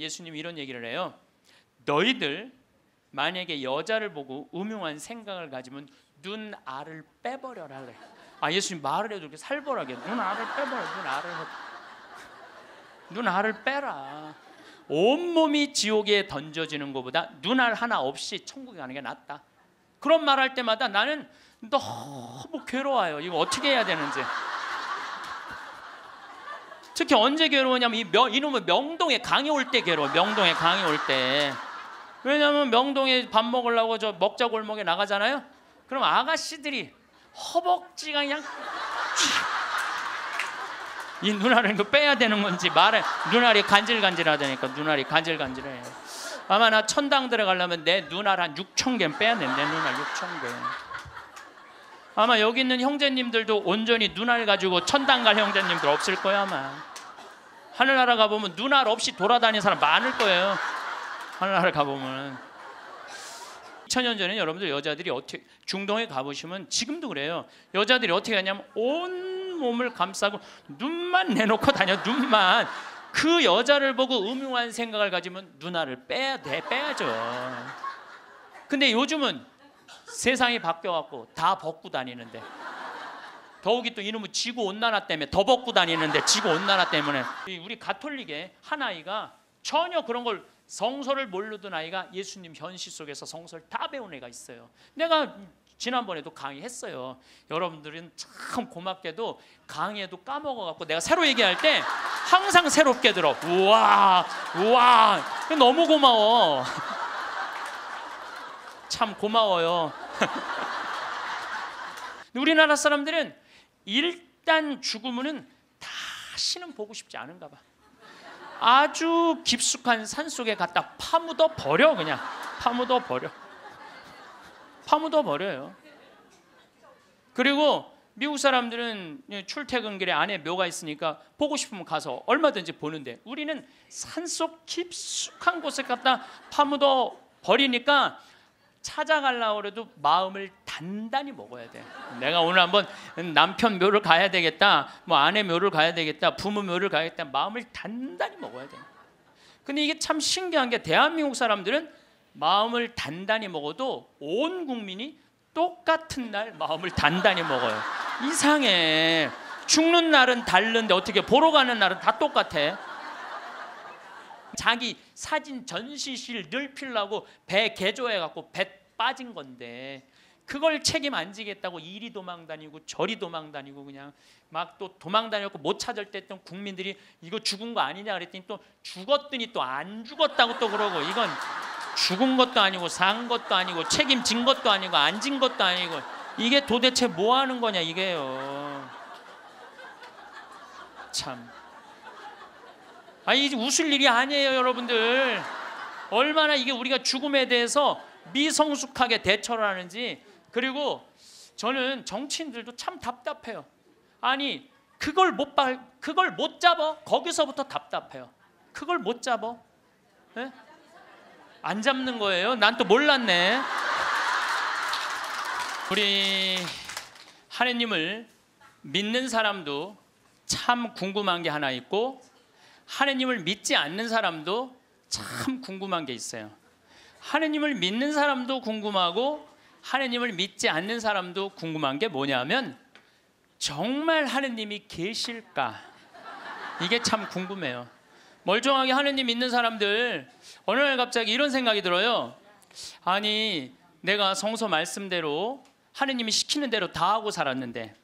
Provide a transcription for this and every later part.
예수님 이런 얘기를 해요. 너희들 만약에 여자를 보고 음흉한 생각을 가지면 눈 알을 빼버려라 그래. 아 예수님 말을 해도 이렇게 살벌하게 눈 알을 빼버려 눈 알을 눈 알을 빼라. 온 몸이 지옥에 던져지는 것보다 눈알 하나 없이 천국에 가는 게 낫다. 그런 말 할 때마다 나는 너무 괴로워요. 이거 어떻게 해야 되는지. 특히 언제 괴로우냐면 이 명, 이놈의 명동에 강이 올 때 괴로워. 명동에 강이 올 때. 왜냐면 명동에 밥 먹으려고 저 먹자 골목에 나가잖아요. 그럼 아가씨들이 허벅지가 그냥 이 눈알을 그 빼야 되는 건지 말해 눈알이 간질간질하다니까 눈알이 간질간질해. 아마 나 천당 들어가려면 내 눈알 한 6천 개 빼야 돼. 내 눈알 6천 개. 아마 여기 있는 형제님들도 온전히 눈알 가지고 천당 갈 형제님들 없을 거야 아마. 하늘나라 가보면 눈알 없이 돌아다니는 사람 많을 거예요. 하늘나라 가보면. 2000년 전에 여러분들 여자들이 어떻게 중동에 가보시면 지금도 그래요. 여자들이 어떻게 하냐면 온 몸을 감싸고 눈만 내놓고 다녀 눈만 그 여자를 보고 음흉한 생각을 가지면 누나를 빼야 돼 빼야죠. 근데 요즘은 세상이 바뀌어갖고 다 벗고 다니는데 더욱이 또 이놈의 지구 온난화 때문에 더 벗고 다니는데 지구 온난화 때문에 우리 가톨릭의 한 아이가 전혀 그런 걸 성서를 모르던 아이가 예수님 현실 속에서 성서를 다 배운 애가 있어요. 내가 지난번에도 강의했어요. 여러분들은 참 고맙게도 강의에도 까먹어갖고 내가 새로 얘기할 때 항상 새롭게 들어. 우와, 우와, 너무 고마워. 참 고마워요. 우리나라 사람들은 일단 죽으면은 다시는 보고 싶지 않은가 봐. 아주 깊숙한 산 속에 갖다 파묻어 버려 그냥 파묻어 버려. 파묻어 버려요. 그리고 미국 사람들은 예, 출퇴근길에 안에 묘가 있으니까 보고 싶으면 가서 얼마든지 보는데 우리는 산속 깊숙한 곳에 갖다 파묻어 버리니까 찾아가려고 해도 마음을 단단히 먹어야 돼. 내가 오늘 한번 남편 묘를 가야 되겠다. 뭐 아내 묘를 가야 되겠다. 부모 묘를 가야겠다. 마음을 단단히 먹어야 돼. 근데 이게 참 신기한 게 대한민국 사람들은 마음을 단단히 먹어도 온 국민이 똑같은 날 마음을 단단히 먹어요. 이상해. 죽는 날은 다른데 어떻게 보러 가는 날은 다 똑같아. 자기 사진 전시실 넓필라고배 개조해 갖고 배 빠진 건데 그걸 책임 안 지겠다고 이리 도망 다니고 저리 도망 다니고 그냥 막 또 도망 다녔고 못 찾을 때 했던 국민들이 이거 죽은 거 아니냐 그랬더니 또 죽었더니 또 안 죽었다고 또 그러고 이건 죽은 것도 아니고 산 것도 아니고 책임진 것도 아니고 안 진 것도 아니고 이게 도대체 뭐 하는 거냐 이게요. 참. 아니 이제 웃을 일이 아니에요 여러분들 얼마나 이게 우리가 죽음에 대해서 미성숙하게 대처를 하는지 그리고 저는 정치인들도 참 답답해요 아니 그걸 못 발, 그걸 못 잡아 거기서부터 답답해요 그걸 못 잡아 네? 안 잡는 거예요 난 또 몰랐네 우리 하느님을 믿는 사람도 참 궁금한 게 하나 있고 하느님을 믿지 않는 사람도 참 궁금한 게 있어요. 하느님을 믿는 사람도 궁금하고 하느님을 믿지 않는 사람도 궁금한 게 뭐냐면 정말 하느님이 계실까? 이게 참 궁금해요. 멀쩡하게 하느님 믿는 사람들 어느 날 갑자기 이런 생각이 들어요. 아니 내가 성서 말씀대로 하느님이 시키는 대로 다 하고 살았는데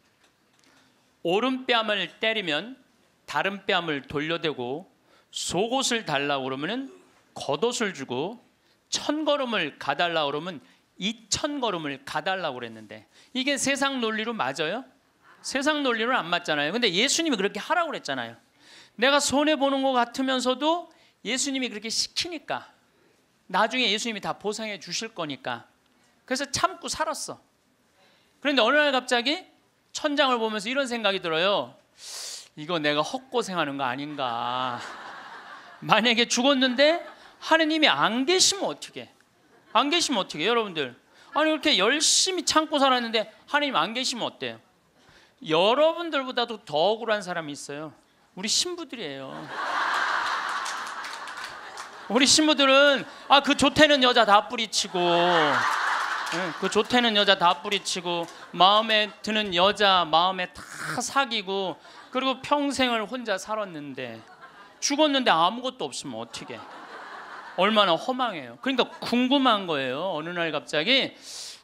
오른뺨을 때리면 다른 뺨을 돌려대고 속옷을 달라 그러면은 겉옷을 주고 천 걸음을 가달라 그러면 이천 걸음을 가달라 그랬는데 이게 세상 논리로 맞아요? 세상 논리로는 안 맞잖아요. 근데 예수님이 그렇게 하라고 그랬잖아요. 내가 손해 보는 것 같으면서도 예수님이 그렇게 시키니까 나중에 예수님이 다 보상해 주실 거니까 그래서 참고 살았어. 그런데 어느 날 갑자기 천장을 보면서 이런 생각이 들어요. 이거 내가 헛고생하는 거 아닌가. 만약에 죽었는데 하느님이 안 계시면 어떻게? 안 계시면 어떻게? 여러분들 아니 이렇게 열심히 참고 살았는데 하느님 안 계시면 어때요? 여러분들보다도 더 억울한 사람이 있어요. 우리 신부들이에요. 우리 신부들은 아 그 좋대는 여자 다 뿌리치고 예, 그 좋대는 여자 다 뿌리치고 마음에 드는 여자 마음에 다 사귀고 그리고 평생을 혼자 살았는데 죽었는데 아무것도 없으면 어떻게? 얼마나 허망해요. 그러니까 궁금한 거예요. 어느 날 갑자기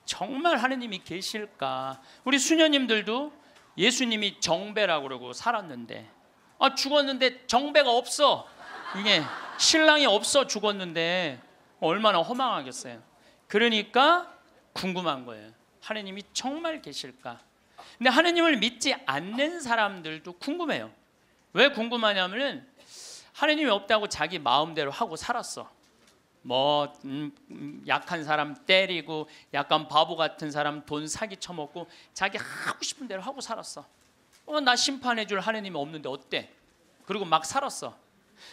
정말 하느님이 계실까? 우리 수녀님들도 예수님이 정배라고 그러고 살았는데 아 죽었는데 정배가 없어. 이게 신랑이 없어 죽었는데 얼마나 허망하겠어요. 그러니까 궁금한 거예요. 하느님이 정말 계실까? 근데 하느님을 믿지 않는 사람들도 궁금해요. 왜 궁금하냐면은 하느님이 없다고 자기 마음대로 하고 살았어. 뭐 음, 음 약한 사람 때리고 약간 바보 같은 사람 돈 사기 쳐먹고 자기 하고 싶은 대로 하고 살았어. 어, 나 심판해 줄 하느님이 없는데 어때? 그리고 막 살았어.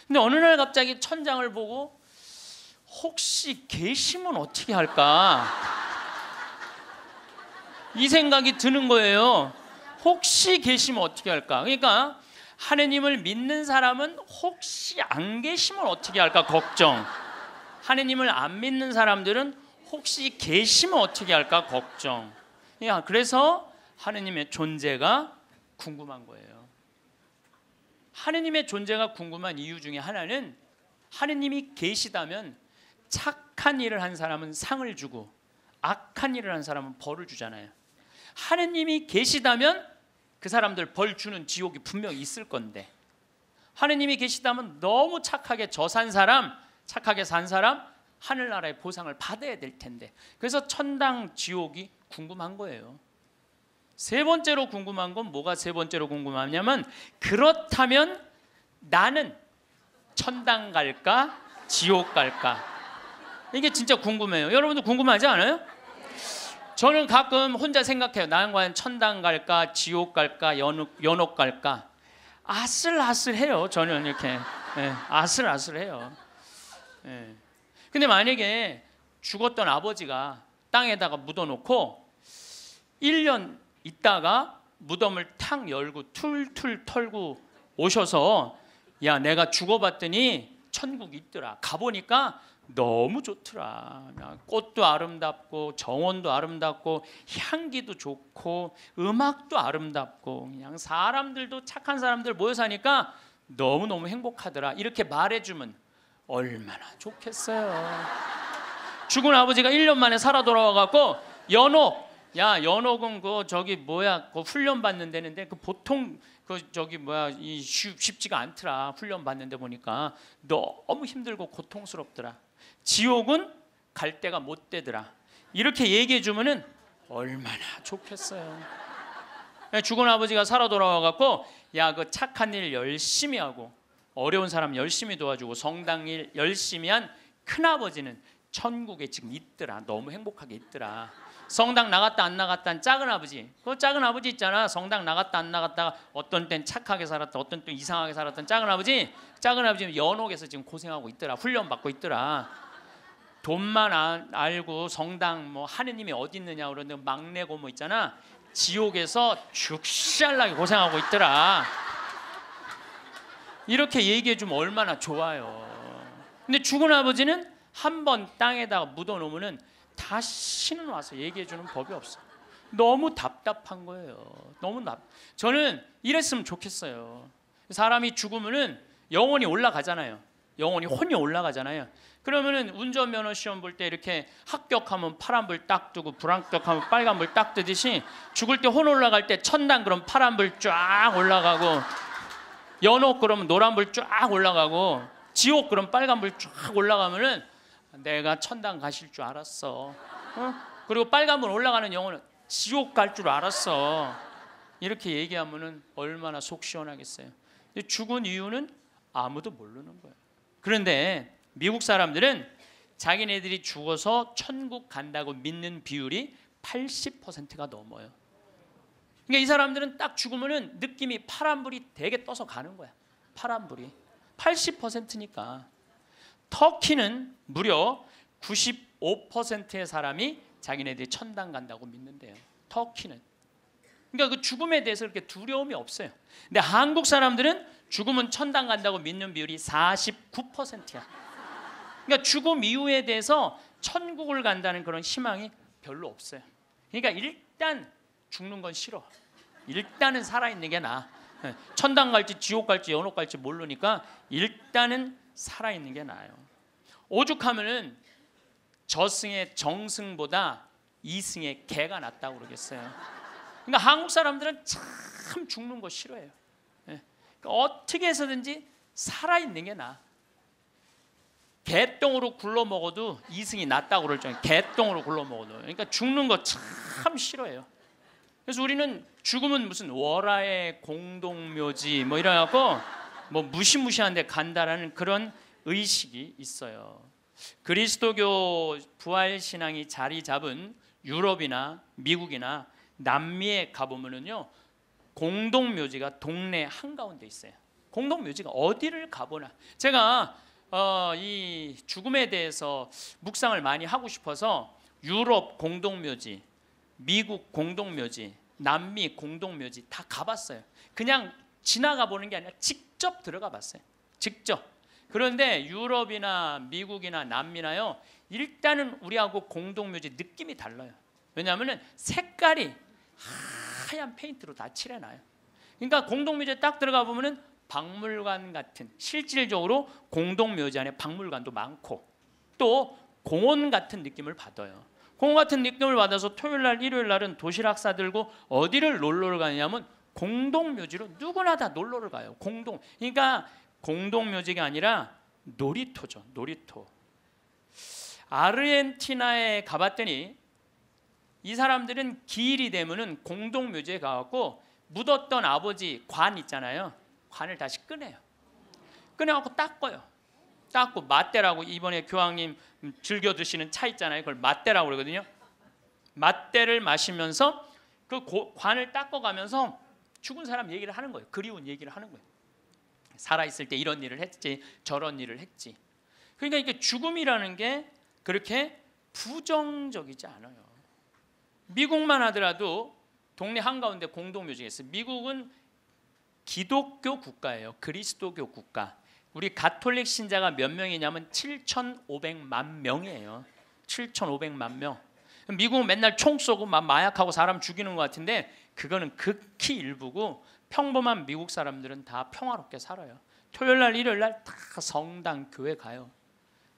근데 어느 날 갑자기 천장을 보고 혹시 계심은 어떻게 할까? 이 생각이 드는 거예요. 혹시 계시면 어떻게 할까? 그러니까 하느님을 믿는 사람은 혹시 안 계시면 어떻게 할까 걱정. 하느님을 안 믿는 사람들은 혹시 계시면 어떻게 할까 걱정. 야, 그래서 하느님의 존재가 궁금한 거예요. 하느님의 존재가 궁금한 이유 중에 하나는 하느님이 계시다면 착한 일을 한 사람은 상을 주고 악한 일을 한 사람은 벌을 주잖아요. 하느님이 계시다면 그 사람들 벌 주는 지옥이 분명히 있을 건데 하느님이 계시다면 너무 착하게 저산 사람, 착하게 산 사람 하늘나라의 보상을 받아야 될 텐데 그래서 천당 지옥이 궁금한 거예요. 세 번째로 궁금한 건 뭐가 세 번째로 궁금하냐면 그렇다면 나는 천당 갈까 지옥 갈까 이게 진짜 궁금해요. 여러분도 궁금하지 않아요? 저는 가끔 혼자 생각해요. 나는 과연 천당 갈까, 지옥 갈까, 연옥, 연옥 갈까. 아슬아슬해요. 저는 이렇게 네, 아슬아슬해요. 네. 근데 만약에 죽었던 아버지가 땅에다가 묻어놓고 1년 있다가 무덤을 탁 열고 툴툴 털고 오셔서 야 내가 죽어봤더니 천국이 있더라. 가보니까 너무 좋더라. 꽃도 아름답고 정원도 아름답고 향기도 좋고 음악도 아름답고 그냥 사람들도 착한 사람들 모여 사니까 너무너무 행복하더라. 이렇게 말해주면 얼마나 좋겠어요. 죽은 아버지가 1년 만에 살아 돌아와 갖고 연옥 야 연옥은 그 저기 뭐야 그 훈련 받는 데는데 그 보통 그 저기 뭐야 이 쉽지가 않더라 훈련 받는데 보니까 너무 힘들고 고통스럽더라 지옥은 갈 데가 못 되더라 이렇게 얘기해 주면은 얼마나 좋겠어요 예, 죽은 아버지가 살아 돌아와 갖고 야그 착한 일 열심히 하고 어려운 사람 열심히 도와주고 성당 일 열심히 한 큰아버지는 천국에 지금 있더라 너무 행복하게 있더라 성당 나갔다 안 나갔다 작은 아버지. 그 작은 아버지 있잖아. 성당 나갔다 안 나갔다가 어떤 땐 착하게 살았다. 어떤 땐 이상하게 살았던 작은 아버지. 작은 아버지 연옥에서 지금 고생하고 있더라. 훈련 받고 있더라. 돈만 아, 알고 성당 뭐 하느님이 어디 있느냐 그러는데 막내 고모 있잖아. 지옥에서 죽살나게 고생하고 있더라. 이렇게 얘기해 주면 얼마나 좋아요. 근데 죽은 아버지는 한 번 땅에다가 묻어 놓으면은 다시는 와서 얘기해 주는 법이 없어요. 너무 답답한 거예요. 너무 답. 저는 이랬으면 좋겠어요. 사람이 죽으면은 영혼이 올라가잖아요. 영혼이 혼이 올라가잖아요. 그러면은 운전면허 시험 볼 때 이렇게 합격하면 파란불 딱 뜨고 불합격하면 빨간불 딱 뜨듯이 죽을 때 혼 올라갈 때 천당 그럼 파란불 쫙 올라가고 연옥 그러면 노란불 쫙 올라가고 지옥 그럼 빨간불 쫙 올라가면은 내가 천당 가실 줄 알았어. 어? 그리고 빨간불 올라가는 영혼은 지옥 갈 줄 알았어. 이렇게 얘기하면 얼마나 속 시원하겠어요. 죽은 이유는 아무도 모르는 거예요. 그런데 미국 사람들은 자기네들이 죽어서 천국 간다고 믿는 비율이 80%가 넘어요. 그러니까 이 사람들은 딱죽으면 느낌이 파란불이 되게 떠서 가는 거야. 파란불이 80%니까. 터키는 무려 95%의 사람이 자기네들이 천당 간다고 믿는데요. 터키는. 그러니까 그 죽음에 대해서 그렇게 두려움이 없어요. 근데 한국 사람들은 죽음은 천당 간다고 믿는 비율이 49%야. 그러니까 죽음 이후에 대해서 천국을 간다는 그런 희망이 별로 없어요. 그러니까 일단 죽는 건 싫어. 일단은 살아있는 게나 예, 천당 갈지 지옥 갈지 연옥 갈지 모르니까 일단은 살아있는 게 나아요. 오죽하면은 저승의 정승보다 이승의 개가 낫다고 그러겠어요. 그러니까 한국 사람들은 참 죽는 거 싫어해요. 예. 그러니까 어떻게 해서든지 살아있는 게 나아. 개똥으로 굴러 먹어도 이승이 낫다고 그럴 정도. 개똥으로 굴러 먹어도. 그러니까 죽는 거 참 싫어해요. 그래서 우리는 죽음은 무슨 월화의 공동묘지 뭐 이래갖고 뭐 무시무시한데 간다라는 그런 의식이 있어요. 그리스도교 부활 신앙이 자리 잡은 유럽이나 미국이나 남미에 가보면은요 공동 묘지가 동네 한 가운데 있어요. 공동 묘지가 어디를 가보나 제가 어, 이 죽음에 대해서 묵상을 많이 하고 싶어서 유럽 공동 묘지, 미국 공동 묘지, 남미 공동 묘지 다 가봤어요. 그냥 지나가 보는 게 아니라 직 직접 들어가 봤어요. 직접. 그런데 유럽이나 미국이나 남미나요. 일단은 우리하고 공동묘지 느낌이 달라요. 왜냐하면 색깔이 하얀 페인트로 다 칠해놔요. 그러니까 공동묘지에 딱 들어가 보면 박물관 같은 실질적으로 공동묘지 안에 박물관도 많고 또 공원 같은 느낌을 받아요. 공원 같은 느낌을 받아서 토요일 날, 일요일 날은 도시락싸 들고 어디를 놀러 가냐면 공동묘지로 누구나 다 놀러를 가요. 공동. 그러니까 공동묘지가 아니라 놀이터죠. 놀이터. 아르헨티나에 가봤더니 이 사람들은 기일이 되면은 공동묘지에 가갖고 묻었던 아버지 관 있잖아요. 관을 다시 꺼내요. 꺼내갖고 닦고요 닦고 맛대라고 이번에 교황님 즐겨 드시는 차 있잖아요. 그걸 맛대라고 그러거든요. 맛대를 마시면서 그 관을 닦고가면서 죽은 사람 얘기를 하는 거예요. 그리운 얘기를 하는 거예요. 살아있을 때 이런 일을 했지 저런 일을 했지. 그러니까 이게 죽음이라는 게 그렇게 부정적이지 않아요. 미국만 하더라도 동네 한가운데 공동묘지가 있어요. 미국은 기독교 국가예요. 그리스도교 국가. 우리 가톨릭 신자가 몇 명이냐면 7,500만 명이에요. 7,500만 명. 미국은 맨날 총 쏘고 막 마약하고 사람 죽이는 것 같은데 그거는 극히 일부고 평범한 미국 사람들은 다 평화롭게 살아요. 토요일 날, 일요일 날 다 성당 교회 가요.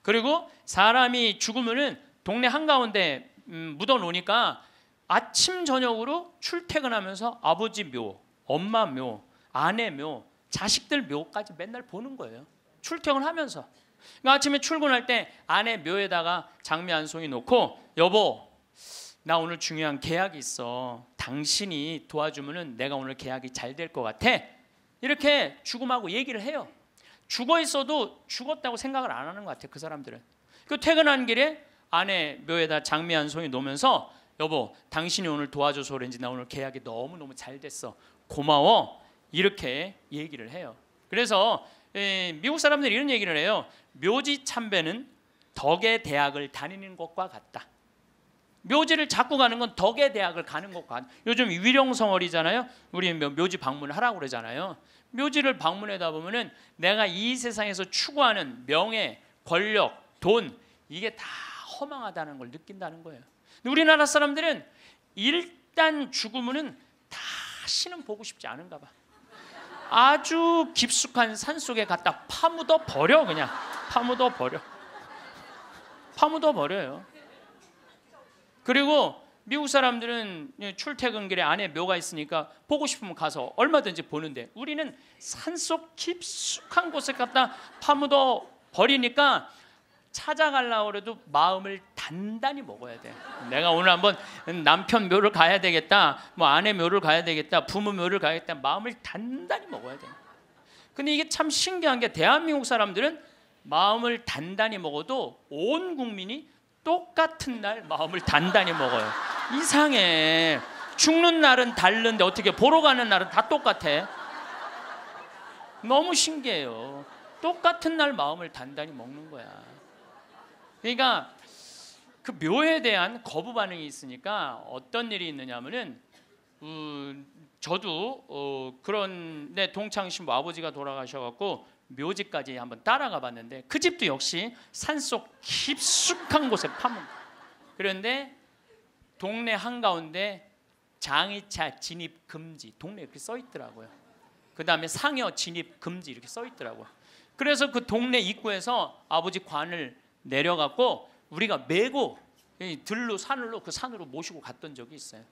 그리고 사람이 죽으면은 동네 한가운데 음, 묻어 놓으니까 아침 저녁으로 출퇴근하면서 아버지 묘, 엄마 묘, 아내 묘, 자식들 묘까지 맨날 보는 거예요. 출퇴근하면서. 그러니까 아침에 출근할 때 아내 묘에다가 장미 한 송이 놓고 여보 나 오늘 중요한 계약이 있어. 당신이 도와주면은 내가 오늘 계약이 잘 될 것 같아. 이렇게 죽음하고 얘기를 해요. 죽어 있어도 죽었다고 생각을 안 하는 것 같아 그 사람들은. 그 퇴근한 길에 아내 묘에다 장미 한 송이 놓으면서 여보 당신이 오늘 도와줘서 그런지 나 오늘 계약이 너무 너무 잘 됐어 고마워 이렇게 얘기를 해요. 그래서 미국 사람들이 이런 얘기를 해요. 묘지 참배는 덕의 대학을 다니는 것과 같다. 묘지를 잡고 가는 건 덕의 대학을 가는 것과 요즘 위령성월이잖아요. 우리 묘지 방문하라고 그러잖아요. 묘지를 방문하다 보면은 내가 이 세상에서 추구하는 명예, 권력, 돈 이게 다 허망하다는 걸 느낀다는 거예요. 우리나라 사람들은 일단 죽으면은 다시는 보고 싶지 않은가 봐. 아주 깊숙한 산 속에 갖다 파묻어 버려 그냥 파묻어 버려. 파묻어 버려요. 그리고 미국 사람들은 출퇴근길에 안에 묘가 있으니까 보고 싶으면 가서 얼마든지 보는데 우리는 산속 깊숙한 곳에 갔다 파묻어 버리니까 찾아가려고 해도 마음을 단단히 먹어야 돼. 내가 오늘 한번 남편 묘를 가야 되겠다. 뭐 아내 묘를 가야 되겠다. 부모 묘를 가야겠다. 마음을 단단히 먹어야 돼. 근데 이게 참 신기한 게 대한민국 사람들은 마음을 단단히 먹어도 온 국민이 똑같은 날 마음을 단단히 먹어요. 이상해. 죽는 날은 다른데 어떻게 보러 가는 날은 다 똑같아. 너무 신기해요. 똑같은 날 마음을 단단히 먹는 거야. 그러니까 그 묘에 대한 거부 반응이 있으니까 어떤 일이 있느냐면은 음, 저도 어, 그런 내 동창 신부 뭐 아버지가 돌아가셔갖고 묘지까지 한번 따라가 봤는데 그 집도 역시 산속 깊숙한 곳에 파문. 그런데 동네 한가운데 장애차 진입 금지 동네에 이렇게 써 있더라고요. 그다음에 상여 진입 금지 이렇게 써 있더라고요. 그래서 그 동네 입구에서 아버지 관을 내려갖고 우리가 메고 들로 산으로 그 산으로 모시고 갔던 적이 있어요.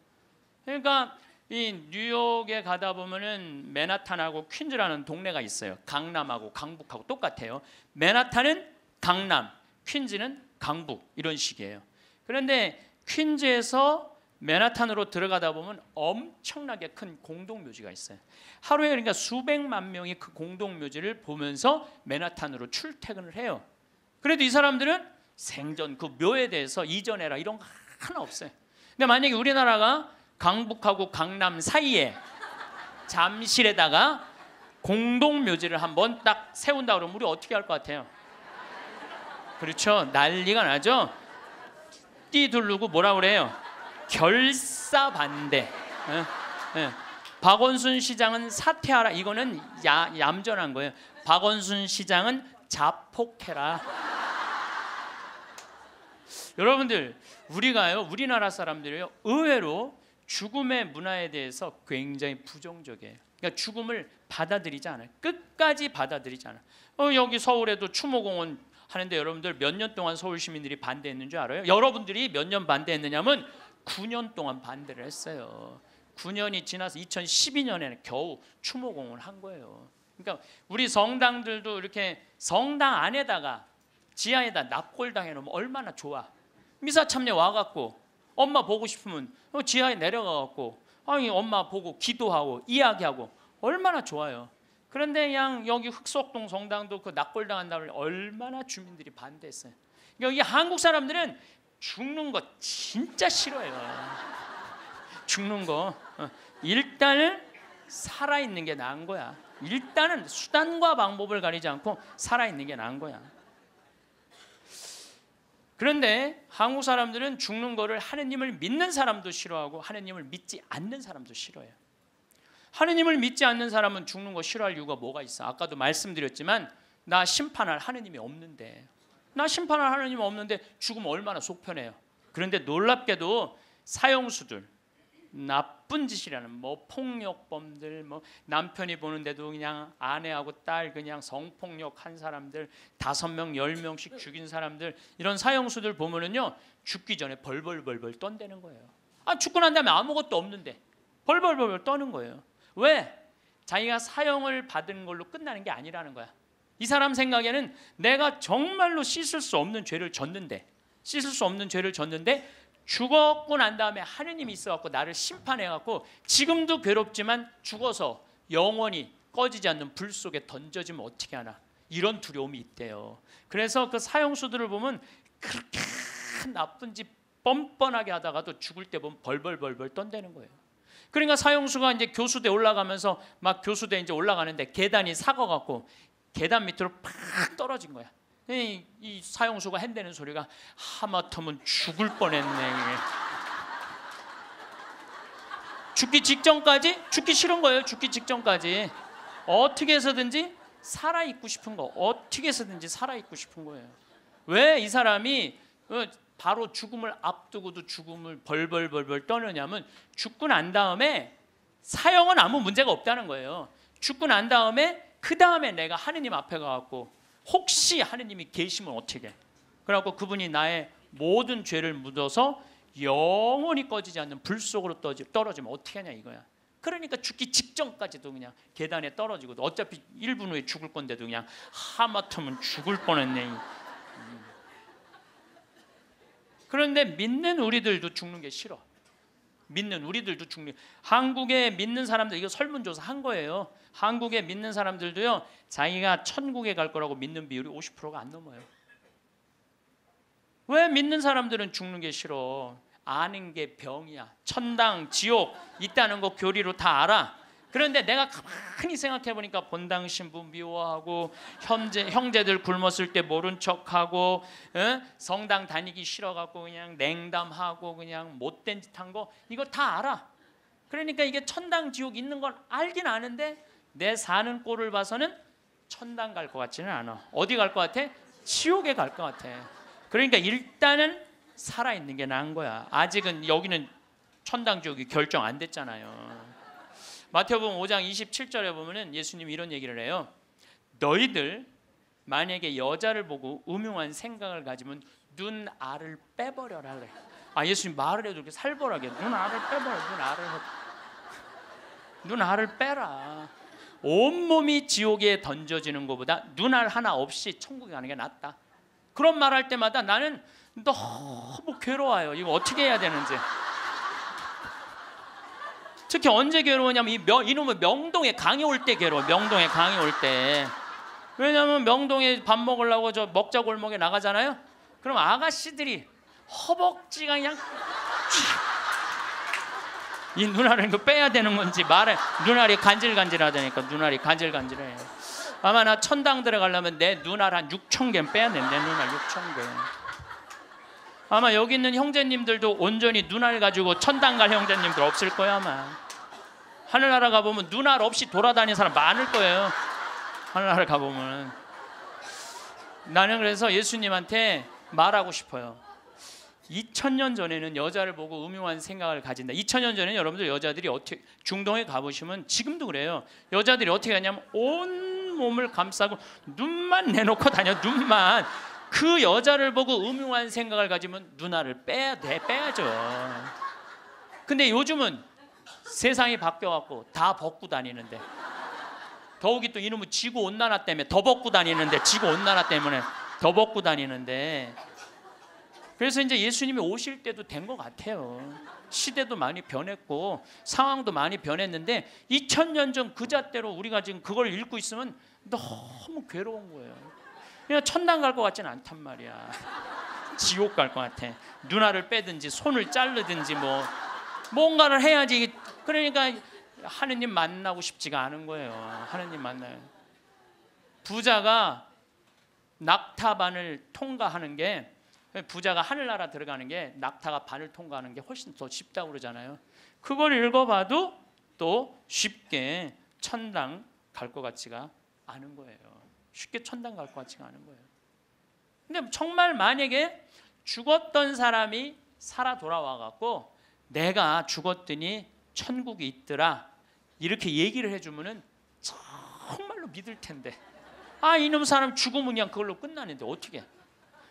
그러니까 이 뉴욕에 가다 보면은 맨하탄하고 퀸즈라는 동네가 있어요. 강남하고 강북하고 똑같아요. 맨하탄은 강남, 퀸즈는 강북 이런 식이에요. 그런데 퀸즈에서 맨하탄으로 들어가다 보면 엄청나게 큰 공동묘지가 있어요. 하루에 그러니까 수백만 명이 그 공동묘지를 보면서 맨하탄으로 출퇴근을 해요. 그래도 이 사람들은 생전 그 묘에 대해서 이전해라 이런 거 하나 없어요. 근데 만약에 우리나라가 강북하고 강남 사이에 잠실에다가 공동 묘지를 한번 딱 세운다 그러면 우리 어떻게 할 것 같아요? 그렇죠. 난리가 나죠. 뛰둘르고 뭐라 그래요? 결사 반대. 예, 예. 박원순 시장은 사퇴하라. 이거는 야, 얌전한 거예요. 박원순 시장은 자폭해라. 여러분들 우리가요 우리나라 사람들이요 의외로 죽음의 문화에 대해서 굉장히 부정적이에요. 그러니까 죽음을 받아들이지 않아요. 끝까지 받아들이지 않아요. 어, 여기 서울에도 추모공원 하는데 여러분들 몇 년 동안 서울 시민들이 반대했는 줄 알아요? 여러분들이 몇 년 반대했느냐면 9년 동안 반대를 했어요. 9년이 지나서 2012년에는 겨우 추모공을 원한 거예요. 그러니까 우리 성당들도 이렇게 성당 안에다가 지하에다 납골당해 놓으면 얼마나 좋아. 미사 참여 와갖고 엄마 보고 싶으면 어, 지하에 내려가갖고 아니 엄마 보고 기도하고 이야기하고 얼마나 좋아요. 그런데 양 여기 흑석동 성당도 그 낙골당한다고 얼마나 주민들이 반대했어요. 여기 한국 사람들은 죽는 거 진짜 싫어요. 죽는 거일단 어, 살아 있는 게 나은 거야. 일단은 수단과 방법을 가리지 않고 살아 있는 게 나은 거야. 그런데 한국 사람들은 죽는 거를 하느님을 믿는 사람도 싫어하고 하느님을 믿지 않는 사람도 싫어해요. 하느님을 믿지 않는 사람은 죽는 거 싫어할 이유가 뭐가 있어? 아까도 말씀드렸지만 나 심판할 하느님이 없는데 나 심판할 하느님 없는데 죽으면 얼마나 속편해요. 그런데 놀랍게도 사형수들, 납 나쁜 짓이라는 뭐 폭력범들 뭐 남편이 보는데도 그냥 아내하고 딸 그냥 성폭력한 사람들 다섯 명 열명씩 죽인 사람들 이런 사형수들 보면은요 죽기 전에 벌벌벌벌 떤대는 거예요. 아 죽고 난 다음에 아무것도 없는데 벌벌벌벌 떠는 거예요. 왜? 자기가 사형을 받은 걸로 끝나는 게 아니라는 거야. 이 사람 생각에는 내가 정말로 씻을 수 없는 죄를 졌는데 씻을 수 없는 죄를 졌는데 죽었고 난 다음에 하느님이 있어갖고 나를 심판해갖고 지금도 괴롭지만 죽어서 영원히 꺼지지 않는 불 속에 던져지면 어떻게 하나 이런 두려움이 있대요. 그래서 그 사형수들을 보면 그렇게 나쁜 짓 뻔뻔하게 하다가도 죽을 때 보면 벌벌벌벌 떤대는 거예요. 그러니까 사형수가 이제 교수대 올라가면서 막 교수대 이제 올라가는데 계단이 사거 갖고 계단 밑으로 팍 떨어진 거야. 이, 이 사용수가 핸대는 소리가 하마터면 죽을 뻔했네. 죽기 직전까지 죽기 싫은 거예요. 죽기 직전까지 어떻게 해서든지 살아 있고 싶은 거, 어떻게 해서든지 살아 있고 싶은 거예요. 왜 이 사람이 어, 바로 죽음을 앞두고도 죽음을 벌벌벌벌 떠느냐면 죽고 난 다음에 사형은 아무 문제가 없다는 거예요. 죽고 난 다음에 그 다음에 내가 하느님 앞에 가갖 혹시 하느님이 계시면 어떻게? 그래고 그분이 나의 모든 죄를 묻어서 영원히 꺼지지 않는 불 속으로 떨어지면 어떻게 하냐 이거야. 그러니까 죽기 직전까지도 그냥 계단에 떨어지고 어차피 1분 후에 죽을 건데도 그냥 하마터면 죽을 뻔했네. 음. 그런데 믿는 우리들도 죽는 게 싫어. 믿는 우리들도 중립. 한국에 믿는 사람들 이거 설문조사 한 거예요. 한국에 믿는 사람들도요. 자기가 천국에 갈 거라고 믿는 비율이 50%가 안 넘어요. 왜 믿는 사람들은 죽는 게 싫어? 아는 게 병이야. 천당, 지옥 있다는 거 교리로 다 알아. 그런데 내가 가만히 생각해 보니까 본당 신부 뭐 미워하고 현재 형제들 굶었을 때 모른 척하고 에? 성당 다니기 싫어갖고 그냥 냉담하고 그냥 못된 짓 한 거 이거 다 알아. 그러니까 이게 천당 지옥 있는 걸 알긴 아는데 내 사는 꼴을 봐서는 천당 갈 것 같지는 않아. 어디 갈 것 같아? 지옥에 갈 것 같아. 그러니까 일단은 살아 있는 게 나은 거야. 아직은 여기는 천당 지옥이 결정 안 됐잖아요. 마태복음 5장 27절에 보면은 예수님이 이런 얘기를 해요. 너희들 만약에 여자를 보고 음흉한 생각을 가지면 눈알을 빼버려라 그래. 아 예수님 말을 해도 이렇게 살벌하게 눈알을 빼버려 눈알을 눈알을 빼라. 온몸이 지옥에 던져지는 것보다 눈알 하나 없이 천국에 가는 게 낫다. 그런 말 할 때마다 나는 너무 괴로워요. 이거 어떻게 해야 되는지. 특히 언제 괴로우냐면 이 명, 이놈은 명동에 강이 올 때 괴로워. 명동에 강이 올 때. 왜냐면 명동에 밥 먹으려고 저 먹자 골목에 나가잖아요. 그럼 아가씨들이 허벅지가 그냥 이 눈알을 그 빼야 되는 건지 말해 눈알이 간질간질하다니까 눈알이 간질간질해. 아마 나 천당 들어가려면 내 눈알 한 6천 개는 빼야 돼. 내 눈알 6천 개. 아마 여기 있는 형제님들도 온전히 눈알 가지고 천당 갈 형제님들 없을 거야 아마. 하늘나라 가보면 눈알 없이 돌아다니는 사람 많을 거예요. 하늘나라 가보면. 나는 그래서 예수님한테 말하고 싶어요. 2000년 전에는 여자를 보고 음흉한 생각을 가진다. 2000년 전에는 여러분들 여자들이 어떻게 중동에 가보시면 지금도 그래요. 여자들이 어떻게 하냐면 온 몸을 감싸고 눈만 내놓고 다녀. 눈만 그 여자를 보고 음흉한 생각을 가지면 누나를 빼야 돼, 빼야죠. 근데 요즘은 세상이 바뀌어갖고 다 벗고 다니는데 더욱이 또 이놈의 지구 온난화 때문에 더 벗고 다니는데 지구 온난화 때문에 더 벗고 다니는데 그래서 이제 예수님이 오실 때도 된 것 같아요. 시대도 많이 변했고 상황도 많이 변했는데 2000년 전 그 잣대로 우리가 지금 그걸 읽고 있으면 너무 괴로운 거예요. 그냥 천당 갈 것 같지는 않단 말이야. 지옥 갈 것 같아. 누나를 빼든지 손을 자르든지 뭐 뭔가를 해야지. 그러니까 하느님 만나고 싶지가 않은 거예요. 하느님 만나요. 부자가 낙타 반을 통과하는 게 부자가 하늘나라 들어가는 게 낙타가 반을 통과하는 게 훨씬 더 쉽다고 그러잖아요. 그걸 읽어봐도 또 쉽게 천당 갈 것 같지가 않은 거예요. 쉽게 천당 갈 것 같지가 않은 거예요. 근데 정말 만약에 죽었던 사람이 살아 돌아와 갖고 내가 죽었더니 천국이 있더라 이렇게 얘기를 해주면은 정말로 믿을 텐데 아 이놈 사람 죽으면 그냥 그걸로 끝나는데 어떻게?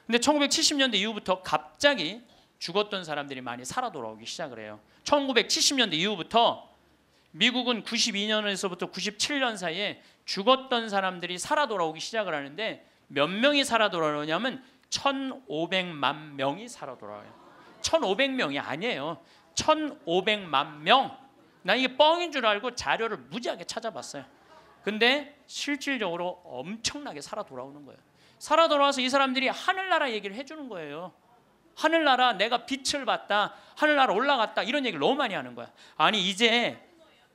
근데 1970년대 이후부터 갑자기 죽었던 사람들이 많이 살아 돌아오기 시작을 해요. 1970년대 이후부터 미국은 92년에서부터 97년 사이에 죽었던 사람들이 살아 돌아오기 시작을 하는데 몇 명이 살아 돌아오냐면 1,500만 명이 살아 돌아와요. 1,500명이 아니에요. 1,500만 명. 나 이게 뻥인 줄 알고 자료를 무지하게 찾아봤어요. 근데 실질적으로 엄청나게 살아 돌아오는 거예요. 살아 돌아와서 이 사람들이 하늘나라 얘기를 해주는 거예요. 하늘나라 내가 빛을 봤다. 하늘나라 올라갔다. 이런 얘기를 너무 많이 하는 거야. 아니 이제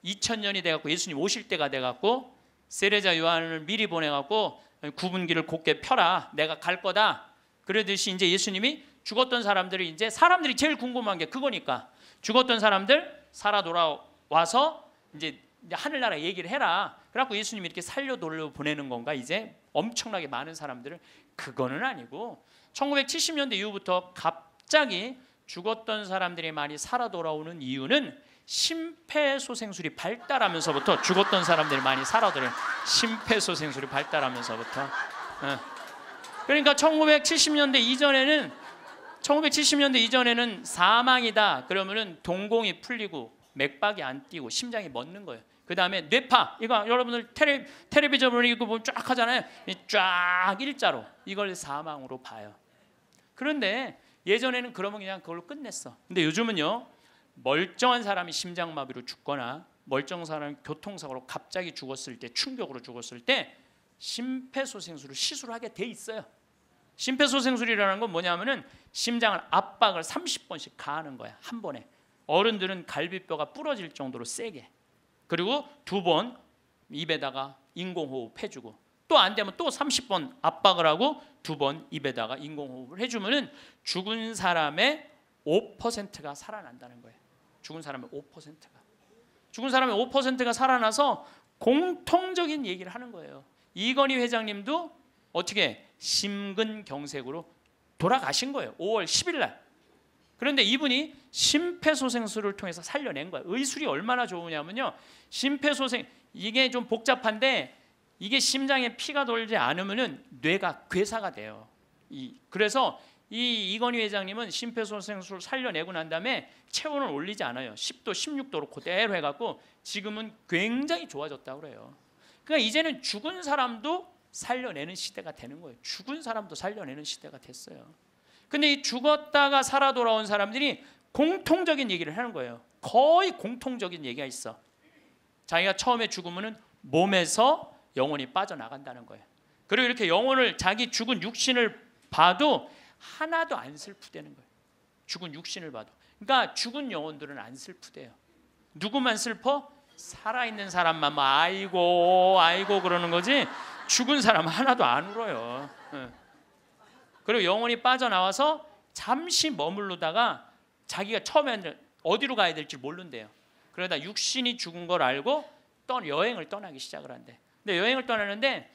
2000년이 돼갖고 예수님 오실 때가 돼갖고 세례자 요한을 미리 보내갖고 구분기를 곱게 펴라 내가 갈 거다 그러듯이 이제 예수님이 죽었던 사람들이 이제 사람들이 제일 궁금한 게 그거니까 죽었던 사람들 살아 돌아와서 이제 하늘나라 얘기를 해라 그래갖고 예수님이 이렇게 살려 돌려 보내는 건가 이제 엄청나게 많은 사람들을 그거는 아니고 1970년대 이후부터 갑자기 죽었던 사람들이 많이 살아 돌아오는 이유는 심폐소생술이 발달하면서부터 죽었던 사람들이 많이 살아들어요. 심폐소생술이 발달하면서부터. 예. 그러니까 1970년대 이전에는 1970년대 이전에는 사망이다. 그러면은 동공이 풀리고 맥박이 안 뛰고 심장이 멎는 거예요. 그 다음에 뇌파 이거 여러분들 텔레, 텔레비전으 이거 보면 쫙 하잖아요 쫙 일자로 이걸 사망으로 봐요 그런데 예전에는 그러면 그냥 그걸로 끝냈어 근데 요즘은요 멀쩡한 사람이 심장마비로 죽거나 멀쩡한 사람이 교통사고로 갑자기 죽었을 때 충격으로 죽었을 때 심폐소생술을 시술하게 돼 있어요. 심폐소생술이라는 건 뭐냐면은 심장을 압박을 30번씩 가하는 거야 한 번에. 어른들은 갈비뼈가 부러질 정도로 세게. 그리고 두 번 입에다가 인공호흡 해주고 또 안 되면 또 30번 압박을 하고 두 번 입에다가 인공호흡을 해주면은 죽은 사람의 5%가 살아난다는 거예요. 죽은 사람의 5%가 죽은 사람의 5%가 살아나서 공통적인 얘기를 하는 거예요. 이건희 회장님도 어떻게 심근경색으로 돌아가신 거예요. 5월 10일 날. 그런데 이분이 심폐소생술을 통해서 살려낸 거예요. 의술이 얼마나 좋으냐면요. 심폐소생 이게 좀 복잡한데 이게 심장에 피가 돌지 않으면은 뇌가 괴사가 돼요. 이 그래서 이 이건희 회장님은 심폐소생술 살려내고 난 다음에 체온을 올리지 않아요. 10도, 16도로 그대로 해갖고 지금은 굉장히 좋아졌다고 그래요. 그러니까 이제는 죽은 사람도 살려내는 시대가 되는 거예요. 죽은 사람도 살려내는 시대가 됐어요. 근데 이 죽었다가 살아 돌아온 사람들이 공통적인 얘기를 하는 거예요. 거의 공통적인 얘기가 있어. 자기가 처음에 죽으면 몸에서 영혼이 빠져나간다는 거예요. 그리고 이렇게 영혼을 자기 죽은 육신을 봐도 하나도 안 슬프대는 거예요. 죽은 육신을 봐도. 그러니까 죽은 영혼들은 안 슬프대요. 누구만 슬퍼? 살아있는 사람만 뭐 아이고 아이고 그러는 거지 죽은 사람 하나도 안 울어요. 예. 그리고 영혼이 빠져나와서 잠시 머물러다가 자기가 처음에는 어디로 가야 될지 모른대요. 그러다 육신이 죽은 걸 알고 떠 여행을 떠나기 시작을 한대. 근데 여행을 떠나는데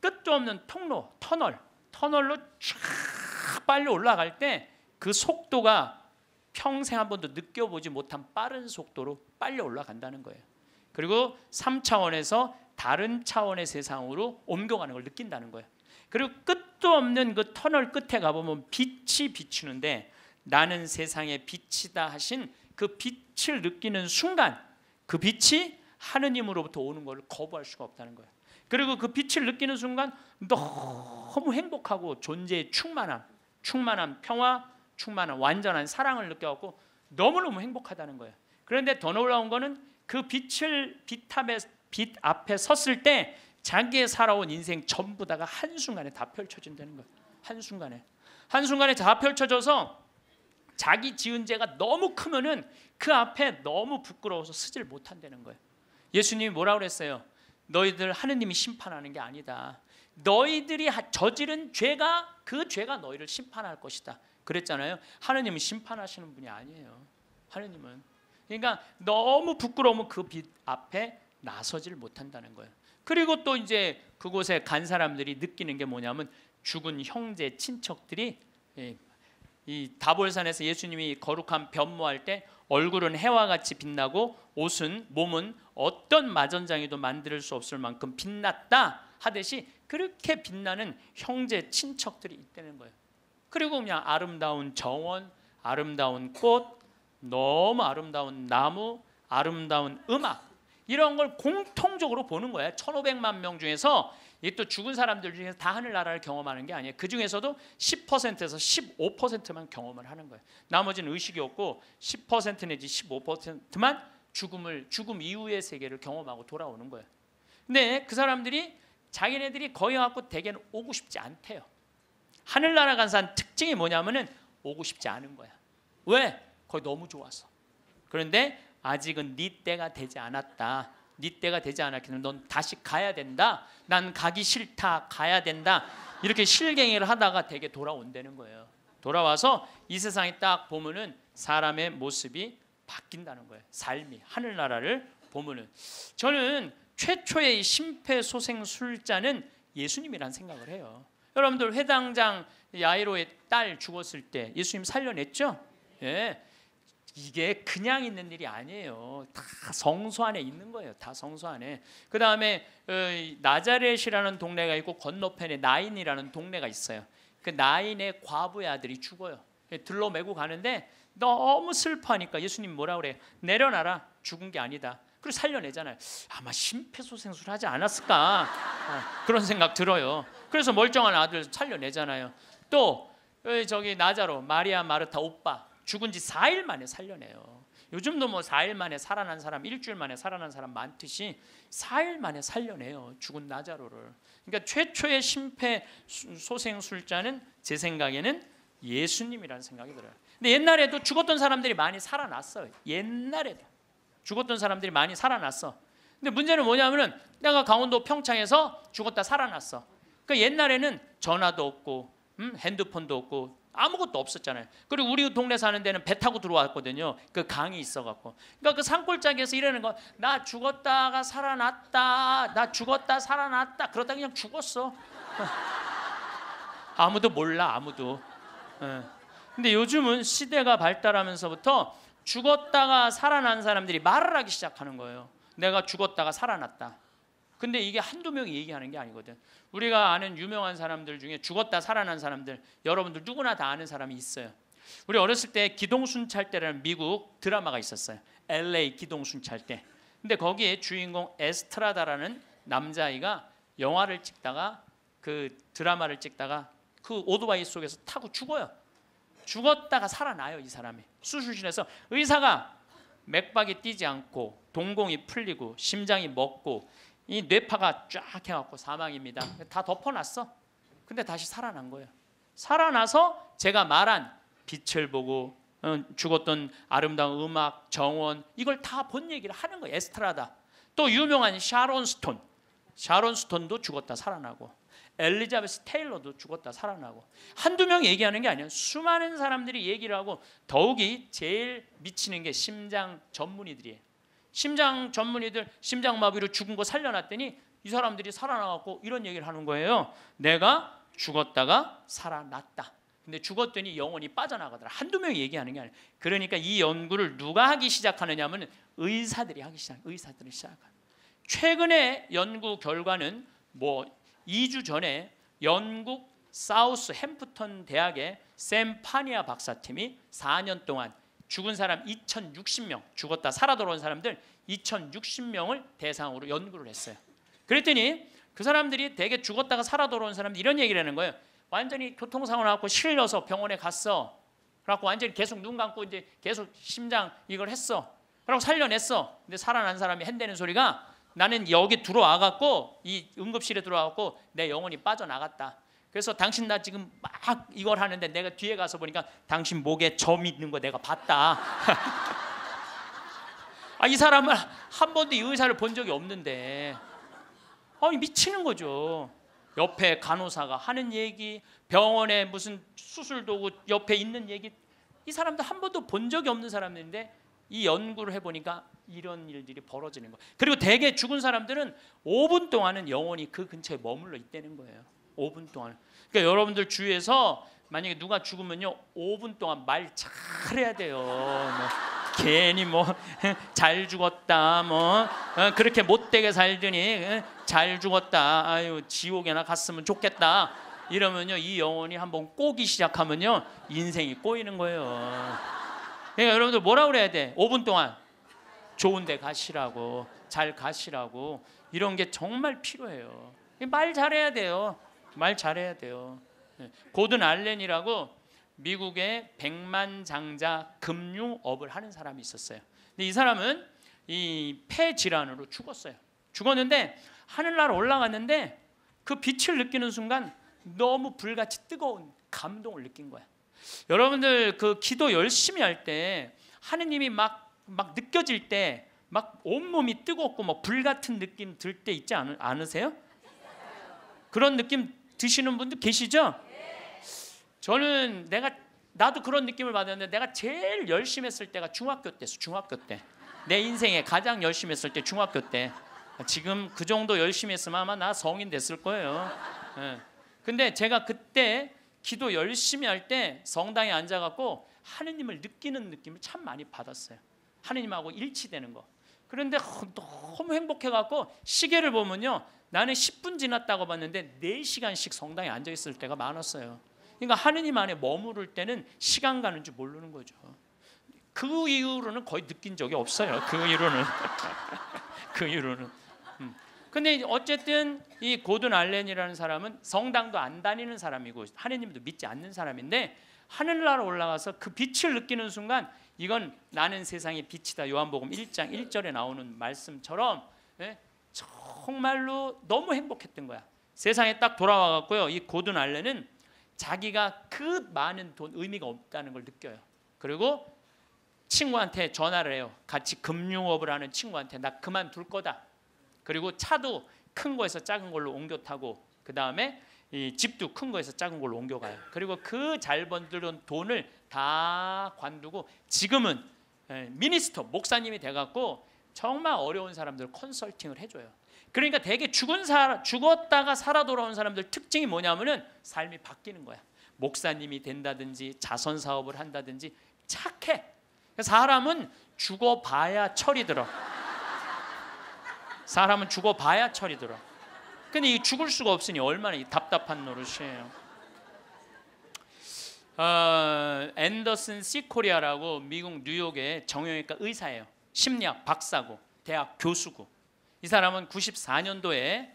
끝도 없는 통로, 터널, 터널로 쫙 빨리 올라갈 때 그 속도가 평생 한 번도 느껴보지 못한 빠른 속도로 빨리 올라간다는 거예요. 그리고 3차원에서 다른 차원의 세상으로 옮겨가는 걸 느낀다는 거예요. 그리고 끝도 없는 그 터널 끝에 가보면 빛이 비추는데 나는 세상의 빛이다 하신 그 빛을 느끼는 순간 그 빛이 하느님으로부터 오는 걸 거부할 수가 없다는 거예요. 그리고 그 빛을 느끼는 순간 너무 행복하고 존재의 충만함, 충만함, 평화, 충만한 완전한 사랑을 느껴갖고 너무너무 행복하다는 거예요. 그런데 더 놀라운 거는 그 빛을 빛 앞에, 빛 앞에 섰을 때 자기의 살아온 인생 전부 다가 한순간에 다 펼쳐진다는 거예요. 한순간에. 한순간에 다 펼쳐져서 자기 지은 죄가 너무 크면은 그 앞에 너무 부끄러워서 쓰질 못한다는 거예요. 예수님이 뭐라 고 그랬어요? 너희들 하느님이 심판하는 게 아니다. 너희들이 저지른 죄가 그 죄가 너희를 심판할 것이다. 그랬잖아요. 하느님은 심판하시는 분이 아니에요. 하느님은 그러니까 너무 부끄러우면 그 빛 앞에 나서질 못한다는 거예요. 그리고 또 이제 그곳에 간 사람들이 느끼는 게 뭐냐면 죽은 형제 친척들이 예, 이 다볼산에서 예수님이 거룩한 변모할 때 얼굴은 해와 같이 빛나고 옷은 몸은 어떤 마전장이도 만들 수 없을 만큼 빛났다 하듯이 그렇게 빛나는 형제 친척들이 있다는 거예요. 그리고 그냥 아름다운 정원, 아름다운 꽃, 너무 아름다운 나무, 아름다운 음악 이런 걸 공통적으로 보는 거예요. 1,500만 명 중에서 이또 죽은 사람들 중에서 다 하늘나라를 경험하는 게 아니에요. 그 중에서도 10%에서 15%만 경험을 하는 거예요. 나머지는 의식이 없고 10% 내지 15%만 죽음을 죽음 이후의 세계를 경험하고 돌아오는 거예요. 근데 그 사람들이 자기네들이 거여 갖고 대개는 오고 싶지 않대요. 하늘나라 간 사람 특징이 뭐냐면은 오고 싶지 않은 거야. 왜? 거기 너무 좋아서. 그런데 아직은 네 때가 되지 않았다. 네 때가 되지 않았기 때넌 다시 가야 된다. 난 가기 싫다. 가야 된다. 이렇게 실갱이를 하다가 되게 돌아온다는 거예요. 돌아와서 이 세상에 딱 보면은 사람의 모습이 바뀐다는 거예요. 삶이 하늘나라를 보면은 저는 최초의 심폐소생술자는 예수님이란 생각을 해요. 여러분들 회당장 야이로의 딸 죽었을 때 예수님 살려냈죠? 예. 이게 그냥 있는 일이 아니에요. 다 성소 안에 있는 거예요. 다 성소 안에. 그 다음에 어, 나자렛이라는 동네가 있고 건너편에 나인이라는 동네가 있어요. 그 나인의 과부의 아들이 죽어요. 예, 들러 메고 가는데 너무 슬퍼하니까 예수님 뭐라 그래 내려놔라. 죽은 게 아니다. 그리고 살려내잖아요. 아마 심폐소생술 하지 않았을까 어, 그런 생각 들어요. 그래서 멀쩡한 아들 살려내잖아요. 또 어, 저기 나자로 마리아 마르타 오빠 죽은 지 4일 만에 살려내요. 요즘도 뭐 4일 만에 살아난 사람, 일주일 만에 살아난 사람 많듯이 4일 만에 살려내요. 죽은 나자로를. 그러니까 최초의 심폐소생술자는 제 생각에는 예수님이라는 생각이 들어요. 근데 옛날에도 죽었던 사람들이 많이 살아났어요. 옛날에도. 죽었던 사람들이 많이 살아났어. 근데 문제는 뭐냐면은 내가 강원도 평창에서 죽었다 살아났어. 그러니까 옛날에는 전화도 없고 음? 핸드폰도 없고 아무것도 없었잖아요. 그리고 우리 동네 사는 데는 배 타고 들어왔거든요. 그 강이 있어갖고. 그러니까 그 산골짜기에서 이러는 거, 나 죽었다가 살아났다, 나 죽었다 살아났다. 그러다 그냥 죽었어. 아무도 몰라, 아무도. 예. 근데 요즘은 시대가 발달하면서부터 죽었다가 살아난 사람들이 말을 하기 시작하는 거예요. 내가 죽었다가 살아났다. 근데 이게 한두 명이 얘기하는 게 아니거든. 우리가 아는 유명한 사람들 중에 죽었다 살아난 사람들 여러분들 누구나 다 아는 사람이 있어요. 우리 어렸을 때 기동순찰대라는 미국 드라마가 있었어요. LA 기동순찰대. 근데 거기에 주인공 에스트라다라는 남자아이가 영화를 찍다가 그 드라마를 찍다가 그 오토바이 속에서 타고 죽어요. 죽었다가 살아나요 이 사람이 수술실에서 의사가 맥박이 뛰지 않고 동공이 풀리고 심장이 먹고 이 뇌파가 쫙 해갖고 사망입니다 다 덮어놨어 근데 다시 살아난 거예요 살아나서 제가 말한 빛을 보고 어, 죽었던 아름다운 음악, 정원 이걸 다 본 얘기를 하는 거예요 에스트라다 또 유명한 샤론 스톤 샤론 스톤도 죽었다 살아나고 엘리자베스 테일러도 죽었다 살아나고 한두 명 얘기하는 게 아니에요. 수많은 사람들이 얘기를 하고 더욱이 제일 미치는 게 심장 전문의들이에요. 심장 전문의들 심장 마비로 죽은 거 살려놨더니 이 사람들이 살아나갖고 이런 얘기를 하는 거예요. 내가 죽었다가 살아났다. 근데 죽었더니 영혼이 빠져나가더라. 한두 명이 얘기하는 게 아니에요. 그러니까 이 연구를 누가 하기 시작하느냐 하면 의사들이 하기 시작, 의사들이 시작한. 최근의 연구 결과는 뭐 2주 전에 영국 사우스 햄프턴 대학의 샘 파니아 박사팀이 4년 동안 죽은 사람 2,060명, 죽었다 살아 돌아온 사람들 2,060명을 대상으로 연구를 했어요. 그랬더니 그 사람들이 대개 죽었다가 살아 돌아온 사람 이런 얘기를 하는 거예요. 완전히 교통사고 나고 실려서 병원에 갔어. 그래갖고 완전히 계속 눈 감고 이제 계속 심장 이걸 했어. 그러고 살려냈어. 근데 살아난 사람이 핸대는 소리가 나는 여기 들어와 갖고 이 응급실에 들어와 갖고 내 영혼이 빠져나갔다. 그래서 당신 나 지금 막 이걸 하는데 내가 뒤에 가서 보니까 당신 목에 점 있는 거 내가 봤다. 아, 이 사람은 한 번도 이 의사를 본 적이 없는데 아니 미치는 거죠. 옆에 간호사가 하는 얘기, 병원에 무슨 수술 도구 옆에 있는 얘기 이 사람도 한 번도 본 적이 없는 사람인데 이 연구를 해보니까 이런 일들이 벌어지는 거. 예요 그리고 대개 죽은 사람들은 5분 동안은 영원히그 근처에 머물러 있다는 거예요. 5분 동안. 그러니까 여러분들 주위에서 만약에 누가 죽으면요, 5분 동안 말 잘해야 돼요. 뭐. 괜히 뭐 잘 죽었다 뭐 어, 그렇게 못되게 살더니 어, 잘 죽었다 아유 지옥에나 갔으면 좋겠다 이러면요 이 영혼이 한번 꼬기 시작하면요 인생이 꼬이는 거예요. 그러니까 여러분들 뭐라 그래야 돼? 5분 동안 좋은 데 가시라고 잘 가시라고 이런 게 정말 필요해요. 말 잘해야 돼요. 말 잘해야 돼요. 네. 고든 알렌이라고 미국의 백만 장자 금융업을 하는 사람이 있었어요. 근데 이 사람은 이 폐 질환으로 죽었어요. 죽었는데 하늘날 올라갔는데 그 빛을 느끼는 순간 너무 불같이 뜨거운 감동을 느낀 거야. 여러분들 그 기도 열심히 할 때 하느님이 막, 막 느껴질 때 막 온몸이 뜨겁고 막불 같은 느낌 들 때 있지 않, 않으세요? 그런 느낌 드시는 분들 계시죠? 저는 내가 나도 그런 느낌을 받았는데 내가 제일 열심히 했을 때가 중학교 때였어 중학교 때 내 인생에 가장 열심히 했을 때 중학교 때 지금 그 정도 열심히 했으면 아마 나 성인 됐을 거예요 예. 근데 제가 그때 기도 열심히 할 때 성당에 앉아갖고 하느님을 느끼는 느낌을 참 많이 받았어요. 하느님하고 일치되는 거. 그런데 너무 행복해갖고 시계를 보면요. 나는 10분 지났다고 봤는데 4시간씩 성당에 앉아있을 때가 많았어요. 그러니까 하느님 안에 머무를 때는 시간 가는 줄 모르는 거죠. 그 이후로는 거의 느낀 적이 없어요. 그 이후로는. 그 이후로는. 근데 어쨌든 이 고든 알렌이라는 사람은 성당도 안 다니는 사람이고 하느님도 믿지 않는 사람인데 하늘나라 올라가서 그 빛을 느끼는 순간 이건 나는 세상의 빛이다 요한복음 1장 1절에 나오는 말씀처럼 예, 정말로 너무 행복했던 거야. 세상에 딱 돌아와 갖고요. 이 고든 알렌은 자기가 그 많은 돈 의미가 없다는 걸 느껴요. 그리고 친구한테 전화를 해요. 같이 금융업을 하는 친구한테 나 그만둘 거다. 그리고 차도 큰 거에서 작은 걸로 옮겨 타고 그 다음에 이 집도 큰 거에서 작은 걸로 옮겨가요. 그리고 그 잘 번들은 돈을 다 관두고 지금은 예, 미니스터 목사님이 돼갖고 정말 어려운 사람들 컨설팅을 해줘요. 그러니까 대개 죽은 사 죽었다가 살아 돌아온 사람들 특징이 뭐냐면은 삶이 바뀌는 거야. 목사님이 된다든지 자선 사업을 한다든지 착해. 사람은 죽어봐야 철이 들어. 사람은 죽어봐야 철이 들어. 근데 이 죽을 수가 없으니 얼마나 답답한 노릇이에요. 어, 앤더슨 시코리아라고 미국 뉴욕의 정형외과 의사예요. 심리학 박사고 대학 교수고 이 사람은 94년도에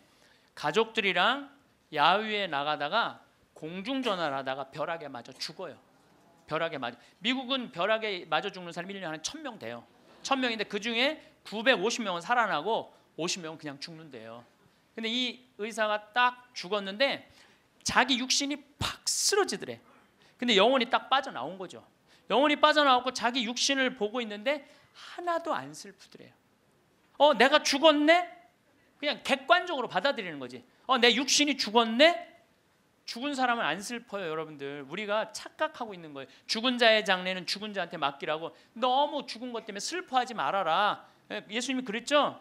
가족들이랑 야외에 나가다가 공중전화를 하다가 벼락에 맞아 죽어요. 벼락에 맞아. 미국은 벼락에 맞아 죽는 사람이 1년에 한 1000명 돼요. 1000명인데 그중에 950명은 살아나고 50명은 그냥 죽는데요. 근데 이 의사가 딱 죽었는데 자기 육신이 팍 쓰러지더래. 근데 영혼이 딱 빠져나온 거죠. 영혼이 빠져나오고 자기 육신을 보고 있는데 하나도 안 슬프더래요. 어, 내가 죽었네? 그냥 객관적으로 받아들이는 거지. 어, 내 육신이 죽었네? 죽은 사람은 안 슬퍼요, 여러분들. 우리가 착각하고 있는 거예요. 죽은 자의 장례는 죽은 자한테 맡기라고 너무 죽은 것 때문에 슬퍼하지 말아라. 예, 예수님이 그랬죠?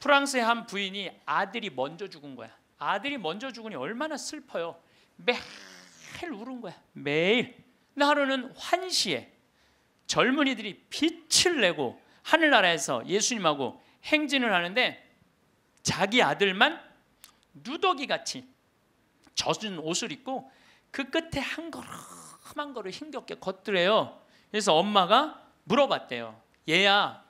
프랑스의 한 부인이 아들이 먼저 죽은 거야. 아들이 먼저 죽으니 얼마나 슬퍼요. 매일 울은 거야. 매일. 근데 하루는 환시에 젊은이들이 빛을 내고 하늘나라에서 예수님하고 행진을 하는데 자기 아들만 누더기 같이 젖은 옷을 입고 그 끝에 한 걸음 한 걸음 힘겹게 걷더래요. 그래서 엄마가 물어봤대요. 얘야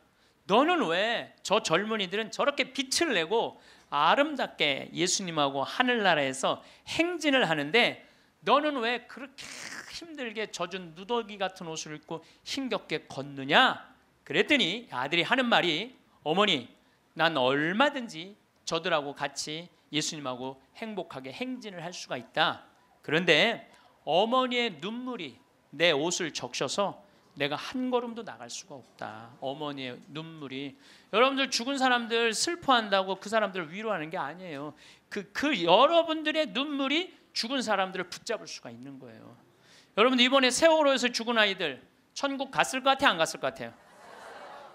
너는 왜 저 젊은이들은 저렇게 빛을 내고 아름답게 예수님하고 하늘나라에서 행진을 하는데 너는 왜 그렇게 힘들게 젖은 누더기 같은 옷을 입고 힘겹게 걷느냐? 그랬더니 아들이 하는 말이 어머니 난 얼마든지 저들하고 같이 예수님하고 행복하게 행진을 할 수가 있다. 그런데 어머니의 눈물이 내 옷을 적셔서 내가 한 걸음도 나갈 수가 없다. 어머니의 눈물이 여러분들 죽은 사람들 슬퍼한다고 그 사람들을 위로하는 게 아니에요. 그, 그 여러분들의 눈물이 죽은 사람들을 붙잡을 수가 있는 거예요. 여러분 이번에 세월호에서 죽은 아이들 천국 갔을 것 같아 요안 갔을 것 같아요?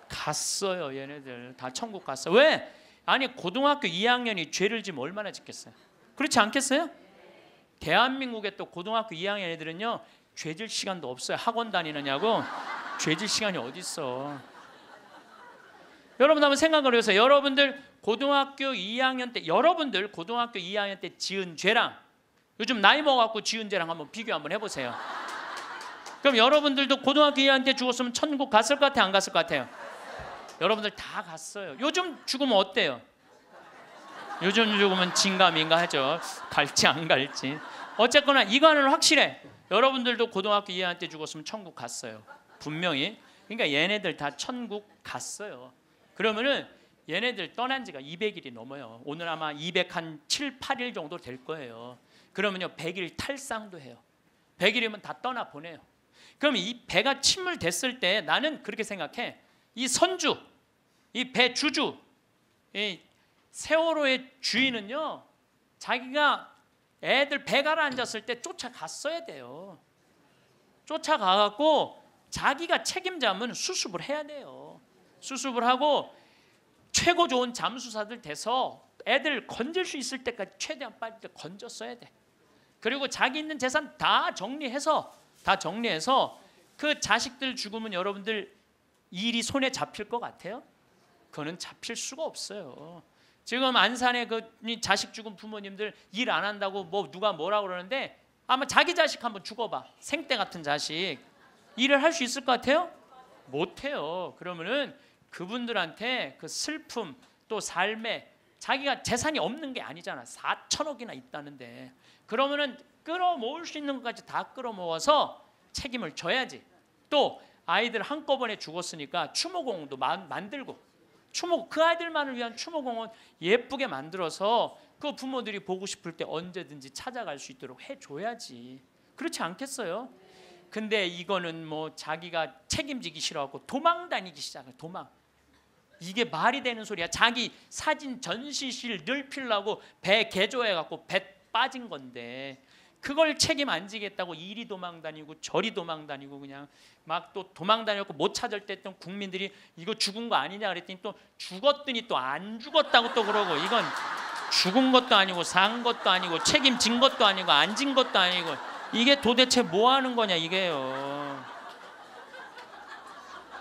갔어요 얘네들 다 천국 갔어 요 왜? 아니 고등학교 2학년이 죄를 지면 얼마나 짓겠어요 그렇지 않겠어요? 대한민국의 또 고등학교 2학년 애들은요 죄질 시간도 없어요. 학원 다니느냐고 죄질 시간이 어디 있어? 여러분 한번 생각을 해보세요. 여러분들 고등학교 2학년 때 여러분들 고등학교 2학년 때 지은 죄랑 요즘 나이 먹어갖고 지은 죄랑 한번 비교 한번 해보세요. 그럼 여러분들도 고등학교 2학년 때 죽었으면 천국 갔을 것 같아요? 안 갔을 것 같아요? 여러분들 다 갔어요. 요즘 죽으면 어때요? 요즘 죽으면 진감인가 하죠. 갈지 안 갈지. 어쨌거나 이거는 확실해. 여러분들도 고등학교 2학년 때 죽었으면 천국 갔어요. 분명히. 그러니까 얘네들 다 천국 갔어요. 그러면은 얘네들 떠난 지가 200일이 넘어요. 오늘 아마 200 한 7, 8일 정도 될 거예요. 그러면요. 100일 탈상도 해요. 100일이면 다 떠나 보내요. 그럼 이 배가 침몰됐을 때 나는 그렇게 생각해. 이 선주, 이 배 주주, 이 세월호의 주인은요. 자기가 애들 배가 앉았을 때 쫓아갔어야 돼요. 쫓아가갖고 자기가 책임자면 수습을 해야 돼요. 수습을 하고 최고 좋은 잠수사들 돼서 애들 건질 수 있을 때까지 최대한 빨리 건졌어야 돼. 그리고 자기 있는 재산 다 정리해서 다 정리해서 그 자식들 죽으면 여러분들 일이 손에 잡힐 것 같아요? 그거는 잡힐 수가 없어요. 지금 안산에 그 자식 죽은 부모님들 일 안 한다고 뭐 누가 뭐라 그러는데 아마 자기 자식 한번 죽어봐 생떼 같은 자식 일을 할 수 있을 것 같아요? 못해요. 그러면은 그분들한테 그 슬픔 또 삶에 자기가 재산이 없는 게 아니잖아. 4천억이나 있다는데 그러면은 끌어모을 수 있는 것까지 다 끌어모아서 책임을 져야지. 또 아이들 한꺼번에 죽었으니까 추모공도 마, 만들고 추모 그 아이들만을 위한 추모 공원 예쁘게 만들어서 그 부모들이 보고 싶을 때 언제든지 찾아갈 수 있도록 해 줘야지. 그렇지 않겠어요? 근데 이거는 뭐 자기가 책임지기 싫어하고 도망 다니기 시작해. 도망. 이게 말이 되는 소리야. 자기 사진 전시실 늘 필라고 배 개조해 갖고 배 빠진 건데 그걸 책임 안 지겠다고 이리 도망 다니고 저리 도망 다니고 그냥 막 또 도망 다녔고 못 찾을 때 또 국민들이 이거 죽은 거 아니냐 그랬더니 또 죽었더니 또 안 죽었다고 또 그러고 이건 죽은 것도 아니고 산 것도 아니고 책임진 것도 아니고 안 진 것도 아니고 이게 도대체 뭐 하는 거냐 이게요.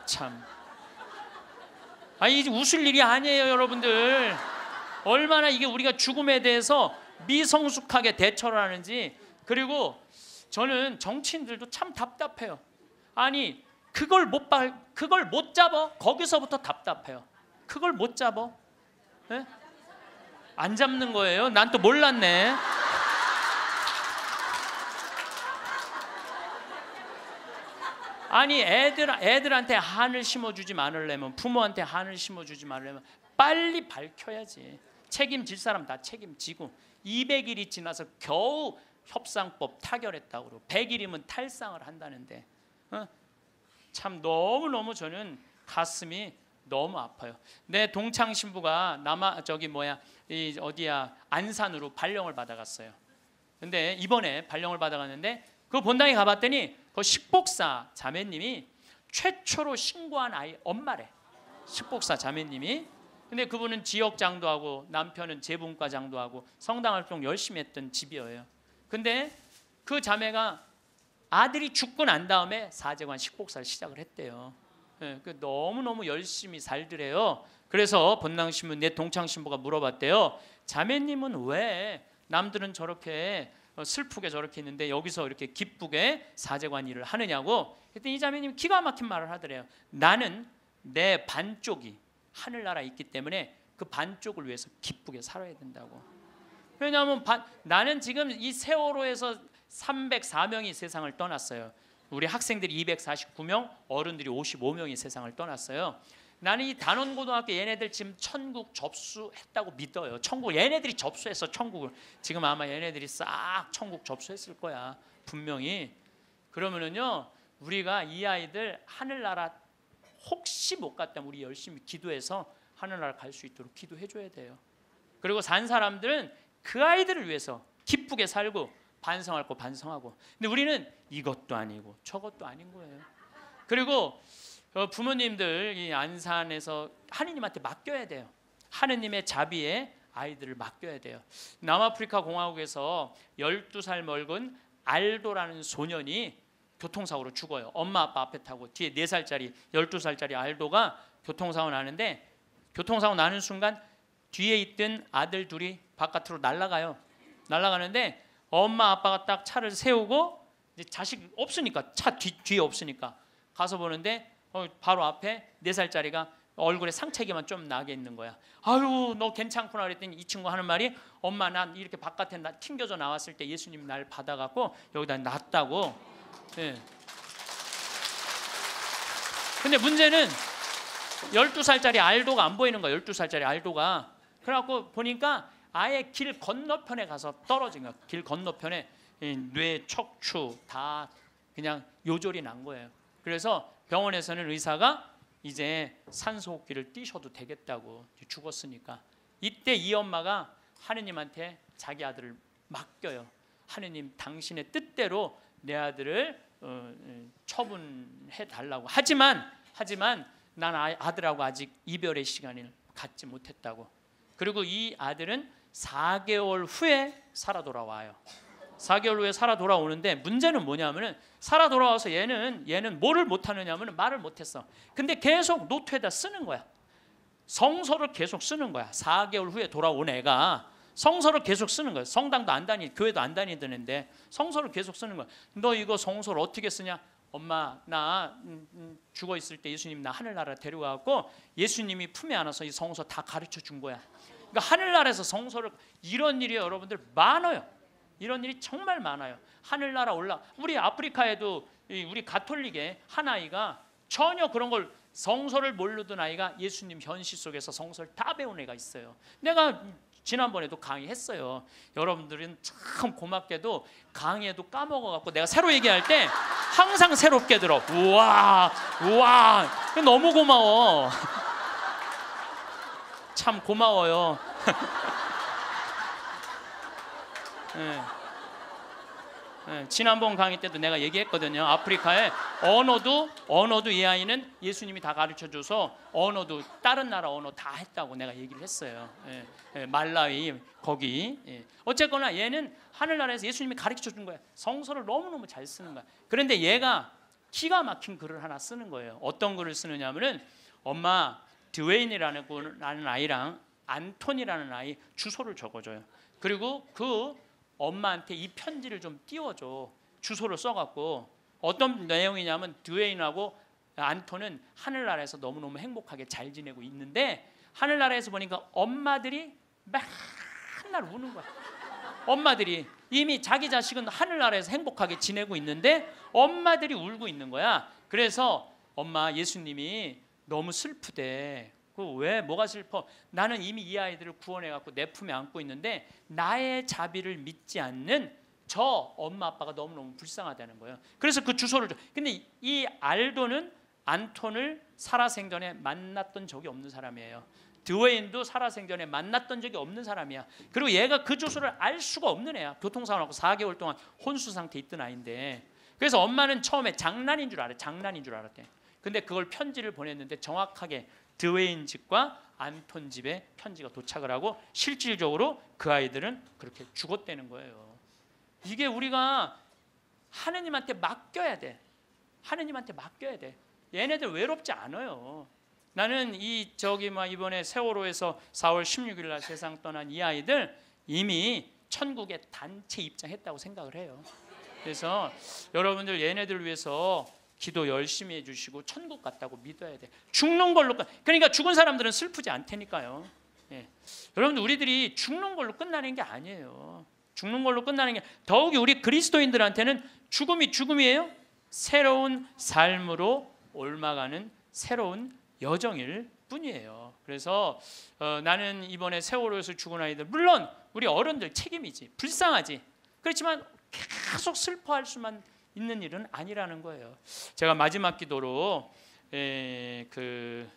참. 아니 웃을 일이 아니에요 여러분들. 얼마나 이게 우리가 죽음에 대해서 미성숙하게 대처를 하는지 그리고 저는 정치인들도 참 답답해요. 아니 그걸 못 발, 그걸 못 잡아 거기서부터 답답해요. 그걸 못 잡아. 네? 안 잡는 거예요. 난 또 몰랐네. 아니 애들 애들한테 한을 심어주지 말으려면 부모한테 한을 심어주지 말으려면 빨리 밝혀야지 책임질 사람 다 책임지고 200일이 지나서 겨우 협상법 타결했다고 그러고 100일이면 탈상을 한다는데 어? 참 너무너무 저는 가슴이 너무 아파요. 내 동창 신부가 남아 저기 뭐야 이 어디야 안산으로 발령을 받아갔어요. 근데 이번에 발령을 받아갔는데 그 본당에 가봤더니 그 식복사 자매님이 최초로 신고한 아이 엄마래. 식복사 자매님이 근데 그분은 지역장도 하고 남편은 재분과장도 하고 성당 활동 열심히 했던 집이에요. 근데 그 자매가 아들이 죽고 난 다음에 사제관 식복사를 시작을 했대요. 예, 그 너무너무 열심히 살더래요. 그래서 본낭신문 내 동창신부가 물어봤대요. 자매님은 왜 남들은 저렇게 어, 슬프게 저렇게 있는데 여기서 이렇게 기쁘게 사제관 일을 하느냐고 그때 이 자매님 기가 막힌 말을 하더래요. 나는 내 반쪽이 하늘나라 있기 때문에 그 반쪽을 위해서 기쁘게 살아야 된다고. 왜냐하면 바, 나는 지금 이 세월호에서 304명이 세상을 떠났어요. 우리 학생들이 249명, 어른들이 55명이 세상을 떠났어요. 나는 이 단원고등학교 얘네들 지금 천국 접수했다고 믿어요. 천국 얘네들이 접수해서 천국을 지금 아마 얘네들이 싹 천국 접수했을 거야 분명히. 그러면은요 우리가 이 아이들 하늘나라 혹시 못 갔다면 우리 열심히 기도해서 하늘나라 갈 수 있도록 기도해줘야 돼요. 그리고 산 사람들은 그 아이들을 위해서 기쁘게 살고 반성할 거 반성하고. 근데 우리는 이것도 아니고 저것도 아닌 거예요. 그리고 어, 부모님들 이 안산에서 하느님한테 맡겨야 돼요. 하느님의 자비에 아이들을 맡겨야 돼요. 남아프리카 공화국에서 12살 먹은 알도라는 소년이 교통사고로 죽어요. 엄마 아빠 앞에 타고 뒤에 4살짜리 12살짜리 알도가 교통사고 나는데 교통사고 나는 순간 뒤에 있던 아들 둘이 바깥으로 날아가요. 날아가는데 엄마 아빠가 딱 차를 세우고 자식 없으니까 차 뒤, 뒤에 없으니까 가서 보는데 어, 바로 앞에 네 살짜리가 얼굴에 상체기만 좀 나게 있는 거야. 아유 너 괜찮구나 그랬더니 이 친구 하는 말이 엄마 난 이렇게 바깥에 나, 튕겨져 나왔을 때 예수님 날 받아갖고 여기다 놨다고. 예. 근데 문제는 12살짜리 알도가 안 보이는 거야. 12살짜리 알도가. 그래갖고 보니까 아예 길 건너편에 가서 떨어진 거야. 길 건너편에 뇌 척추 다 그냥 요절이 난 거예요. 그래서 병원에서는 의사가 이제 산소호흡기를 뛰셔도 되겠다고 죽었으니까 이때 이 엄마가 하느님한테 자기 아들을 맡겨요. 하느님 당신의 뜻대로 내 아들을 어, 어 처분해 달라고. 하지만 하지만 난 아, 아들하고 아직 이별의 시간을 갖지 못했다고. 그리고 이 아들은 4개월 후에 살아 돌아와요. 4개월 후에 살아 돌아오는데 문제는 뭐냐면은 살아 돌아와서 얘는 얘는 뭐를 못하느냐면 말을 못 했어. 근데 계속 노트에다 쓰는 거야. 성서를 계속 쓰는 거야. 4개월 후에 돌아온 애가 성서를 계속 쓰는 거야. 성당도 안 다니, 교회도 안 다니는데 성서를 계속 쓰는 거야. 너 이거 성서를 어떻게 쓰냐? 엄마 나 음, 음, 죽어 있을 때 예수님 나 하늘나라 데려가고 예수님이 품에 안아서 이 성서 다 가르쳐 준 거야. 그러니까 하늘나라에서 성소를 이런 일이 여러분들 많아요. 이런 일이 정말 많아요. 하늘나라 올라 우리 아프리카에도 우리 가톨릭의 한 아이가 전혀 그런 걸 성서를 모르던 아이가 예수님 현실 속에서 성서를 다 배운 애가 있어요. 내가 지난번에도 강의했어요. 여러분들은 참 고맙게도 강의에도 까먹어갖고 내가 새로 얘기할 때 항상 새롭게 들어. 우와, 우와, 너무 고마워. 참 고마워요. 네. 네. 지난번 강의 때도 내가 얘기했거든요. 아프리카에 언어도 언어도 이 아이는 예수님이 다 가르쳐 줘서 언어도 다른 나라 언어 다 했다고 내가 얘기를 했어요. 네. 말라위 거기 예. 어쨌거나 얘는 하늘나라에서 예수님이 가르쳐 준 거야. 성서를 너무 너무 잘 쓰는 거야. 그런데 얘가 기가 막힌 글을 하나 쓰는 거예요. 어떤 글을 쓰느냐면 엄마 드웨인이라는 아이랑 안톤이라는 아이 주소를 적어줘요. 그리고 그 엄마한테 이 편지를 좀 띄워줘. 주소를 써갖고 어떤 내용이냐면 드웨인하고 안톤은 하늘나라에서 너무너무 행복하게 잘 지내고 있는데 하늘나라에서 보니까 엄마들이 맨날 우는 거야. 엄마들이 이미 자기 자식은 하늘나라에서 행복하게 지내고 있는데 엄마들이 울고 있는 거야. 그래서 엄마 예수님이 너무 슬프대. 그 왜 뭐가 슬퍼? 나는 이미 이 아이들을 구원해 갖고 내 품에 안고 있는데 나의 자비를 믿지 않는 저 엄마 아빠가 너무너무 불쌍하다는 거예요. 그래서 그 주소를 줘. 근데 이 알도는 안톤을 살아생전에 만났던 적이 없는 사람이에요. 드웨인도 살아생전에 만났던 적이 없는 사람이야. 그리고 얘가 그 주소를 알 수가 없는 애야. 교통사고나고 4개월 동안 혼수 상태 있던 아이인데. 그래서 엄마는 처음에 장난인 줄 알아. 장난인 줄 알았대. 근데 그걸 편지를 보냈는데 정확하게 드웨인 집과 안톤 집에 편지가 도착을 하고 실질적으로 그 아이들은 그렇게 죽었다는 거예요. 이게 우리가 하느님한테 맡겨야 돼. 하느님한테 맡겨야 돼. 얘네들 외롭지 않아요. 나는 이 저기 막 이번에 세월호에서 4월 16일 날 세상 떠난 이 아이들 이미 천국에 단체 입장했다고 생각을 해요. 그래서 여러분들 얘네들 위해서 기도 열심히 해주시고 천국 갔다고 믿어야 돼. 죽는 걸로 그러니까 죽은 사람들은 슬프지 않테니까요. 예. 여러분 우리들이 죽는 걸로 끝나는 게 아니에요. 죽는 걸로 끝나는 게 더욱이 우리 그리스도인들한테는 죽음이 죽음이에요. 새로운 삶으로 올라가는 새로운 여정일 뿐이에요. 그래서 어, 나는 이번에 세월호에서 죽은 아이들 물론 우리 어른들 책임이지 불쌍하지. 그렇지만 계속 슬퍼할 수만 있는 일은 아니라는 거예요. 제가 마지막 기도로 에, 예, 그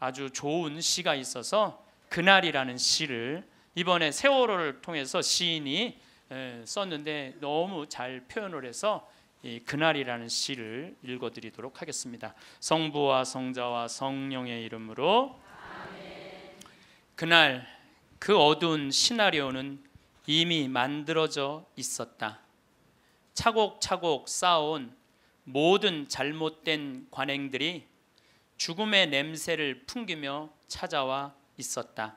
아주 좋은 시가 있어서 그날이라는 시를 이번에 세월호를 통해서 시인이 에, 예, 썼는데 너무 잘 표현을 해서 이 그날이라는 시를 읽어드리도록 하겠습니다. 성부와 성자와 성령의 이름으로 그날 그 어두운 시나리오는 이미 만들어져 있었다. 차곡차곡 쌓아온 모든 잘못된 관행들이 죽음의 냄새를 풍기며 찾아와 있었다.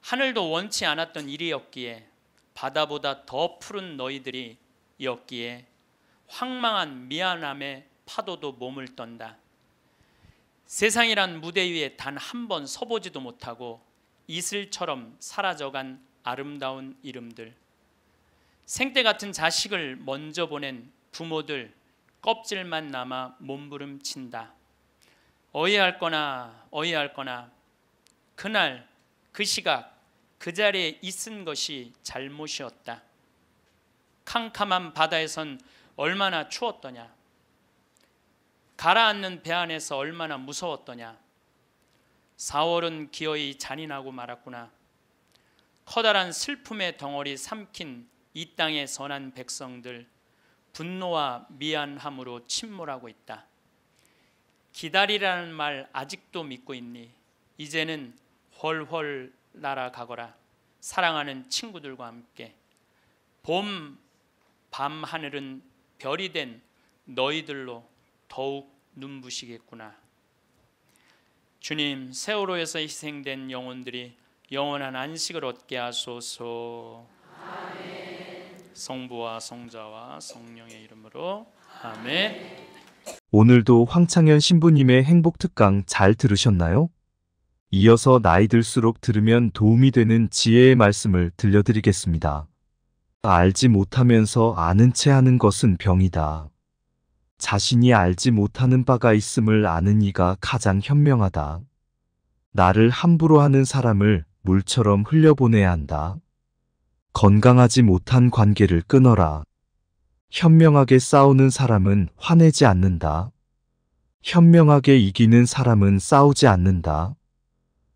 하늘도 원치 않았던 일이었기에 바다보다 더 푸른 너희들이 이었기에 황망한 미안함의 파도도 몸을 떤다. 세상이란 무대 위에 단 한 번 서보지도 못하고 이슬처럼 사라져간 아름다운 이름들. 생때 같은 자식을 먼저 보낸 부모들 껍질만 남아 몸부림친다. 어이할 거나 어이할 거나 그날 그 시각 그 자리에 있은 것이 잘못이었다. 캄캄한 바다에선 얼마나 추웠더냐. 가라앉는 배 안에서 얼마나 무서웠더냐. 4월은 기어이 잔인하고 말았구나. 커다란 슬픔의 덩어리 삼킨 이 땅의 선한 백성들 분노와 미안함으로 침몰하고 있다. 기다리라는 말 아직도 믿고 있니? 이제는 훨훨 날아가거라. 사랑하는 친구들과 함께 봄, 밤 하늘은 별이 된 너희들로 더욱 눈부시겠구나. 주님, 세월호에서 희생된 영혼들이 영원한 안식을 얻게 하소서. 아멘. 성부와 성자와 성령의 이름으로 아멘. 오늘도 황창현 신부님의 행복 특강 잘 들으셨나요? 이어서 나이 들수록 들으면 도움이 되는 지혜의 말씀을 들려드리겠습니다. 알지 못하면서 아는 체 하는 것은 병이다. 자신이 알지 못하는 바가 있음을 아는 이가 가장 현명하다. 나를 함부로 하는 사람을 물처럼 흘려보내야 한다. 건강하지 못한 관계를 끊어라. 현명하게 싸우는 사람은 화내지 않는다. 현명하게 이기는 사람은 싸우지 않는다.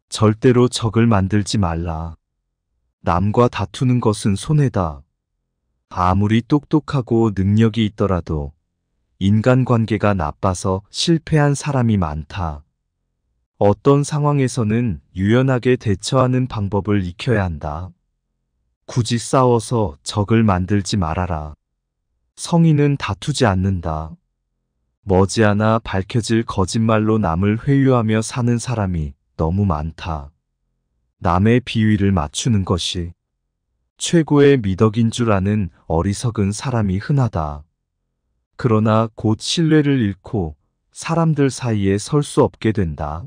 절대로 적을 만들지 말라. 남과 다투는 것은 손해다. 아무리 똑똑하고 능력이 있더라도 인간관계가 나빠서 실패한 사람이 많다. 어떤 상황에서는 유연하게 대처하는 방법을 익혀야 한다. 굳이 싸워서 적을 만들지 말아라. 성인은 다투지 않는다. 머지않아 밝혀질 거짓말로 남을 회유하며 사는 사람이 너무 많다. 남의 비위를 맞추는 것이 최고의 미덕인 줄 아는 어리석은 사람이 흔하다. 그러나 곧 신뢰를 잃고 사람들 사이에 설 수 없게 된다.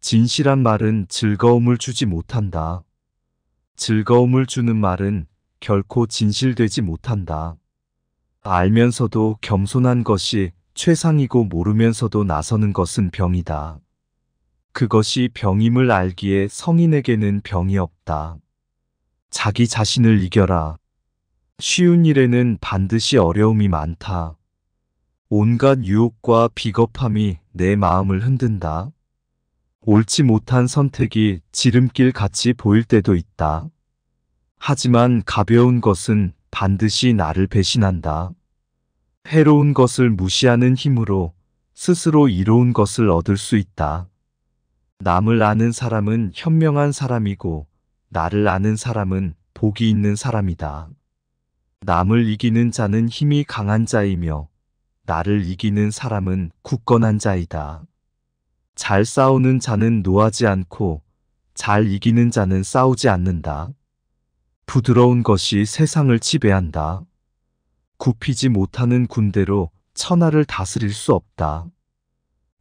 진실한 말은 즐거움을 주지 못한다. 즐거움을 주는 말은 결코 진실되지 못한다. 알면서도 겸손한 것이 최상이고 모르면서도 나서는 것은 병이다. 그것이 병임을 알기에 성인에게는 병이 없다. 자기 자신을 이겨라. 쉬운 일에는 반드시 어려움이 많다. 온갖 유혹과 비겁함이 내 마음을 흔든다. 옳지 못한 선택이 지름길 같이 보일 때도 있다. 하지만 가벼운 것은 반드시 나를 배신한다. 해로운 것을 무시하는 힘으로 스스로 이로운 것을 얻을 수 있다. 남을 아는 사람은 현명한 사람이고 나를 아는 사람은 복이 있는 사람이다. 남을 이기는 자는 힘이 강한 자이며 나를 이기는 사람은 굳건한 자이다. 잘 싸우는 자는 노하지 않고 잘 이기는 자는 싸우지 않는다. 부드러운 것이 세상을 지배한다. 굽히지 못하는 군대로 천하를 다스릴 수 없다.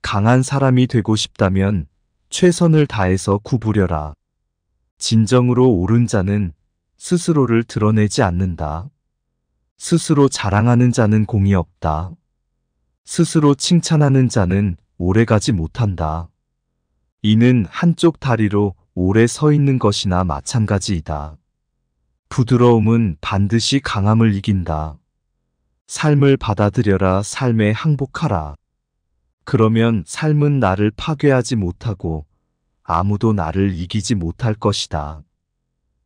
강한 사람이 되고 싶다면 최선을 다해서 구부려라. 진정으로 옳은 자는 스스로를 드러내지 않는다. 스스로 자랑하는 자는 공이 없다. 스스로 칭찬하는 자는 오래가지 못한다. 이는 한쪽 다리로 오래 서 있는 것이나 마찬가지이다. 부드러움은 반드시 강함을 이긴다. 삶을 받아들여라 삶에 항복하라. 그러면 삶은 나를 파괴하지 못하고 아무도 나를 이기지 못할 것이다.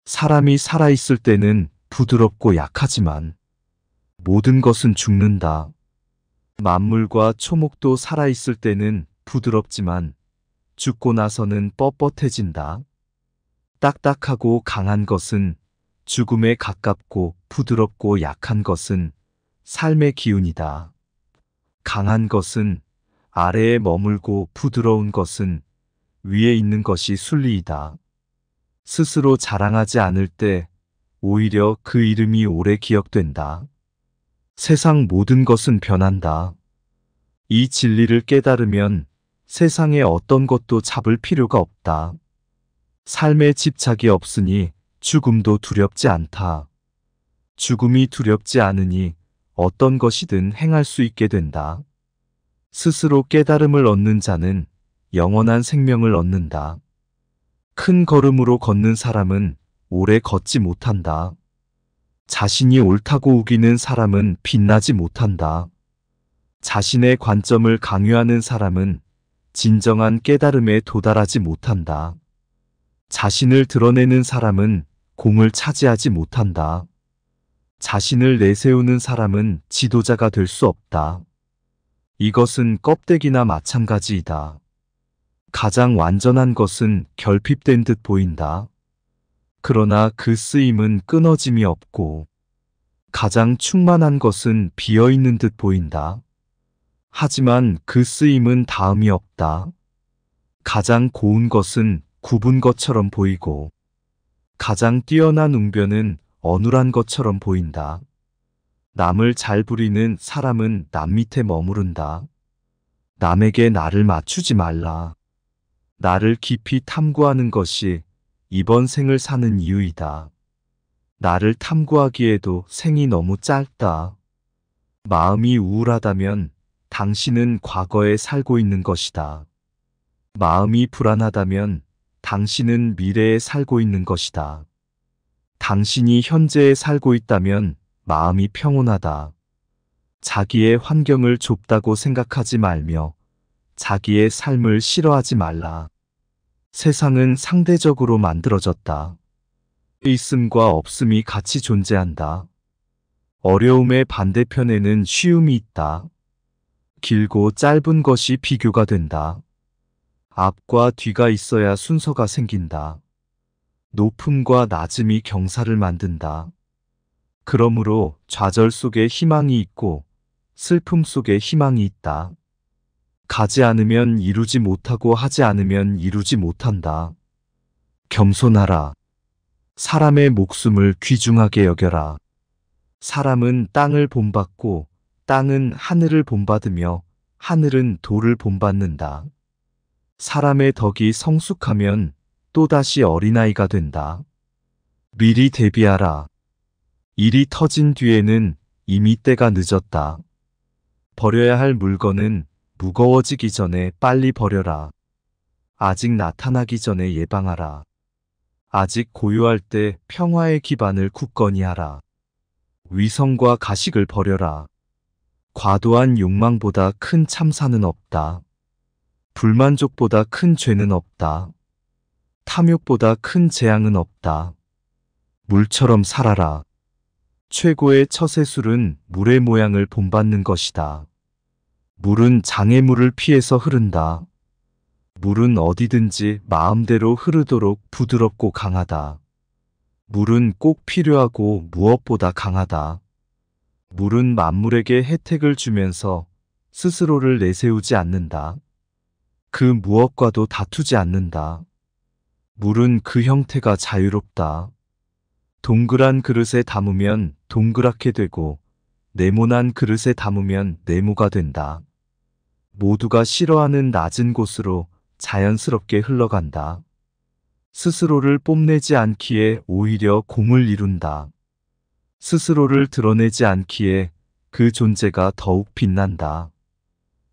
사람이 살아있을 때는 부드럽고 약하지만 모든 것은 죽는다. 만물과 초목도 살아있을 때는 부드럽지만 죽고 나서는 뻣뻣해진다. 딱딱하고 강한 것은 죽음에 가깝고 부드럽고 약한 것은 삶의 기운이다. 강한 것은 아래에 머물고 부드러운 것은 위에 있는 것이 순리이다. 스스로 자랑하지 않을 때 오히려 그 이름이 오래 기억된다. 세상 모든 것은 변한다. 이 진리를 깨달으면 세상의 어떤 것도 잡을 필요가 없다. 삶에 집착이 없으니 죽음도 두렵지 않다. 죽음이 두렵지 않으니 어떤 것이든 행할 수 있게 된다. 스스로 깨달음을 얻는 자는 영원한 생명을 얻는다. 큰 걸음으로 걷는 사람은 오래 걷지 못한다. 자신이 옳다고 우기는 사람은 빛나지 못한다. 자신의 관점을 강요하는 사람은 진정한 깨달음에 도달하지 못한다. 자신을 드러내는 사람은 공을 차지하지 못한다. 자신을 내세우는 사람은 지도자가 될 수 없다. 이것은 껍데기나 마찬가지이다. 가장 완전한 것은 결핍된 듯 보인다. 그러나 그 쓰임은 끊어짐이 없고 가장 충만한 것은 비어 있는 듯 보인다. 하지만 그 쓰임은 다음이 없다. 가장 고운 것은 굽은 것처럼 보이고 가장 뛰어난 웅변은 어눌한 것처럼 보인다. 남을 잘 부리는 사람은 남 밑에 머무른다. 남에게 나를 맞추지 말라. 나를 깊이 탐구하는 것이 이번 생을 사는 이유이다. 나를 탐구하기에도 생이 너무 짧다. 마음이 우울하다면 당신은 과거에 살고 있는 것이다. 마음이 불안하다면 당신은 미래에 살고 있는 것이다. 당신이 현재에 살고 있다면 마음이 평온하다. 자기의 환경을 좁다고 생각하지 말며 자기의 삶을 싫어하지 말라. 세상은 상대적으로 만들어졌다. 있음과 없음이 같이 존재한다. 어려움의 반대편에는 쉬움이 있다. 길고 짧은 것이 비교가 된다. 앞과 뒤가 있어야 순서가 생긴다. 높음과 낮음이 경사를 만든다. 그러므로 좌절 속에 희망이 있고 슬픔 속에 희망이 있다. 가지 않으면 이루지 못하고 하지 않으면 이루지 못한다. 겸손하라. 사람의 목숨을 귀중하게 여겨라. 사람은 땅을 본받고 땅은 하늘을 본받으며 하늘은 돌을 본받는다. 사람의 덕이 성숙하면 또다시 어린아이가 된다. 미리 대비하라. 일이 터진 뒤에는 이미 때가 늦었다. 버려야 할 물건은 무거워지기 전에 빨리 버려라. 아직 나타나기 전에 예방하라. 아직 고요할 때 평화의 기반을 굳건히 하라. 위성과 가식을 버려라. 과도한 욕망보다 큰 참사는 없다. 불만족보다 큰 죄는 없다. 탐욕보다 큰 재앙은 없다. 물처럼 살아라. 최고의 처세술은 물의 모양을 본받는 것이다. 물은 장애물을 피해서 흐른다. 물은 어디든지 마음대로 흐르도록 부드럽고 강하다. 물은 꼭 필요하고 무엇보다 강하다. 물은 만물에게 혜택을 주면서 스스로를 내세우지 않는다. 그 무엇과도 다투지 않는다. 물은 그 형태가 자유롭다. 동그란 그릇에 담으면 동그랗게 되고 네모난 그릇에 담으면 네모가 된다. 모두가 싫어하는 낮은 곳으로 자연스럽게 흘러간다. 스스로를 뽐내지 않기에 오히려 공을 이룬다. 스스로를 드러내지 않기에 그 존재가 더욱 빛난다.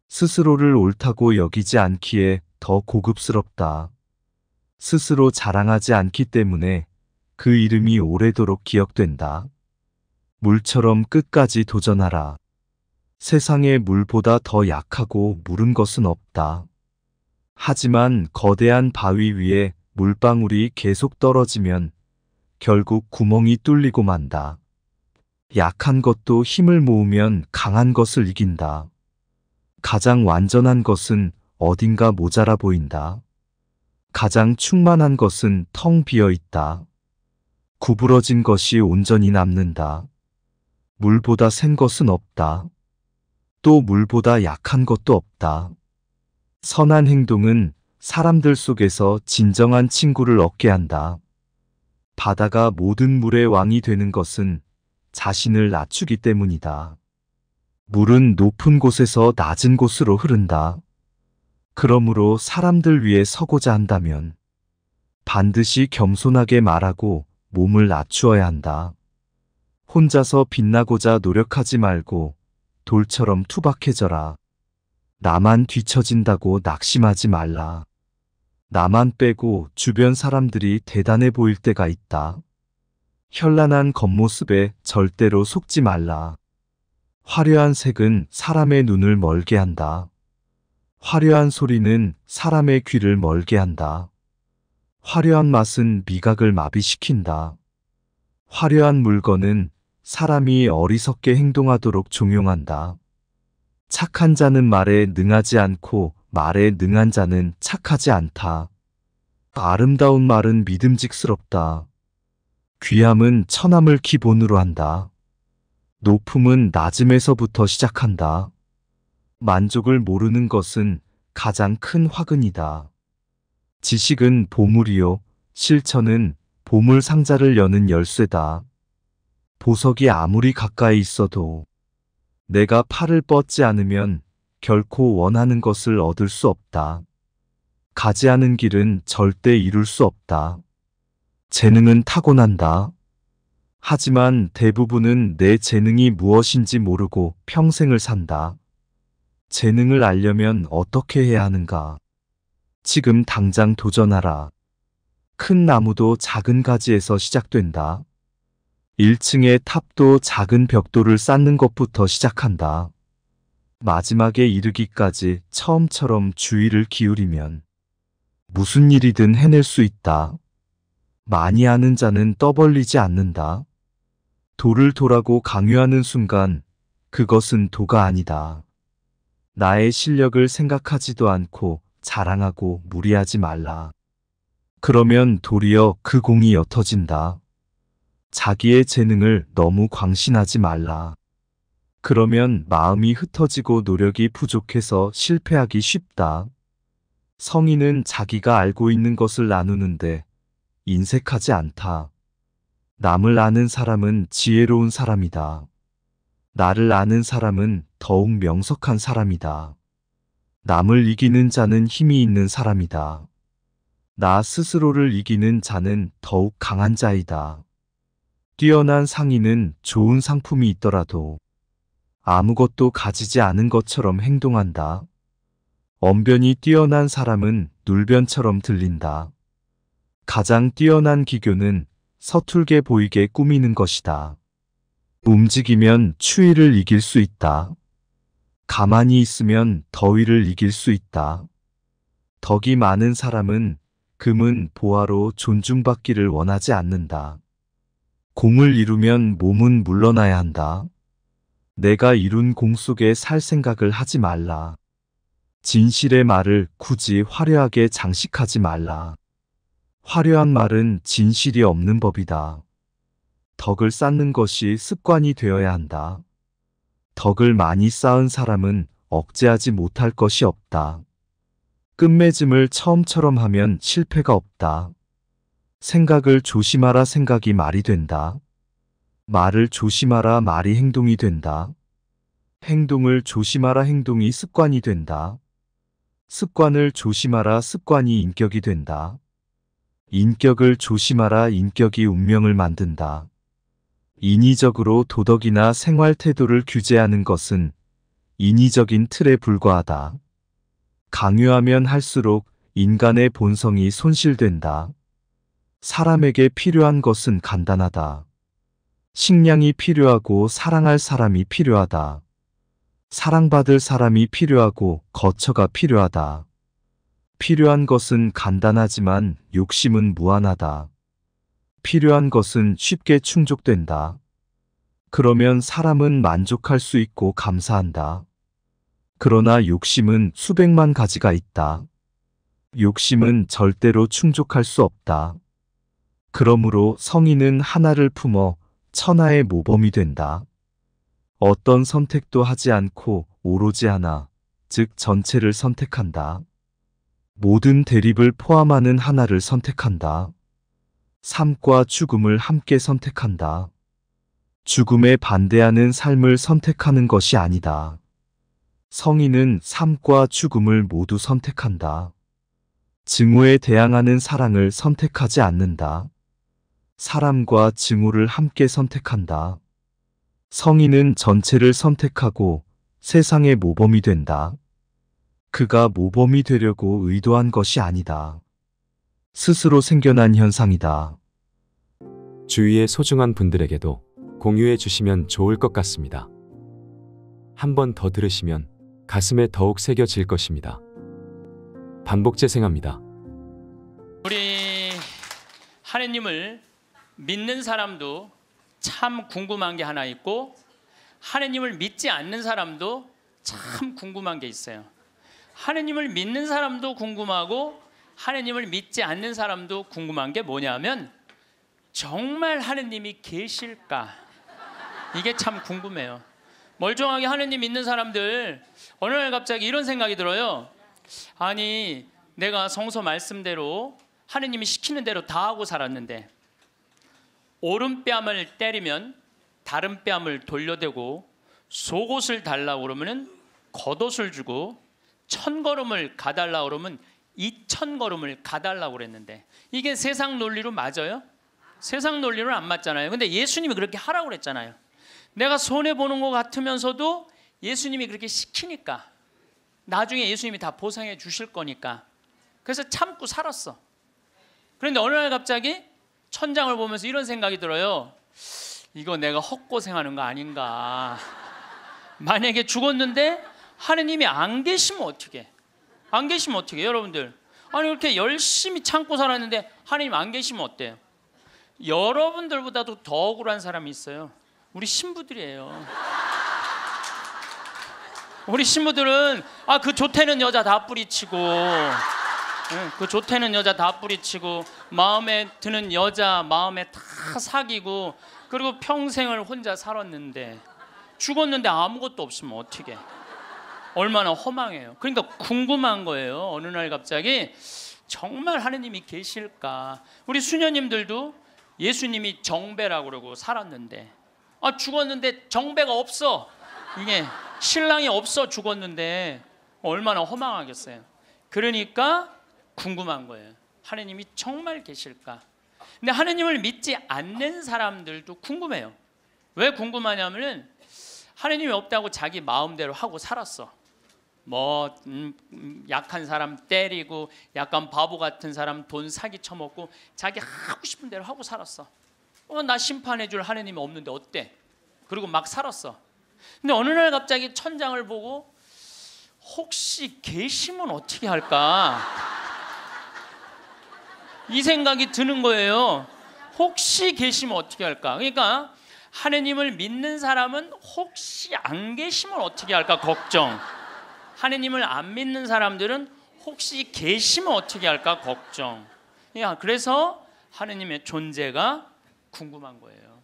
스스로를 옳다고 여기지 않기에 더 고급스럽다. 스스로 자랑하지 않기 때문에 그 이름이 오래도록 기억된다. 물처럼 끝까지 도전하라. 세상에 물보다 더 약하고 무른 것은 없다. 하지만 거대한 바위 위에 물방울이 계속 떨어지면 결국 구멍이 뚫리고 만다. 약한 것도 힘을 모으면 강한 것을 이긴다. 가장 완전한 것은 어딘가 모자라 보인다. 가장 충만한 것은 텅 비어 있다. 구부러진 것이 온전히 남는다. 물보다 센 것은 없다. 또 물보다 약한 것도 없다. 선한 행동은 사람들 속에서 진정한 친구를 얻게 한다. 바다가 모든 물의 왕이 되는 것은 자신을 낮추기 때문이다. 물은 높은 곳에서 낮은 곳으로 흐른다. 그러므로 사람들 위에 서고자 한다면 반드시 겸손하게 말하고 몸을 낮추어야 한다. 혼자서 빛나고자 노력하지 말고 돌처럼 투박해져라. 나만 뒤처진다고 낙심하지 말라. 나만 빼고 주변 사람들이 대단해 보일 때가 있다. 현란한 겉모습에 절대로 속지 말라. 화려한 색은 사람의 눈을 멀게 한다. 화려한 소리는 사람의 귀를 멀게 한다. 화려한 맛은 미각을 마비시킨다. 화려한 물건은 사람이 어리석게 행동하도록 종용한다. 착한 자는 말에 능하지 않고 말에 능한 자는 착하지 않다. 아름다운 말은 믿음직스럽다. 귀함은 천함을 기본으로 한다. 높음은 낮음에서부터 시작한다. 만족을 모르는 것은 가장 큰 화근이다. 지식은 보물이요, 실천은 보물 상자를 여는 열쇠다. 보석이 아무리 가까이 있어도 내가 팔을 뻗지 않으면 결코 원하는 것을 얻을 수 없다. 가지 않은 길은 절대 이룰 수 없다. 재능은 타고난다. 하지만 대부분은 내 재능이 무엇인지 모르고 평생을 산다. 재능을 알려면 어떻게 해야 하는가? 지금 당장 도전하라. 큰 나무도 작은 가지에서 시작된다. 1층의 탑도 작은 벽돌을 쌓는 것부터 시작한다. 마지막에 이르기까지 처음처럼 주의를 기울이면 무슨 일이든 해낼 수 있다. 많이 하는 자는 떠벌리지 않는다. 도를 도라고 강요하는 순간 그것은 도가 아니다. 나의 실력을 생각하지도 않고 자랑하고 무리하지 말라. 그러면 도리어 그 공이 옅어진다. 자기의 재능을 너무 광신하지 말라. 그러면 마음이 흩어지고 노력이 부족해서 실패하기 쉽다. 성인은 자기가 알고 있는 것을 나누는데 인색하지 않다. 남을 아는 사람은 지혜로운 사람이다. 나를 아는 사람은 더욱 명석한 사람이다. 남을 이기는 자는 힘이 있는 사람이다. 나 스스로를 이기는 자는 더욱 강한 자이다. 뛰어난 상인은 좋은 상품이 있더라도 아무것도 가지지 않은 것처럼 행동한다. 언변이 뛰어난 사람은 눌변처럼 들린다. 가장 뛰어난 기교는 서툴게 보이게 꾸미는 것이다. 움직이면 추위를 이길 수 있다. 가만히 있으면 더위를 이길 수 있다. 덕이 많은 사람은 금은 보화로 존중받기를 원하지 않는다. 공을 이루면 몸은 물러나야 한다. 내가 이룬 공 속에 살 생각을 하지 말라. 진실의 말을 굳이 화려하게 장식하지 말라. 화려한 말은 진실이 없는 법이다. 덕을 쌓는 것이 습관이 되어야 한다. 덕을 많이 쌓은 사람은 억제하지 못할 것이 없다. 끝맺음을 처음처럼 하면 실패가 없다. 생각을 조심하라 생각이 말이 된다. 말을 조심하라 말이 행동이 된다. 행동을 조심하라 행동이 습관이 된다. 습관을 조심하라 습관이 인격이 된다. 인격을 조심하라 인격이 운명을 만든다. 인위적으로 도덕이나 생활 태도를 규제하는 것은 인위적인 틀에 불과하다. 강요하면 할수록 인간의 본성이 손실된다. 사람에게 필요한 것은 간단하다. 식량이 필요하고 사랑할 사람이 필요하다. 사랑받을 사람이 필요하고 거처가 필요하다. 필요한 것은 간단하지만 욕심은 무한하다. 필요한 것은 쉽게 충족된다. 그러면 사람은 만족할 수 있고 감사한다. 그러나 욕심은 수백만 가지가 있다. 욕심은 절대로 충족할 수 없다. 그러므로 성인은 하나를 품어 천하의 모범이 된다. 어떤 선택도 하지 않고 오로지 하나, 즉 전체를 선택한다. 모든 대립을 포함하는 하나를 선택한다. 삶과 죽음을 함께 선택한다. 죽음에 반대하는 삶을 선택하는 것이 아니다. 성인은 삶과 죽음을 모두 선택한다. 증오에 대항하는 사랑을 선택하지 않는다. 사람과 징후를 함께 선택한다. 성인은 전체를 선택하고 세상의 모범이 된다. 그가 모범이 되려고 의도한 것이 아니다. 스스로 생겨난 현상이다. 주위의 소중한 분들에게도 공유해 주시면 좋을 것 같습니다. 한 번 더 들으시면 가슴에 더욱 새겨질 것입니다. 반복 재생합니다. 우리 하느님을 믿는 사람도 참 궁금한 게 하나 있고 하느님을 믿지 않는 사람도 참 궁금한 게 있어요. 하느님을 믿는 사람도 궁금하고 하느님을 믿지 않는 사람도 궁금한 게 뭐냐면 정말 하느님이 계실까? 이게 참 궁금해요. 멀쩡하게 하느님 믿는 사람들 어느 날 갑자기 이런 생각이 들어요. 아니 내가 성서 말씀대로 하느님이 시키는 대로 다 하고 살았는데 오른뺨을 때리면 다른 뺨을 돌려대고 속옷을 달라 그러면은 겉옷을 주고 천 걸음을 가달라 그러면 이천 걸음을 가달라 그랬는데 이게 세상 논리로 맞아요? 세상 논리로는 안 맞잖아요. 근데 예수님이 그렇게 하라고 그랬잖아요. 내가 손해 보는 것 같으면서도 예수님이 그렇게 시키니까 나중에 예수님이 다 보상해 주실 거니까 그래서 참고 살았어. 그런데 어느 날 갑자기 천장을 보면서 이런 생각이 들어요. 이거 내가 헛고생하는 거 아닌가. 만약에 죽었는데 하느님이 안 계시면 어떻게? 안 계시면 어떻게? 여러분들 아니 이렇게 열심히 참고 살았는데 하느님 안 계시면 어때요? 여러분들보다도 더 억울한 사람이 있어요. 우리 신부들이에요. 우리 신부들은 아 그 좋대는 여자 다 뿌리치고 예, 그 좋다는 여자 다 뿌리치고 마음에 드는 여자 마음에 다 사귀고 그리고 평생을 혼자 살았는데 죽었는데 아무것도 없으면 어떻게 얼마나 허망해요 그러니까 궁금한 거예요 어느 날 갑자기 정말 하느님이 계실까 우리 수녀님들도 예수님이 정배라고 그러고 살았는데 아 죽었는데 정배가 없어 이게 신랑이 없어 죽었는데 얼마나 허망하겠어요 그러니까 궁금한 거예요. 하느님이 정말 계실까? 근데 하느님을 믿지 않는 사람들도 궁금해요. 왜 궁금하냐면은 하느님이 없다고 자기 마음대로 하고 살았어. 뭐 음, 음 약한 사람 때리고 약간 바보 같은 사람 돈 사기 쳐먹고 자기 하고 싶은 대로 하고 살았어. 어, 나 심판해 줄 하느님이 없는데 어때? 그리고 막 살았어. 근데 어느 날 갑자기 천장을 보고 혹시 계시면 어떻게 할까? 이 생각이 드는 거예요. 혹시 계시면 어떻게 할까? 그러니까 하느님을 믿는 사람은 혹시 안 계시면 어떻게 할까 걱정. 하느님을 안 믿는 사람들은 혹시 계시면 어떻게 할까 걱정. 야, 그래서 하느님의 존재가 궁금한 거예요.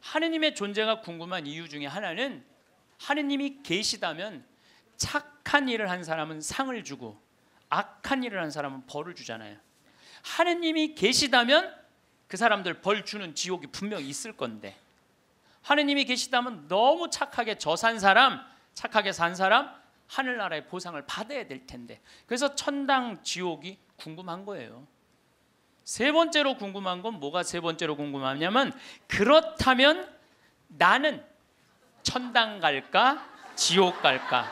하느님의 존재가 궁금한 이유 중에 하나는 하느님이 계시다면 착한 일을 한 사람은 상을 주고 악한 일을 한 사람은 벌을 주잖아요. 하느님이 계시다면 그 사람들 벌 주는 지옥이 분명히 있을 건데 하느님이 계시다면 너무 착하게 저산 사람, 착하게 산 사람 하늘나라의 보상을 받아야 될 텐데 그래서 천당 지옥이 궁금한 거예요. 세 번째로 궁금한 건 뭐가 세 번째로 궁금하냐면 그렇다면 나는 천당 갈까 지옥 갈까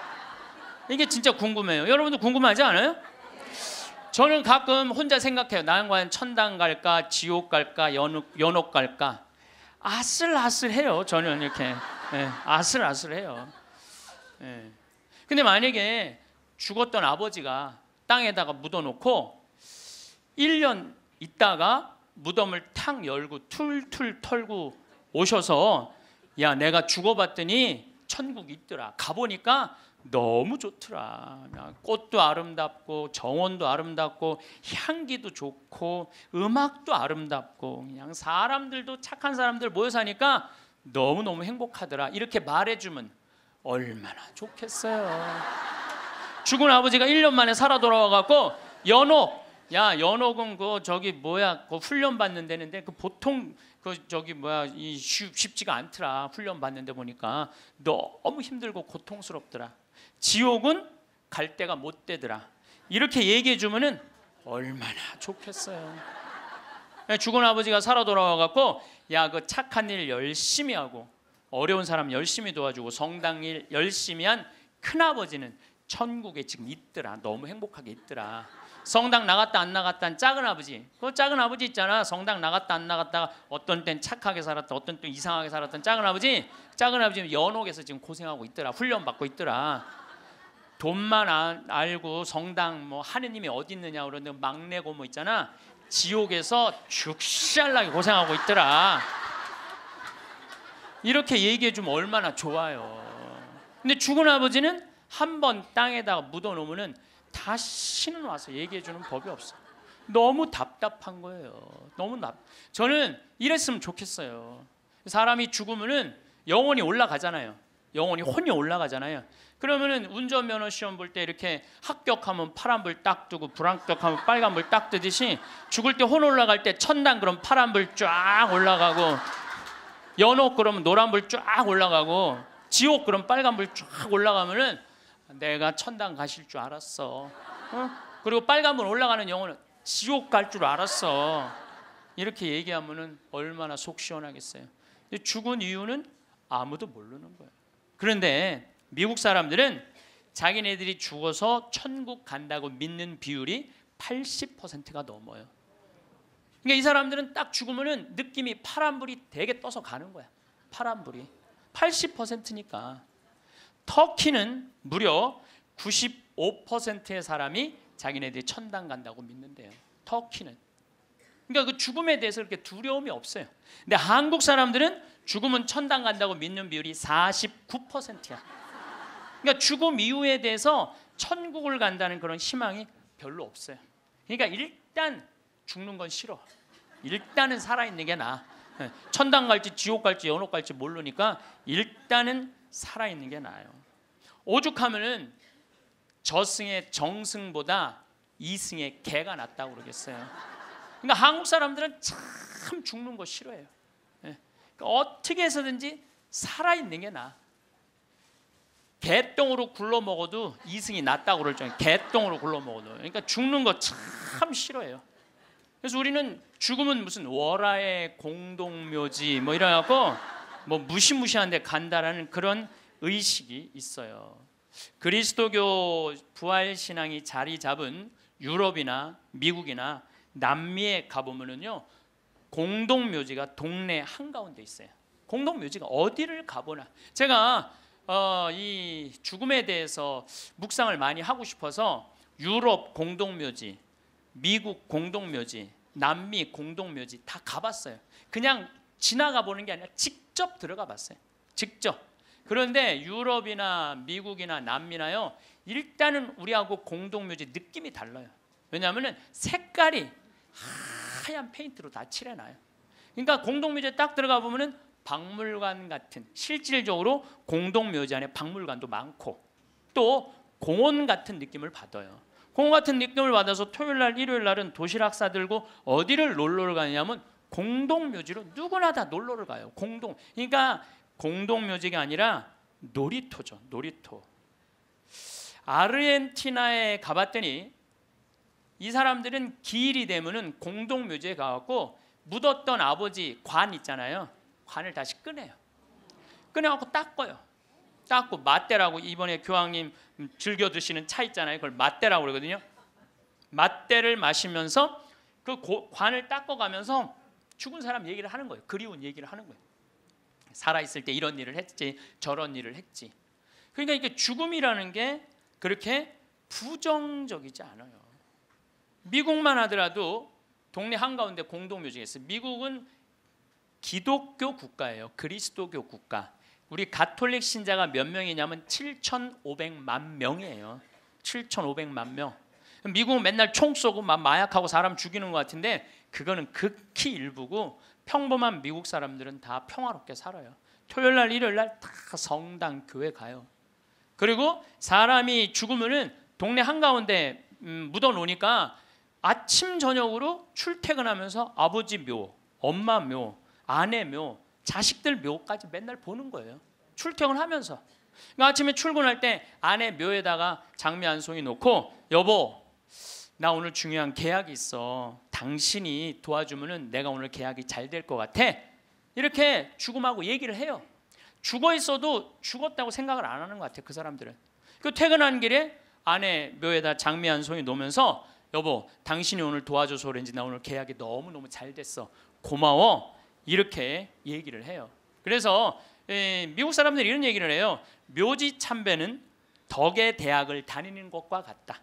이게 진짜 궁금해요. 여러분도 궁금하지 않아요? 저는 가끔 혼자 생각해요. 나는 과연 천당 갈까, 지옥 갈까, 연옥, 연옥 갈까. 아슬아슬해요. 저는 이렇게 네, 아슬아슬해요. 네. 근데 만약에 죽었던 아버지가 땅에다가 묻어놓고 1년 있다가 무덤을 탁 열고 툴툴 털고 오셔서 야 내가 죽어봤더니 천국 있더라. 가보니까 너무 좋더라. 꽃도 아름답고 정원도 아름답고 향기도 좋고 음악도 아름답고 그냥 사람들도 착한 사람들 모여 사니까 너무 너무 행복하더라. 이렇게 말해주면 얼마나 좋겠어요. 죽은 아버지가 1년 만에 살아 돌아와 갖고 연옥 야 연옥은 그 저기 뭐야 그 훈련 받는 데는데 그 보통 그 저기 뭐야 이 쉽, 쉽지가 않더라 훈련 받는데 보니까 너무 힘들고 고통스럽더라 지옥은 갈 데가 못 되더라. 이렇게 얘기해 주면은 얼마나 좋겠어요. 죽은 아버지가 살아 돌아와 갖고 야그 착한 일 열심히 하고 어려운 사람 열심히 도와주고 성당 일 열심히 한 큰아버지는 천국에 지금 있더라. 너무 행복하게 있더라. 성당 나갔다 안 나갔다 한 작은 아버지. 그 작은 아버지 있잖아. 성당 나갔다 안 나갔다가 어떤 땐 착하게 살았다. 어떤 땐 이상하게 살았던 작은 아버지. 작은 아버지는 연옥에서 지금 고생하고 있더라. 훈련 받고 있더라. 돈만 아, 알고 성당 뭐 하느님이 어디 있느냐 그러는데 막내 고모 있잖아 지옥에서 죽살나게 고생하고 있더라 이렇게 얘기해 주면 얼마나 좋아요 근데 죽은 아버지는 한 번 땅에다가 묻어 놓으면 다시는 와서 얘기해 주는 법이 없어 너무 답답한 거예요 너무 답 저는 이랬으면 좋겠어요 사람이 죽으면은 영혼이 올라가잖아요 영혼이 혼이 올라가잖아요 그러면은 운전면허 시험 볼 때 이렇게 합격하면 파란불 딱 뜨고 불합격하면 빨간불 딱 뜨듯이 죽을 때 혼 올라갈 때 천당 그럼 파란불 쫙 올라가고 연옥 그러면 노란불 쫙 올라가고 지옥 그럼 빨간불 쫙 올라가면은 내가 천당 가실 줄 알았어. 어? 그리고 빨간불 올라가는 영혼은 지옥 갈 줄 알았어. 이렇게 얘기하면은 얼마나 속 시원하겠어요. 죽은 이유는 아무도 모르는 거예요. 그런데 미국 사람들은 자기네들이 죽어서 천국 간다고 믿는 비율이 80%가 넘어요. 그러니까 이 사람들은 딱 죽으면은 느낌이 파란불이 되게 떠서 가는 거야. 파란불이. 80%니까. 터키는 무려 95%의 사람이 자기네들이 천당 간다고 믿는데요. 터키는. 그러니까 그 죽음에 대해서 그렇게 두려움이 없어요. 근데 한국 사람들은 죽음은 천당 간다고 믿는 비율이 49%야. 그러니까 죽음 이후에 대해서 천국을 간다는 그런 희망이 별로 없어요. 그러니까 일단 죽는 건 싫어. 일단은 살아있는 게 나아. 천당 갈지 지옥 갈지 연옥 갈지 모르니까 일단은 살아있는 게 나아요. 오죽하면은 저승의 정승보다 이승의 개가 낫다고 그러겠어요. 그러니까 한국 사람들은 참 죽는 거 싫어해요. 예. 그러니까 어떻게 해서든지 살아있는 게 나아. 개똥으로 굴러 먹어도 이승이 낫다고 그럴 정도. 개똥으로 굴러 먹어도. 그러니까 죽는 거 참 싫어해요. 그래서 우리는 죽음은 무슨 월화의 공동묘지 뭐 이래갖고 뭐 무시무시한데 간다라는 그런 의식이 있어요. 그리스도교 부활 신앙이 자리 잡은 유럽이나 미국이나 남미에 가보면은요 공동묘지가 동네 한 가운데 있어요. 공동묘지가 어디를 가보나 제가 어, 이 죽음에 대해서 묵상을 많이 하고 싶어서 유럽 공동묘지, 미국 공동묘지, 남미 공동묘지 다 가봤어요. 그냥 지나가 보는 게 아니라 직접 들어가 봤어요. 직접. 그런데 유럽이나 미국이나 남미나요 일단은 우리하고 공동묘지 느낌이 달라요. 왜냐하면 색깔이 하얀 페인트로 다 칠해놔요. 그러니까 공동묘지에 딱 들어가 보면은 박물관 같은 실질적으로 공동묘지 안에 박물관도 많고 또 공원 같은 느낌을 받아요. 공원 같은 느낌을 받아서 토요일 날, 일요일 날은 도시락 싸들고 어디를 놀러를 가냐면 공동묘지로 누구나 다 놀러를 가요. 공동. 그러니까 공동묘지가 아니라 놀이터죠. 놀이터. 아르헨티나에 가봤더니 이 사람들은 기일이 되면은 공동묘지에 가갖고 묻었던 아버지 관 있잖아요. 관을 다시 꺼내요. 꺼내갖고 닦아요. 닦고 맛대라고 이번에 교황님 즐겨 드시는 차 있잖아요. 그걸 맛대라고 그러거든요. 맛대를 마시면서 그 고, 관을 닦아가면서 죽은 사람 얘기를 하는 거예요. 그리운 얘기를 하는 거예요. 살아있을 때 이런 일을 했지 저런 일을 했지. 그러니까 이게 죽음이라는 게 그렇게 부정적이지 않아요. 미국만 하더라도 동네 한가운데 공동묘지가 있어요. 미국은 기독교 국가예요. 그리스도교 국가. 우리 가톨릭 신자가 몇 명이냐면 7,500만 명이에요. 7,500만 명. 미국은 맨날 총 쏘고 막 마약하고 사람 죽이는 것 같은데 그거는 극히 일부고 평범한 미국 사람들은 다 평화롭게 살아요. 토요일 날, 일요일 날 다 성당 교회 가요. 그리고 사람이 죽으면은 동네 한가운데 음, 묻어 놓으니까 아침 저녁으로 출퇴근하면서 아버지 묘, 엄마 묘, 아내 묘, 자식들 묘까지 맨날 보는 거예요. 출퇴근 하면서. 그러니까 아침에 출근할 때 아내 묘에다가 장미 한 송이 놓고 여보 나 오늘 중요한 계약이 있어. 당신이 도와주면은 내가 오늘 계약이 잘 될 것 같아. 이렇게 죽음하고 얘기를 해요. 죽어 있어도 죽었다고 생각을 안 하는 것 같아 그 사람들은. 그 퇴근한 길에 아내 묘에다 장미 한 송이 놓으면서 여보 당신이 오늘 도와줘서 그런지 나 오늘 계약이 너무 너무 잘 됐어. 고마워. 이렇게 얘기를 해요. 그래서 예, 미국 사람들이 이런 얘기를 해요. 묘지 참배는 덕의 대학을 다니는 것과 같다.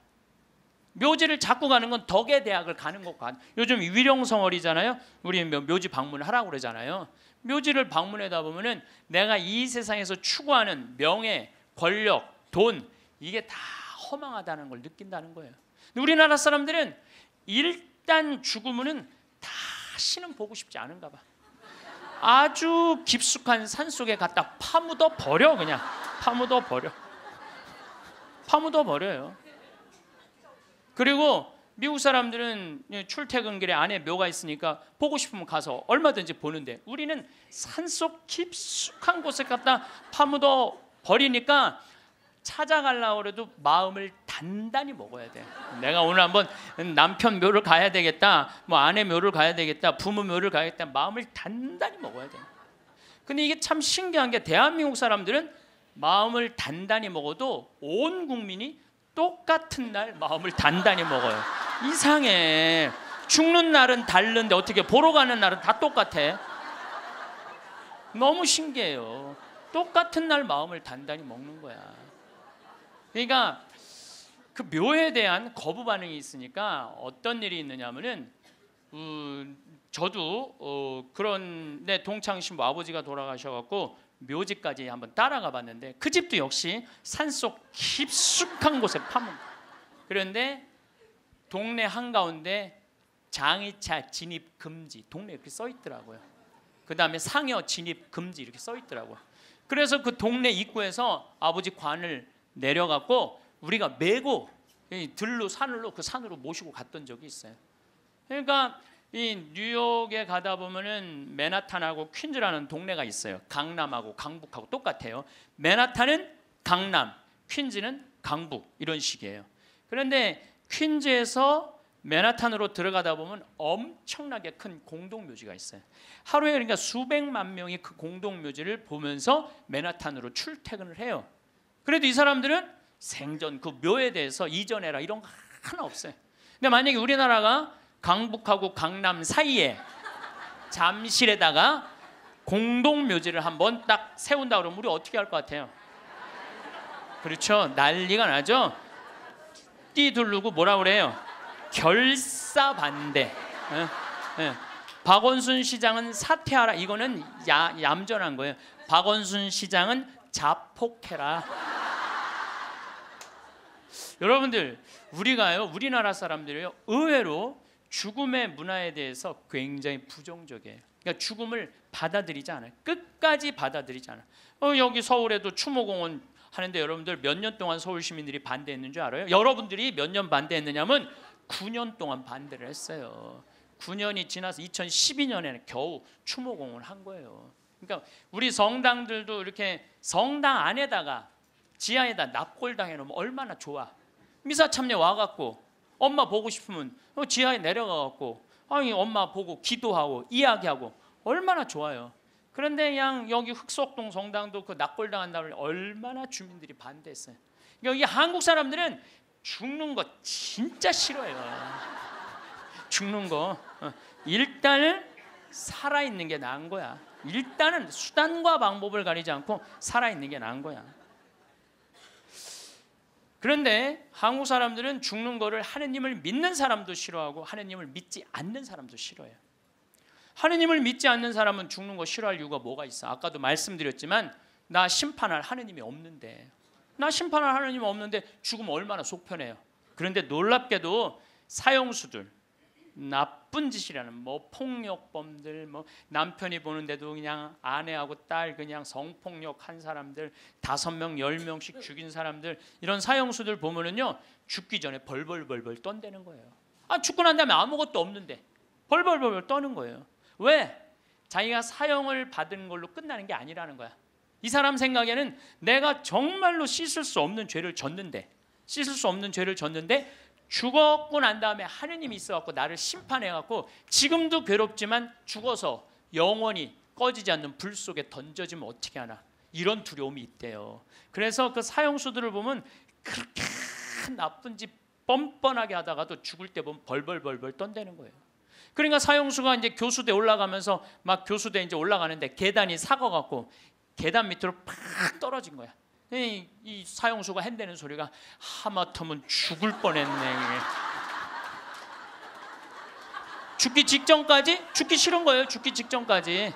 묘지를 잡고 가는 건 덕의 대학을 가는 것과 같다. 요즘 위령성월이잖아요. 우리 묘지 방문하라고 그러잖아요. 묘지를 방문하다 보면은 내가 이 세상에서 추구하는 명예, 권력, 돈 이게 다 허망하다는 걸 느낀다는 거예요. 우리나라 사람들은 일단 죽으면은 다시는 보고 싶지 않은가 봐. 아주 깊숙한 산 속에 갖다 파묻어 버려 그냥 파묻어 버려 파묻어 버려요. 그리고 미국 사람들은 출퇴근길에 안에 묘가 있으니까 보고 싶으면 가서 얼마든지 보는데 우리는 산속 깊숙한 곳에 갖다 파묻어 버리니까 찾아가려고 해도 마음을 단단히 먹어야 돼. 내가 오늘 한번 남편 묘를 가야 되겠다. 뭐 아내 묘를 가야 되겠다. 부모 묘를 가야겠다. 마음을 단단히 먹어야 돼. 근데 이게 참 신기한 게 대한민국 사람들은 마음을 단단히 먹어도 온 국민이 똑같은 날 마음을 단단히 먹어요. 이상해. 죽는 날은 다른데 어떻게 보러 가는 날은 다 똑같아. 너무 신기해요. 똑같은 날 마음을 단단히 먹는 거야. 그러니까 그 묘에 대한 거부 반응이 있으니까 어떤 일이 있느냐면은 어, 저도 어, 그런 내 동창 신부 뭐 아버지가 돌아가셔갖고 묘지까지 한번 따라가 봤는데 그 집도 역시 산속 깊숙한 곳에 파문. 그런데 동네 한 가운데 장이차 진입 금지 동네에 이렇게 써 있더라고요. 그 다음에 상여 진입 금지 이렇게 써 있더라고요. 그래서 그 동네 입구에서 아버지 관을 내려갔고 우리가 메고 들로 산으로 그 산으로 모시고 갔던 적이 있어요. 그러니까 이 뉴욕에 가다 보면은 맨하탄하고 퀸즈라는 동네가 있어요. 강남하고 강북하고 똑같아요. 맨하탄은 강남, 퀸즈는 강북 이런 식이에요. 그런데 퀸즈에서 맨하탄으로 들어가다 보면 엄청나게 큰 공동묘지가 있어요. 하루에 그러니까 수백만 명이 그 공동묘지를 보면서 맨하탄으로 출퇴근을 해요. 그래도 이 사람들은 생전 그 묘에 대해서 이전해라 이런 거 하나 없어요. 근데 만약에 우리나라가 강북하고 강남 사이에 잠실에다가 공동 묘지를 한번 딱 세운다 그러면 우리 어떻게 할 것 같아요? 그렇죠. 난리가 나죠. 뛰둘르고 뭐라 그래요? 결사 반대. 예, 예. 박원순 시장은 사퇴하라. 이거는 야, 얌전한 거예요. 박원순 시장은 자폭해라. 여러분들 우리가요 우리나라 사람들이요 의외로 죽음의 문화에 대해서 굉장히 부정적이에요. 그러니까 죽음을 받아들이지 않아요. 끝까지 받아들이지 않아요. 어, 여기 서울에도 추모공원 하는데 여러분들 몇 년 동안 서울 시민들이 반대했는 줄 알아요? 여러분들이 몇 년 반대했느냐면 9년 동안 반대를 했어요. 9년이 지나서 2012년에는 겨우 추모공을 한 거예요. 그러니까 우리 성당들도 이렇게 성당 안에다가 지하에다 납골당해 놓으면 얼마나 좋아. 미사 참여 와갖고 엄마 보고 싶으면 어, 지하에 내려가갖고 아니 엄마 보고 기도하고 이야기하고 얼마나 좋아요. 그런데 그 여기 흑석동 성당도 그낙골당한다음에 얼마나 주민들이 반대했어요. 여기 그러니까 한국 사람들은 죽는 거 진짜 싫어요. 죽는 거일단 어, 살아 있는 게 나은 거야. 일단은 수단과 방법을 가리지 않고 살아있는 게 나은 거야. 그런데 한국 사람들은 죽는 거를 하느님을 믿는 사람도 싫어하고 하느님을 믿지 않는 사람도 싫어해요. 하느님을 믿지 않는 사람은 죽는 거 싫어할 이유가 뭐가 있어? 아까도 말씀드렸지만 나 심판할 하느님이 없는데 나 심판할 하느님 없는데 죽으면 얼마나 속편해요. 그런데 놀랍게도 사형수들, 납 나쁜 짓이라는 뭐 폭력범들 뭐 남편이 보는데도 그냥 아내하고 딸 그냥 성폭력한 사람들 다섯 명 열명씩 죽인 사람들 이런 사형수들 보면은요 죽기 전에 벌벌벌벌 떤대는 거예요. 아 죽고 난 다음에 아무것도 없는데 벌벌벌벌 떠는 거예요. 왜? 자기가 사형을 받은 걸로 끝나는 게 아니라는 거야. 이 사람 생각에는 내가 정말로 씻을 수 없는 죄를 졌는데 씻을 수 없는 죄를 졌는데 죽었고 난 다음에 하느님이 있어갖고 나를 심판해갖고 지금도 괴롭지만 죽어서 영원히 꺼지지 않는 불 속에 던져지면 어떻게 하나 이런 두려움이 있대요. 그래서 그 사형수들을 보면 그렇게 나쁜 짓 뻔뻔하게 하다가도 죽을 때 보면 벌벌벌벌 떤대는 거예요. 그러니까 사형수가 이제 교수대 올라가면서 막 교수대 이제 올라가는데 계단이 사거 갖고 계단 밑으로 팍 떨어진 거야. 이, 이 사용수가 핸대는 소리가 하마터면 죽을 뻔했네. 죽기 직전까지 죽기 싫은 거예요. 죽기 직전까지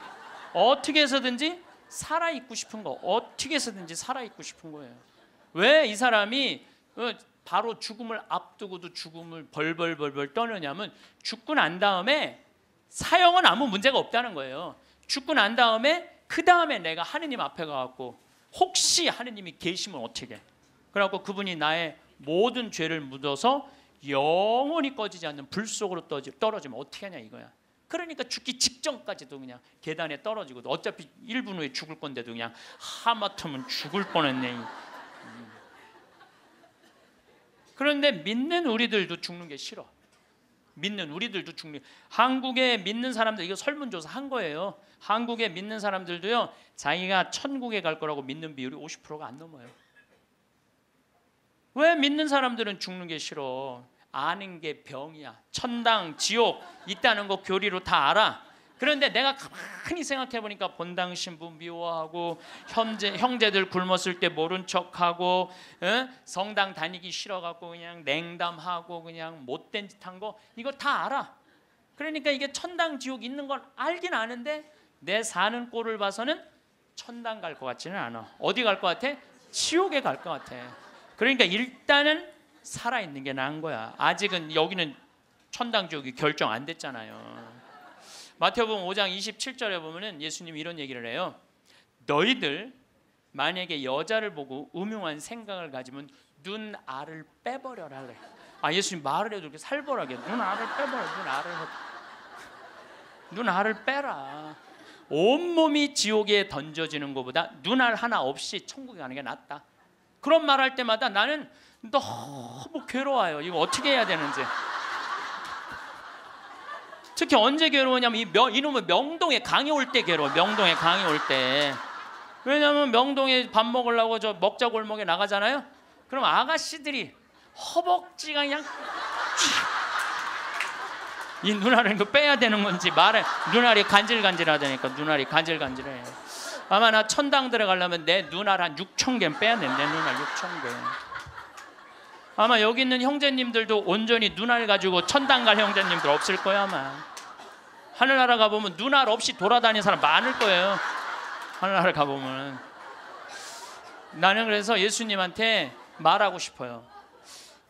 어떻게 해서든지 살아 있고 싶은 거, 어떻게 해서든지 살아 있고 싶은 거예요. 왜 이 사람이 어, 바로 죽음을 앞두고도 죽음을 벌벌벌벌 떠느냐면 죽고 난 다음에 사형은 아무 문제가 없다는 거예요. 죽고 난 다음에 그 다음에 내가 하느님 앞에 가갖 혹시 하느님이 계시면 어떻게? 그래고 그분이 나의 모든 죄를 묻어서 영원히 꺼지지 않는 불 속으로 떨어지면 어떻게 하냐 이거야. 그러니까 죽기 직전까지도 그냥 계단에 떨어지고 어차피 1분 후에 죽을 건데도 그냥 하마터면 죽을 뻔했네. 음. 그런데 믿는 우리들도 죽는 게 싫어. 믿는 우리들도 중립. 한국에 믿는 사람들 이거 설문조사 한 거예요. 한국에 믿는 사람들도요. 자기가 천국에 갈 거라고 믿는 비율이 50%가 안 넘어요. 왜 믿는 사람들은 죽는 게 싫어? 아는 게 병이야. 천당, 지옥 있다는 거 교리로 다 알아. 그런데 내가 가만히 생각해 보니까 본당 신부 뭐 미워하고 형제 형제들 굶었을 때 모른 척하고 에? 성당 다니기 싫어갖고 그냥 냉담하고 그냥 못된 짓 한 거 이거 다 알아. 그러니까 이게 천당 지옥 있는 걸 알긴 아는데 내 사는 꼴을 봐서는 천당 갈 것 같지는 않아. 어디 갈 것 같아? 지옥에 갈 것 같아. 그러니까 일단은 살아 있는 게 나은 거야. 아직은 여기는 천당 지옥이 결정 안 됐잖아요. 마태복음 5장 27절에 보면은 예수님이 이런 얘기를 해요. 너희들 만약에 여자를 보고 음흉한 생각을 가지면 눈알을 빼버려라 그래. 아 예수님 말을 해도 이렇게 살벌하게 눈알을 빼버려 눈알을 눈알을 빼라. 온몸이 지옥에 던져지는 것보다 눈알 하나 없이 천국에 가는 게 낫다. 그런 말 할 때마다 나는 너무 괴로워요. 이거 어떻게 해야 되는지. 특히 언제 괴로우냐면 이 명, 이놈의 명동에 강이 올 때 괴로워. 명동에 강이 올 때. 왜냐면 명동에 밥 먹으려고 저 먹자 골목에 나가잖아요. 그럼 아가씨들이 허벅지가 그냥 이 눈알을 그 빼야 되는 건지 말해 눈알이 간질간질하다니까 눈알이 간질간질해. 아마 나 천당 들어가려면 내 눈알 한 6천 개는 빼야 돼. 내 눈알 6천 개. 아마 여기 있는 형제님들도 온전히 눈알 가지고 천당 갈 형제님들 없을 거야 아마. 하늘나라 가보면 눈알 없이 돌아다니는 사람 많을 거예요. 하늘나라 가보면. 나는 그래서 예수님한테 말하고 싶어요.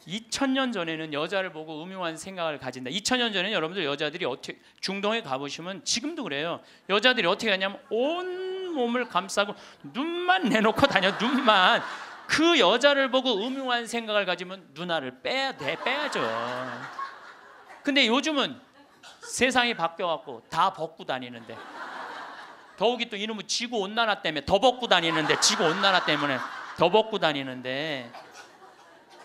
2000년 전에는 여자를 보고 음흉한 생각을 가진다. 2000년 전에는 여러분들 여자들이 어떻게 중동에 가보시면 지금도 그래요. 여자들이 어떻게 하냐면 온 몸을 감싸고 눈만 내놓고 다녀. 눈만 그 여자를 보고 음흉한 생각을 가지면 누나를 빼야 돼, 빼야죠. 근데 요즘은 세상이 바뀌어갖고 다 벗고 다니는데 더욱이 또 이놈의 지구 온난화 때문에 더 벗고 다니는데 지구 온난화 때문에 더 벗고 다니는데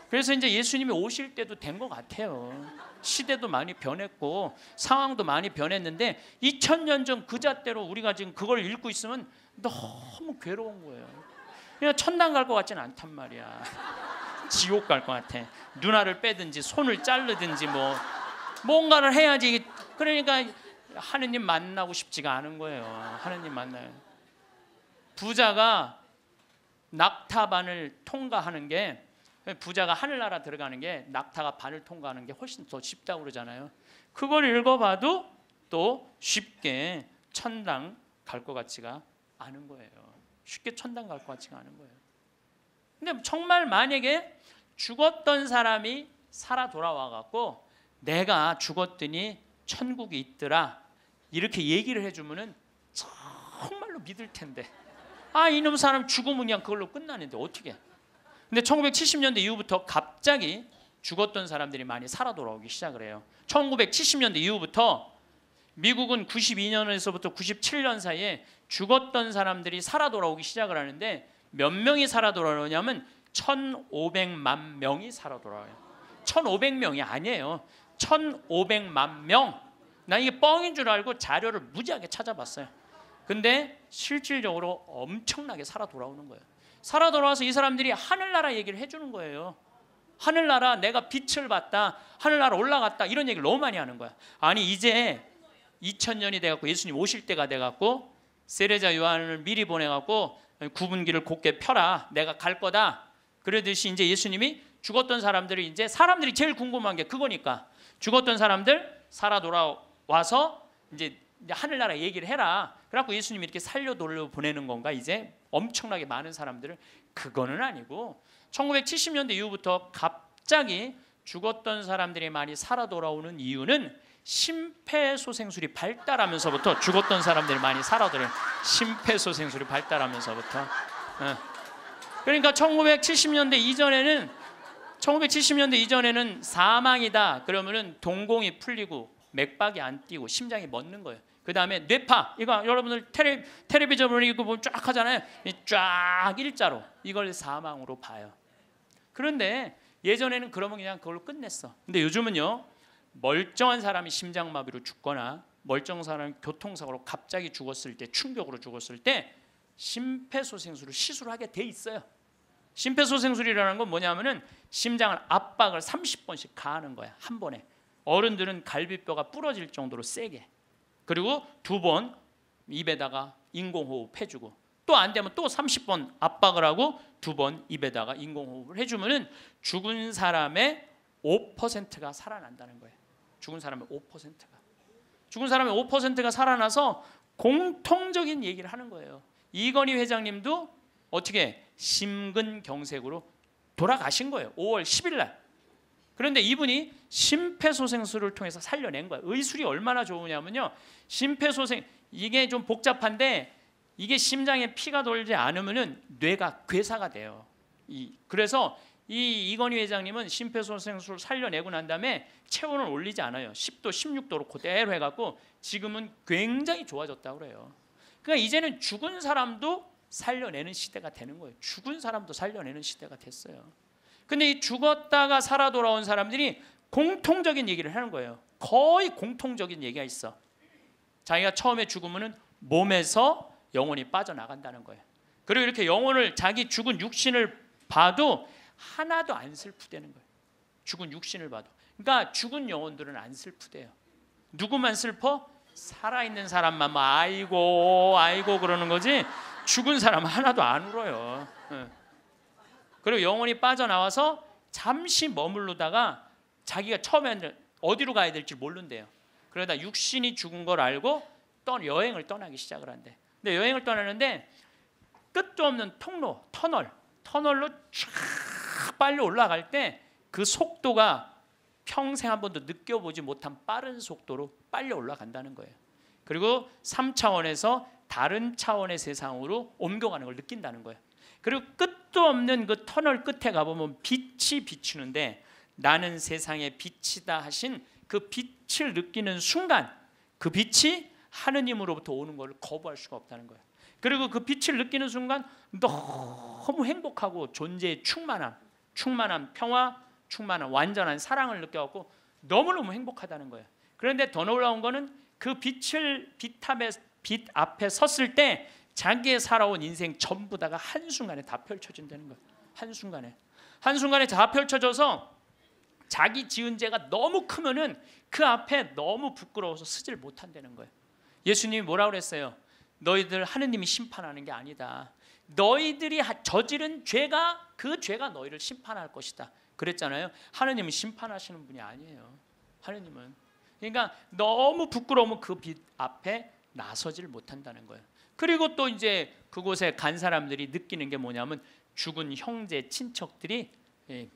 그래서 이제 예수님이 오실 때도 된 것 같아요. 시대도 많이 변했고 상황도 많이 변했는데 2000년 전 그 잣대로 우리가 지금 그걸 읽고 있으면 너무 괴로운 거예요. 그냥 천당 갈 것 같지는 않단 말이야. 지옥 갈 것 같아. 누나를 빼든지 손을 자르든지 뭐 뭔가를 해야지. 그러니까 하느님 만나고 싶지가 않은 거예요. 하느님 만나요. 부자가 낙타 반을 통과하는 게 부자가 하늘나라 들어가는 게 낙타가 반을 통과하는 게 훨씬 더 쉽다고 그러잖아요. 그걸 읽어봐도 또 쉽게 천당 갈 것 같지가 않은 거예요. 쉽게 천당 갈 것 같지가 않은 거예요. 근데 정말 만약에 죽었던 사람이 살아 돌아와 갖고 내가 죽었더니 천국이 있더라 이렇게 얘기를 해주면은 정말로 믿을 텐데 아 이놈 사람 죽으면 그냥 그걸로 끝나는데 어떻게? 근데 1970년대 이후부터 갑자기 죽었던 사람들이 많이 살아 돌아오기 시작을 해요. 1970년대 이후부터 미국은 92년에서부터 97년 사이에 죽었던 사람들이 살아 돌아오기 시작을 하는데 몇 명이 살아 돌아오냐면 1,500만 명이 살아 돌아와요. 1,500명이 아니에요. 1,500만 명. 나 이게 뻥인 줄 알고 자료를 무지하게 찾아봤어요. 근데 실질적으로 엄청나게 살아 돌아오는 거예요. 살아 돌아와서 이 사람들이 하늘나라 얘기를 해주는 거예요. 하늘나라 내가 빛을 봤다. 하늘나라 올라갔다. 이런 얘기를 너무 많이 하는 거야. 아니 이제 2000년이 돼갖고 예수님 오실 때가 돼갖고 세례자 요한을 미리 보내갖고 구분기를 곱게 펴라 내가 갈 거다 그러듯이 이제 예수님이 죽었던 사람들이 이제 사람들이 제일 궁금한 게 그거니까 죽었던 사람들 살아 돌아와서 이제 하늘나라 얘기를 해라 그래갖고 예수님이 이렇게 살려 돌려 보내는 건가 이제 엄청나게 많은 사람들을 그거는 아니고 1970년대 이후부터 갑자기 죽었던 사람들이 많이 살아 돌아오는 이유는 심폐소생술이 발달하면서부터 죽었던 사람들이 많이 살아들어요. 심폐소생술이 발달하면서부터. 예. 그러니까 1970년대 이전에는 1970년대 이전에는 사망이다. 그러면은 동공이 풀리고 맥박이 안 뛰고 심장이 멎는 거예요. 그 다음에 뇌파 이거 여러분들 텔레, 텔레비전으 이거 보면 쫙 하잖아요 쫙 일자로 이걸 사망으로 봐요 그런데 예전에는 그러면 그냥 그걸로 끝냈어 근데 요즘은요 멀쩡한 사람이 심장마비로 죽거나 멀쩡한 사람이 교통사고로 갑자기 죽었을 때 충격으로 죽었을 때 심폐소생술을 시술하게 돼 있어요. 심폐소생술이라는 건 뭐냐면은 심장을 압박을 30번씩 가하는 거야 한 번에. 어른들은 갈비뼈가 부러질 정도로 세게. 그리고 두 번 입에다가 인공호흡 해주고 또 안 되면 또 30번 압박을 하고 두 번 입에다가 인공호흡을 해주면은 죽은 사람의 5%가 살아난다는 거예요. 죽은 사람의 5%가 죽은 사람의 5%가 살아나서 공통적인 얘기를 하는 거예요. 이건희 회장님도 어떻게 심근경색으로 돌아가신 거예요. 5월 10일 날. 그런데 이분이 심폐소생술을 통해서 살려낸 거예요. 의술이 얼마나 좋으냐면요. 심폐소생 이게 좀 복잡한데 이게 심장에 피가 돌지 않으면은 뇌가 괴사가 돼요. 이 그래서 이 이건희 회장님은 심폐소생술 살려내고 난 다음에 체온을 올리지 않아요. 10도, 16도로 그대로 해갖고 지금은 굉장히 좋아졌다고 그래요. 그러니까 이제는 죽은 사람도 살려내는 시대가 되는 거예요. 죽은 사람도 살려내는 시대가 됐어요. 근데 이 죽었다가 살아 돌아온 사람들이 공통적인 얘기를 하는 거예요. 거의 공통적인 얘기가 있어. 자기가 처음에 죽으면 몸에서 영혼이 빠져나간다는 거예요. 그리고 이렇게 영혼을 자기 죽은 육신을 봐도 하나도 안 슬프대는 거예요. 죽은 육신을 봐도. 그러니까 죽은 영혼들은 안 슬프대요. 누구만 슬퍼? 살아있는 사람만 뭐 아이고 아이고 그러는 거지 죽은 사람 하나도 안 울어요. 예. 그리고 영혼이 빠져나와서 잠시 머물러다가 자기가 처음에는 어디로 가야 될지 모른대요. 그러다 육신이 죽은 걸 알고 떠 여행을 떠나기 시작을 한대. 근데 여행을 떠나는데 끝도 없는 통로, 터널, 터널로 쫙 빨리 올라갈 때 그 속도가 평생 한 번도 느껴보지 못한 빠른 속도로 빨리 올라간다는 거예요. 그리고 3차원에서 다른 차원의 세상으로 옮겨가는 걸 느낀다는 거예요. 그리고 끝도 없는 그 터널 끝에 가보면 빛이 비추는데 나는 세상의 빛이다 하신 그 빛을 느끼는 순간 그 빛이 하느님으로부터 오는 걸 거부할 수가 없다는 거예요. 그리고 그 빛을 느끼는 순간 너무 행복하고 존재의 충만함 충만한 평화, 충만한 완전한 사랑을 느껴갖고 너무너무 행복하다는 거예요. 그런데 더 놀라운 거는 그 빛을 빛 앞에, 빛 앞에 섰을 때 자기의 살아온 인생 전부 다가 한순간에 다 펼쳐진다는 거예요. 한순간에. 한순간에 다 펼쳐져서 자기 지은 죄가 너무 크면은 그 앞에 너무 부끄러워서 쓰질 못한다는 거예요. 예수님이 뭐라 그랬어요? 너희들 하느님이 심판하는 게 아니다. 너희들이 저지른 죄가 그 죄가 너희를 심판할 것이다. 그랬잖아요. 하느님은 심판하시는 분이 아니에요. 하느님은 그러니까 너무 부끄러우면 그 빛 앞에 나서질 못한다는 거예요. 그리고 또 이제 그곳에 간 사람들이 느끼는 게 뭐냐면 죽은 형제 친척들이 예,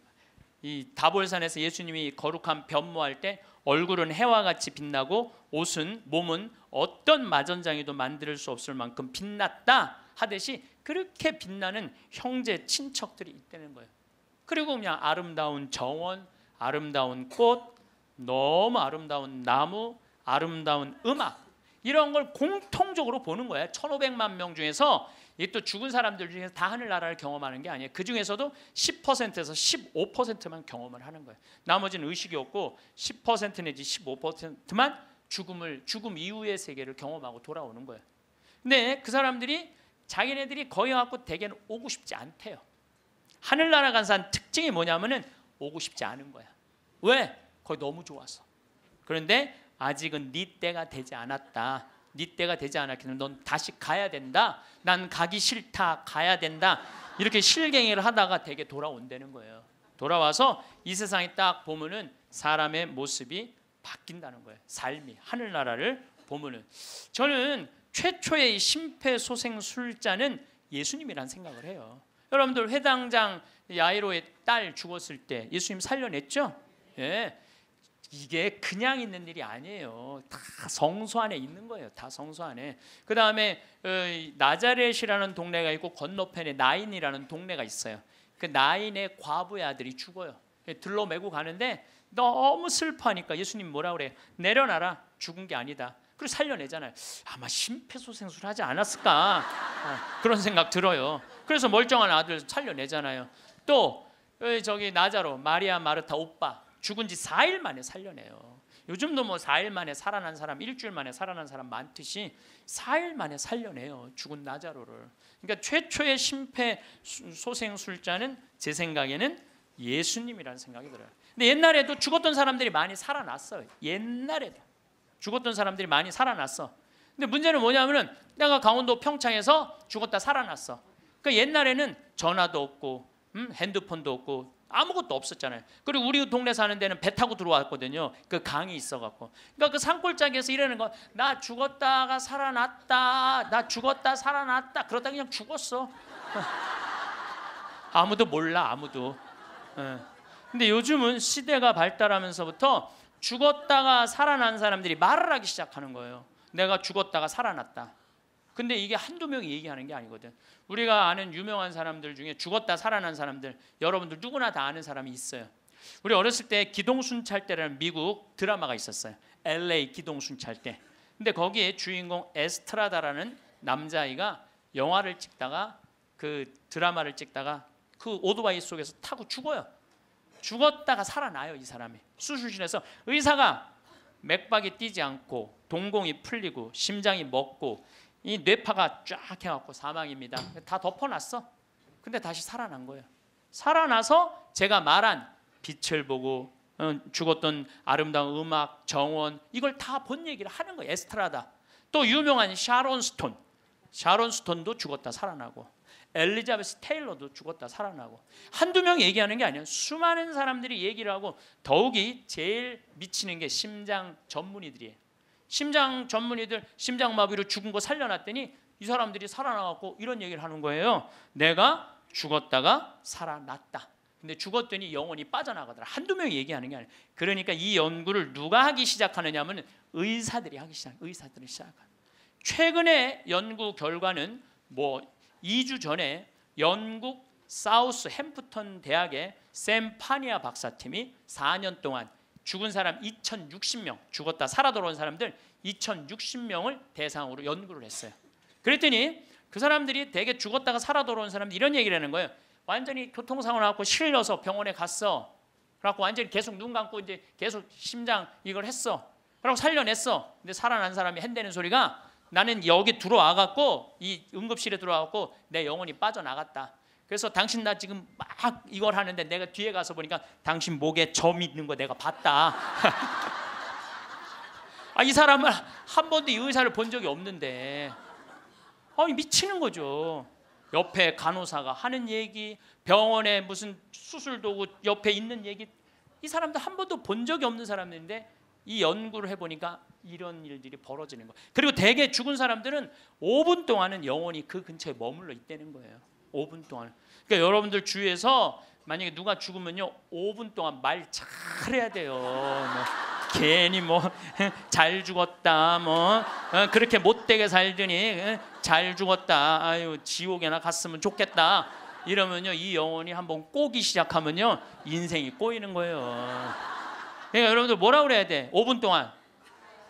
이 다볼산에서 예수님이 거룩한 변모할 때 얼굴은 해와 같이 빛나고 옷은 몸은 어떤 마전장이도 만들 수 없을 만큼 빛났다 하듯이 그렇게 빛나는 형제 친척들이 있다는 거예요. 그리고 그냥 아름다운 정원, 아름다운 꽃, 너무 아름다운 나무, 아름다운 음악 이런 걸 공통적으로 보는 거예요. 1,500만 명 중에서 이또 죽은 사람들 중에서 다 하늘나라를 경험하는 게 아니에요. 그 중에서도 10%에서 15%만 경험을 하는 거예요. 나머지는 의식이 없고 10% 내지 15%만 죽음을 죽음 이후의 세계를 경험하고 돌아오는 거예요. 근데 그 사람들이 자기네들이 거여 갖고 대개는 오고 싶지 않대요. 하늘나라 간 사람 특징이 뭐냐면은 오고 싶지 않은 거야. 왜? 거기 너무 좋아서. 그런데 아직은 네 때가 되지 않았다. 네 때가 되지 않았기 때넌 다시 가야 된다. 난 가기 싫다. 가야 된다. 이렇게 실갱이를 하다가 되게 돌아온다는 거예요. 돌아와서 이 세상에 딱 보면은 사람의 모습이 바뀐다는 거예요. 삶이 하늘나라를 보면은 저는 최초의 심폐소생술자는 예수님이란 생각을 해요. 여러분들 회당장 야이로의 딸 죽었을 때 예수님 살려냈죠? 예. 이게 그냥 있는 일이 아니에요. 다 성소 안에 있는 거예요. 다 성소 안에. 그 다음에 어, 나자렛이라는 동네가 있고 건너편에 나인이라는 동네가 있어요. 그 나인의 과부의 아들이 죽어요. 예, 들러 메고 가는데 너무 슬퍼하니까 예수님 뭐라 그래 내려놔라. 죽은 게 아니다. 그리고 살려내잖아요. 아마 심폐소생술 하지 않았을까 어, 그런 생각 들어요. 그래서 멀쩡한 아들 살려내잖아요. 또 어, 저기 나자로 마리아 마르타 오빠 죽은 지 4일 만에 살려내요. 요즘도 뭐 4일 만에 살아난 사람, 일주일 만에 살아난 사람 많듯이 4일 만에 살려내요. 죽은 나자로를. 그러니까 최초의 심폐소생술자는 제 생각에는 예수님이라는 생각이 들어요. 근데 옛날에도 죽었던 사람들이 많이 살아났어요. 옛날에도. 죽었던 사람들이 많이 살아났어. 근데 문제는 뭐냐면은 내가 강원도 평창에서 죽었다 살아났어. 그러니까 옛날에는 전화도 없고 음? 핸드폰도 없고 아무것도 없었잖아요. 그리고 우리 동네 사는 데는 배 타고 들어왔거든요. 그 강이 있어갖고. 그러니까 그 산골짜기에서 이러는 거, 나 죽었다가 살아났다, 나 죽었다 살아났다. 그러다 그냥 죽었어. 아무도 몰라, 아무도. 예. 근데 요즘은 시대가 발달하면서부터 죽었다가 살아난 사람들이 말을 하기 시작하는 거예요. 내가 죽었다가 살아났다. 근데 이게 한두 명이 얘기하는 게 아니거든. 우리가 아는 유명한 사람들 중에 죽었다 살아난 사람들 여러분들 누구나 다 아는 사람이 있어요. 우리 어렸을 때 기동순찰대라는 미국 드라마가 있었어요. LA 기동순찰대. 근데 거기에 주인공 에스트라다라는 남자아이가 영화를 찍다가 그 드라마를 찍다가 그 오토바이 속에서 타고 죽어요. 죽었다가 살아나요 이 사람이 수술실에서 의사가 맥박이 뛰지 않고 동공이 풀리고 심장이 먹고 이 뇌파가 쫙 해갖고 사망입니다 다 덮어놨어 근데 다시 살아난 거예요 살아나서 제가 말한 빛을 보고 어, 죽었던 아름다운 음악, 정원 이걸 다 본 얘기를 하는 거예요 에스트라다 또 유명한 샤론 스톤 샤론 스톤도 죽었다 살아나고 엘리자베스 테일러도 죽었다 살아나고 한두 명 얘기하는 게 아니에요. 수많은 사람들이 얘기를 하고 더욱이 제일 미치는 게 심장 전문의들이에요. 심장 전문의들 심장 마비로 죽은 거 살려놨더니 이 사람들이 살아나갖고 이런 얘기를 하는 거예요. 내가 죽었다가 살아났다. 근데 죽었더니 영혼이 빠져나가더라. 한두 명이 얘기하는 게 아니에요. 그러니까 이 연구를 누가 하기 시작하느냐 하면 의사들이 하기 시작, 의사들이 시작한. 최근의 연구 결과는 뭐 2주 전에 영국 사우스 햄프턴 대학의 샘 파니아 박사팀이 4년 동안 죽은 사람 2,060명, 죽었다 살아 돌아온 사람들 2,060명을 대상으로 연구를 했어요. 그랬더니 그 사람들이 대개 죽었다가 살아 돌아온 사람 이런 얘기를 하는 거예요. 완전히 교통사고 나고 실려서 병원에 갔어. 그래갖고 완전히 계속 눈 감고 이제 계속 심장 이걸 했어. 그러고 살려냈어. 근데 살아난 사람이 핸대는 소리가 나는 여기 들어와 갖고 이 응급실에 들어와 갖고 내 영혼이 빠져나갔다. 그래서 당신 나 지금 막 이걸 하는데 내가 뒤에 가서 보니까 당신 목에 점 있는 거 내가 봤다. 아, 이 사람은 한 번도 이 의사를 본 적이 없는데 아니 미치는 거죠. 옆에 간호사가 하는 얘기, 병원에 무슨 수술 도구 옆에 있는 얘기 이 사람도 한 번도 본 적이 없는 사람인데 이 연구를 해보니까 이런 일들이 벌어지는 거. 그리고 대개 죽은 사람들은 5분 동안은 영혼이 그 근처에 머물러 있다는 거예요. 5분 동안. 그러니까 여러분들 주위에서 만약에 누가 죽으면요, 5분 동안 말 잘해야 돼요. 뭐. 괜히 뭐 잘 죽었다 뭐 어, 그렇게 못되게 살더니 어, 잘 죽었다 아유 지옥에나 갔으면 좋겠다 이러면요 이 영혼이 한번 꼬기 시작하면요 인생이 꼬이는 거예요. 그러니까 여러분들 뭐라 그래야 돼? 5분 동안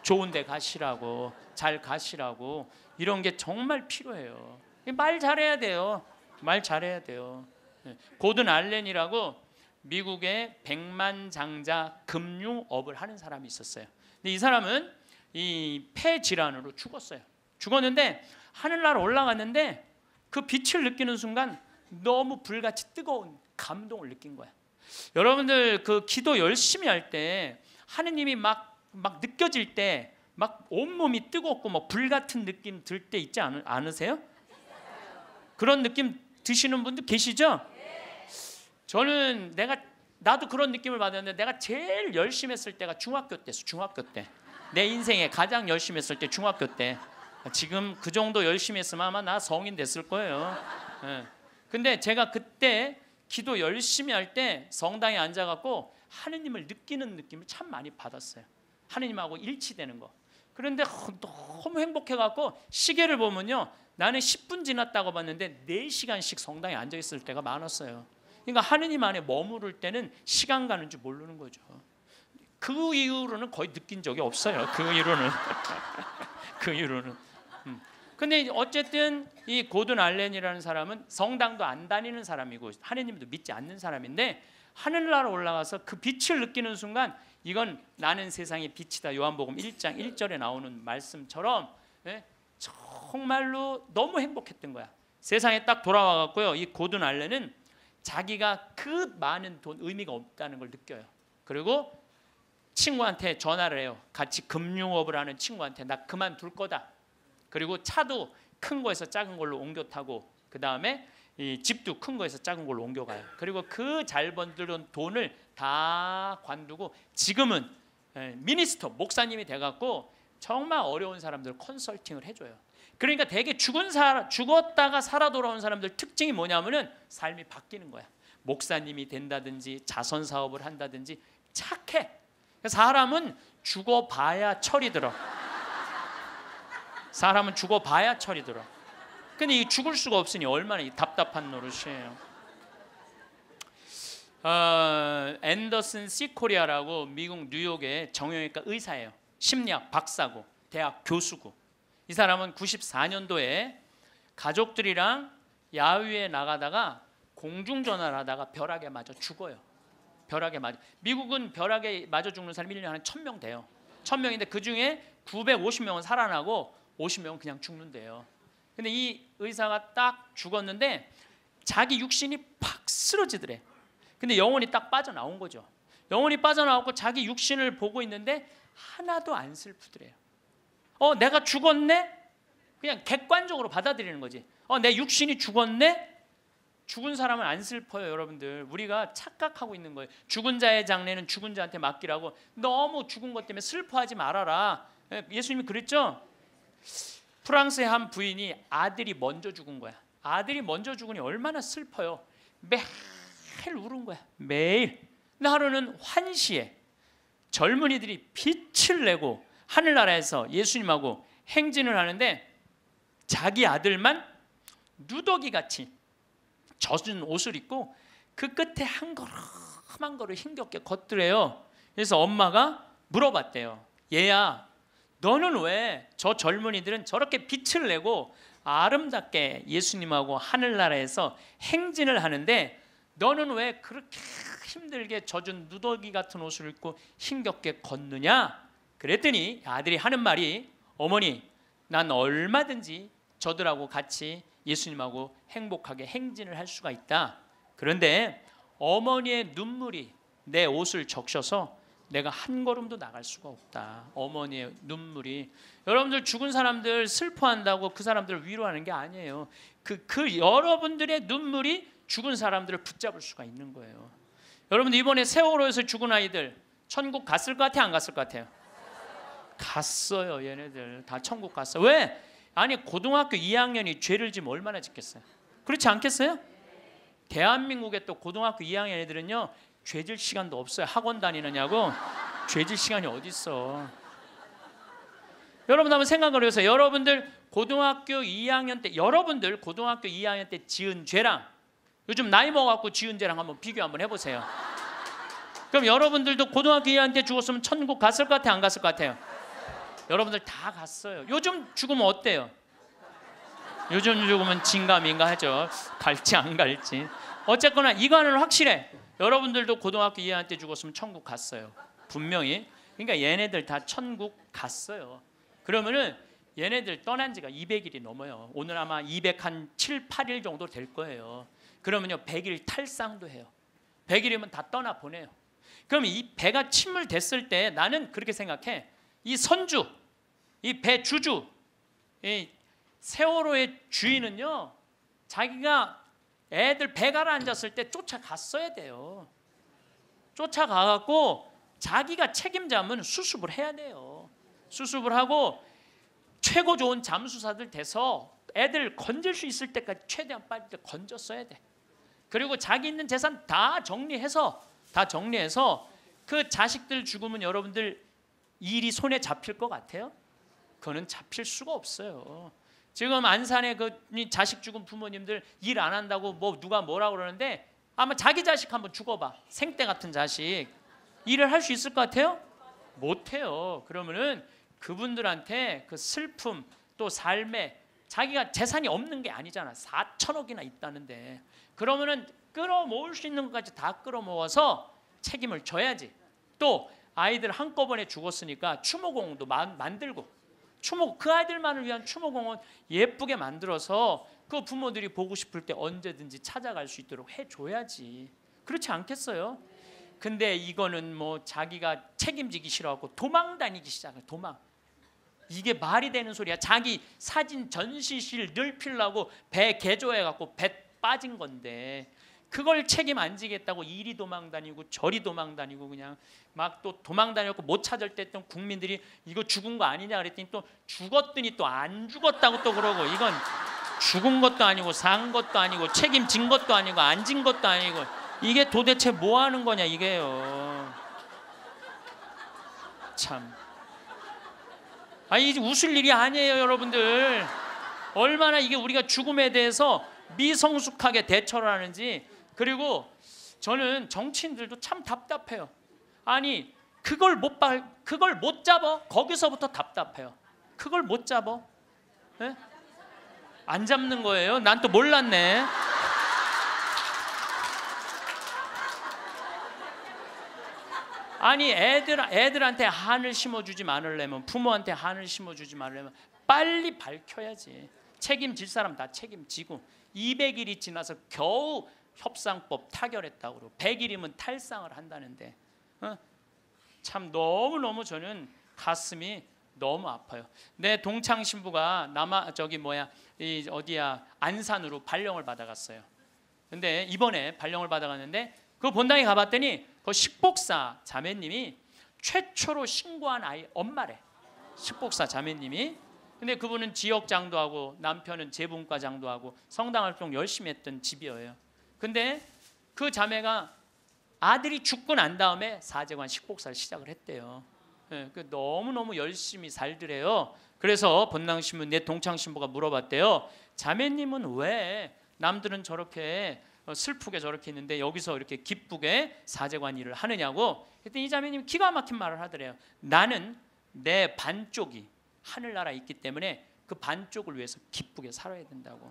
좋은 데 가시라고 잘 가시라고 이런 게 정말 필요해요. 말 잘해야 돼요. 말 잘해야 돼요. 네. 고든 알렌이라고 미국의 백만 장자 금융업을 하는 사람이 있었어요. 근데 이 사람은 이 폐 질환으로 죽었어요. 죽었는데 하늘날 올라갔는데 그 빛을 느끼는 순간 너무 불같이 뜨거운 감동을 느낀 거야. 여러분들 그 기도 열심히 할 때 하느님이 막 막 느껴질 때 막 온몸이 뜨겁고 막불 같은 느낌 들 때 있지 않, 않으세요? 그런 느낌 드시는 분들 계시죠? 저는 내가 나도 그런 느낌을 받았는데 내가 제일 열심히 했을 때가 중학교 때였어. 중학교 때. 내 인생에 가장 열심히 했을 때 중학교 때. 지금 그 정도 열심히 했으면 아마 나 성인 됐을 거예요. 예. 근데 제가 그때 기도 열심히 할 때 성당에 앉아갖고 하느님을 느끼는 느낌을 참 많이 받았어요. 하느님하고 일치되는 거. 그런데 어, 너무 행복해갖고 시계를 보면요. 나는 10분 지났다고 봤는데 4시간씩 성당에 앉아있을 때가 많았어요. 그러니까 하느님 안에 머무를 때는 시간 가는 줄 모르는 거죠. 그 이후로는 거의 느낀 적이 없어요. 그 이후로는. 그 이후로는. 근데 어쨌든 이 고든 알렌이라는 사람은 성당도 안 다니는 사람이고 하느님도 믿지 않는 사람인데 하늘나라 올라가서 그 빛을 느끼는 순간 이건 나는 세상의 빛이다 요한복음 1장 1절에 나오는 말씀처럼 예, 정말로 너무 행복했던 거야. 세상에 딱 돌아와 갖고요. 이 고든 알렌은 자기가 그 많은 돈 의미가 없다는 걸 느껴요. 그리고 친구한테 전화를 해요. 같이 금융업을 하는 친구한테 나 그만둘 거다. 그리고 차도 큰 거에서 작은 걸로 옮겨 타고 그 다음에 이 집도 큰 거에서 작은 걸로 옮겨가요. 그리고 그 잘 번들은 돈을 다 관두고 지금은 예, 미니스터 목사님이 돼갖고 정말 어려운 사람들 컨설팅을 해줘요. 그러니까 대개 죽은 사 죽었다가 살아 돌아온 사람들 특징이 뭐냐면은 삶이 바뀌는 거야. 목사님이 된다든지 자선 사업을 한다든지 착해. 사람은 죽어봐야 철이 들어. 사람은 죽어봐야 철이 들어. 근데 이 죽을 수가 없으니 얼마나 답답한 노릇이에요. 어, 앤더슨 시코리아라고 미국 뉴욕의 정형외과 의사예요. 심리학 박사고 대학 교수고 이 사람은 94년도에 가족들이랑 야외에 나가다가 공중전화를 하다가 벼락에 맞아 죽어요. 벼락에 맞아. 미국은 벼락에 맞아 죽는 사람이 1년에 한 1000명 돼요. 1000명인데 그중에 950명은 살아나고 50명은 그냥 죽는데요. 근데 이 의사가 딱 죽었는데 자기 육신이 팍 쓰러지더래. 근데 영혼이 딱 빠져나온 거죠. 영혼이 빠져나오고 자기 육신을 보고 있는데 하나도 안 슬프더래요. 어, 내가 죽었네? 그냥 객관적으로 받아들이는 거지. 어, 내 육신이 죽었네? 죽은 사람은 안 슬퍼요, 여러분들. 우리가 착각하고 있는 거예요. 죽은 자의 장례는 죽은 자한테 맡기라고 너무 죽은 것 때문에 슬퍼하지 말아라. 예, 예수님이 그랬죠? 프랑스의 한 부인이 아들이 먼저 죽은 거야. 아들이 먼저 죽으니 얼마나 슬퍼요. 매일 울은 거야. 매일. 근데 하루는 환시에 젊은이들이 빛을 내고 하늘나라에서 예수님하고 행진을 하는데 자기 아들만 누더기 같이 젖은 옷을 입고 그 끝에 한 걸음 한 걸음 힘겹게 걷더래요. 그래서 엄마가 물어봤대요. 얘야 너는 왜 저 젊은이들은 저렇게 빛을 내고 아름답게 예수님하고 하늘나라에서 행진을 하는데 너는 왜 그렇게 힘들게 젖은 누더기 같은 옷을 입고 힘겹게 걷느냐? 그랬더니 아들이 하는 말이 어머니 난 얼마든지 저들하고 같이 예수님하고 행복하게 행진을 할 수가 있다. 그런데 어머니의 눈물이 내 옷을 적셔서 내가 한 걸음도 나갈 수가 없다. 어머니의 눈물이 여러분들 죽은 사람들 슬퍼한다고 그 사람들을 위로하는 게 아니에요. 그, 그 여러분들의 눈물이 죽은 사람들을 붙잡을 수가 있는 거예요. 여러분 이번에 세월호에서 죽은 아이들 천국 갔을 것 같아 요안 갔을 것 같아요? 갔어요 얘네들 다 천국 갔어 요 왜? 아니 고등학교 2학년이 죄를 지면 얼마나 짓겠어요 그렇지 않겠어요? 대한민국의 또 고등학교 2학년 애들은요 죄질 시간도 없어요. 학원 다니느냐고 죄질 시간이 어디 있어? 여러분 한번 생각을 해보세요. 여러분들 고등학교 2학년 때 여러분들 고등학교 2학년 때 지은 죄랑 요즘 나이 먹어갖고 지은 죄랑 한번 비교 한번 해보세요. 그럼 여러분들도 고등학교 2학년 때 죽었으면 천국 갔을 것 같아요? 안 갔을 것 같아요? 여러분들 다 갔어요. 요즘 죽으면 어때요? 요즘 죽으면 진감인가 하죠. 갈지 안 갈지. 어쨌거나 이거는 확실해. 여러분들도 고등학교 2학년 때 죽었으면 천국 갔어요. 분명히. 그러니까 얘네들 다 천국 갔어요. 그러면은 얘네들 떠난 지가 200일이 넘어요. 오늘 아마 200 한 7, 8일 정도 될 거예요. 그러면요. 100일 탈상도 해요. 100일이면 다 떠나 보내요. 그럼 이 배가 침몰됐을 때 나는 그렇게 생각해. 이 선주, 이 배 주주, 이 세월호의 주인은요. 자기가 애들 배가 앉았을 때 쫓아갔어야 돼요. 쫓아가갖고 자기가 책임자면 수습을 해야 돼요. 수습을 하고 최고 좋은 잠수사들 돼서 애들 건질 수 있을 때까지 최대한 빨리 건졌어야 돼. 그리고 자기 있는 재산 다 정리해서 다 정리해서 그 자식들 죽으면 여러분들 일이 손에 잡힐 것 같아요? 그거는 잡힐 수가 없어요. 지금 안산에 그 자식 죽은 부모님들 일 안 한다고 뭐 누가 뭐라 그러는데 아마 자기 자식 한번 죽어봐 생떼 같은 자식 일을 할 수 있을 것 같아요? 못해요. 그러면은 그분들한테 그 슬픔 또 삶에 자기가 재산이 없는 게 아니잖아. 4천억이나 있다는데 그러면은 끌어모을 수 있는 것까지 다 끌어모아서 책임을 져야지. 또 아이들 한꺼번에 죽었으니까 추모공도 마, 만들고 추모 그 아이들만을 위한 추모 공원 예쁘게 만들어서 그 부모들이 보고 싶을 때 언제든지 찾아갈 수 있도록 해 줘야지. 그렇지 않겠어요? 근데 이거는 뭐 자기가 책임지기 싫어하고 도망 다니기 시작해. 도망. 이게 말이 되는 소리야. 자기 사진 전시실 늘 필라고 배 개조해 갖고 배 빠진 건데 그걸 책임 안 지겠다고 이리 도망 다니고 저리 도망 다니고 그냥 막 또 도망 다녔고 못 찾을 때 또 국민들이 이거 죽은 거 아니냐 그랬더니 또 죽었더니 또 안 죽었다고 또 그러고 이건 죽은 것도 아니고 산 것도 아니고 책임진 것도 아니고 안 진 것도 아니고 이게 도대체 뭐 하는 거냐 이게요. 참. 아니 웃을 일이 아니에요 여러분들. 얼마나 이게 우리가 죽음에 대해서 미성숙하게 대처를 하는지 그리고 저는 정치인들도 참 답답해요. 아니 그걸 못 발, 그걸 못 잡아 거기서부터 답답해요. 그걸 못 잡아. 네? 안 잡는 거예요. 난 또 몰랐네. 아니 애들 애들한테 한을 심어주지 말으려면 부모한테 한을 심어주지 말으려면 빨리 밝혀야지 책임질 사람 다 책임지고 200일이 지나서 겨우 협상법 타결했다고 그러고 100일이면 탈상을 한다는데 어? 참 너무너무 저는 가슴이 너무 아파요. 내 동창 신부가 남아 저기 뭐야 이 어디야 안산으로 발령을 받아갔어요. 근데 이번에 발령을 받아갔는데 그 본당에 가봤더니 그 식복사 자매님이 최초로 신고한 아이 엄마래. 식복사 자매님이 근데 그분은 지역장도 하고 남편은 재분과장도 하고 성당 활동 열심히 했던 집이에요. 근데 그 자매가 아들이 죽고 난 다음에 사제관 식복사를 시작을 했대요. 예, 그 너무너무 열심히 살더래요. 그래서 본낭신문 내 동창신부가 물어봤대요. 자매님은 왜 남들은 저렇게 어, 슬프게 저렇게 있는데 여기서 이렇게 기쁘게 사제관 일을 하느냐고 그때 이 자매님 기가 막힌 말을 하더래요. 나는 내 반쪽이 하늘나라 있기 때문에 그 반쪽을 위해서 기쁘게 살아야 된다고.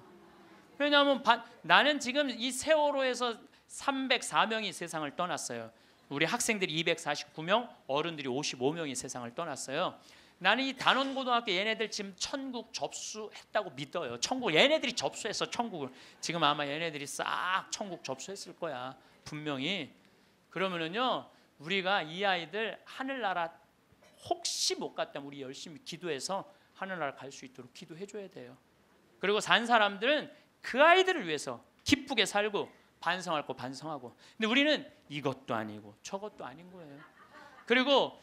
왜냐하면 바, 나는 지금 이 세월호에서 304명이 세상을 떠났어요. 우리 학생들이 249명, 어른들이 55명이 세상을 떠났어요. 나는 이 단원고등학교 얘네들 지금 천국 접수했다고 믿어요. 천국 얘네들이 접수해서 천국을 지금 아마 얘네들이 싹 천국 접수했을 거야 분명히. 그러면은요 우리가 이 아이들 하늘나라 혹시 못 갔다면 우리 열심히 기도해서 하늘나라 갈 수 있도록 기도해줘야 돼요. 그리고 산 사람들은 그 아이들을 위해서 기쁘게 살고 반성할 거 반성하고. 근데 우리는 이것도 아니고 저것도 아닌 거예요. 그리고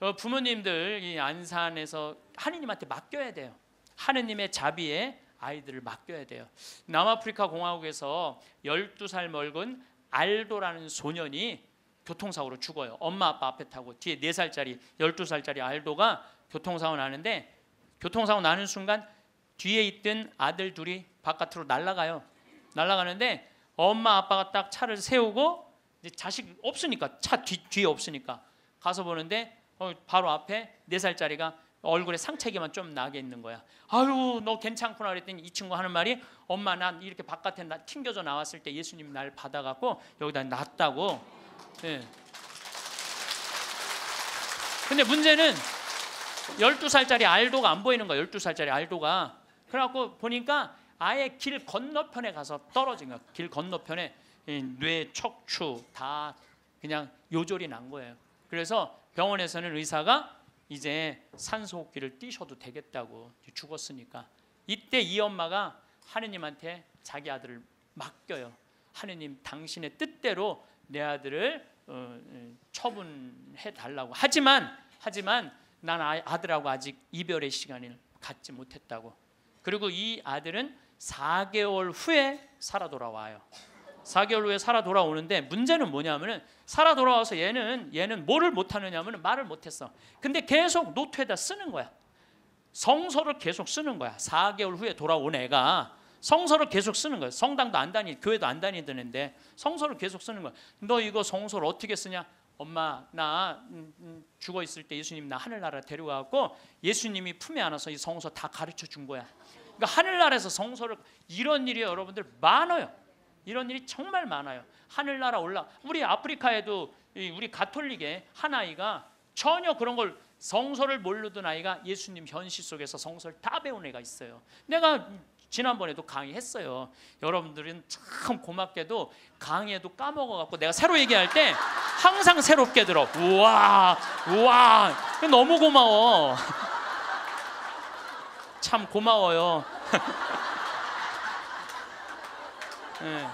어, 부모님들 이 안산에서 하느님한테 맡겨야 돼요. 하느님의 자비에 아이들을 맡겨야 돼요. 남아프리카 공화국에서 12살 먹은 알도라는 소년이 교통사고로 죽어요. 엄마 아빠 앞에 타고 뒤에 4살짜리 12살짜리 알도가 교통사고 나는데 교통사고 나는 순간 뒤에 있던 아들 둘이 바깥으로 날아가요. 날아가는데 엄마 아빠가 딱 차를 세우고 자식 없으니까 차 뒤, 뒤에 없으니까 가서 보는데 어, 바로 앞에 네 살짜리가 얼굴에 상체기만 좀 나게 있는 거야. 아유 너 괜찮구나 그랬더니 이 친구 하는 말이 엄마 난 이렇게 바깥에 나, 튕겨져 나왔을 때 예수님 날 받아갖고 여기다 놨다고. 예. 근데 문제는 12살짜리 알도가 안 보이는 거야. 12살짜리 알도가. 그래갖고 보니까 아예 길 건너편에 가서 떨어진 거야. 길 건너편에 뇌 척추 다 그냥 요절이 난 거예요. 그래서 병원에서는 의사가 이제 산소호흡기를 뛰셔도 되겠다고 죽었으니까 이때 이 엄마가 하느님한테 자기 아들을 맡겨요. 하느님 당신의 뜻대로 내 아들을 어, 어 처분해 달라고. 하지만 하지만 난 아, 아들하고 아직 이별의 시간을 갖지 못했다고. 그리고 이 아들은 4개월 후에 살아 돌아와요. 4개월 후에 살아 돌아오는데 문제는 뭐냐면은 살아 돌아와서 얘는 얘는 뭐를 못하느냐면 말을 못 했어. 근데 계속 노트에다 쓰는 거야. 성서를 계속 쓰는 거야. 4개월 후에 돌아온 애가 성서를 계속 쓰는 거야. 성당도 안 다니, 교회도 안 다니는데 성서를 계속 쓰는 거야. 너 이거 성서를 어떻게 쓰냐? 엄마 나 음, 음, 죽어 있을 때 예수님 나 하늘나라 데려가고 예수님이 품에 안아서 이 성서 다 가르쳐 준 거야. 그러니까 하늘나라에서 성소를 이런 일이 여러분들 많아요. 이런 일이 정말 많아요. 하늘나라 올라 우리 아프리카에도 우리 가톨릭의 한 아이가 전혀 그런 걸 성서를 모르던 아이가 예수님 현실 속에서 성서를 다 배운 애가 있어요. 내가 지난번에도 강의했어요. 여러분들은 참 고맙게도 강의에도 까먹어갖고 내가 새로 얘기할 때 항상 새롭게 들어. 우와, 우와, 너무 고마워. 참 고마워요. 네.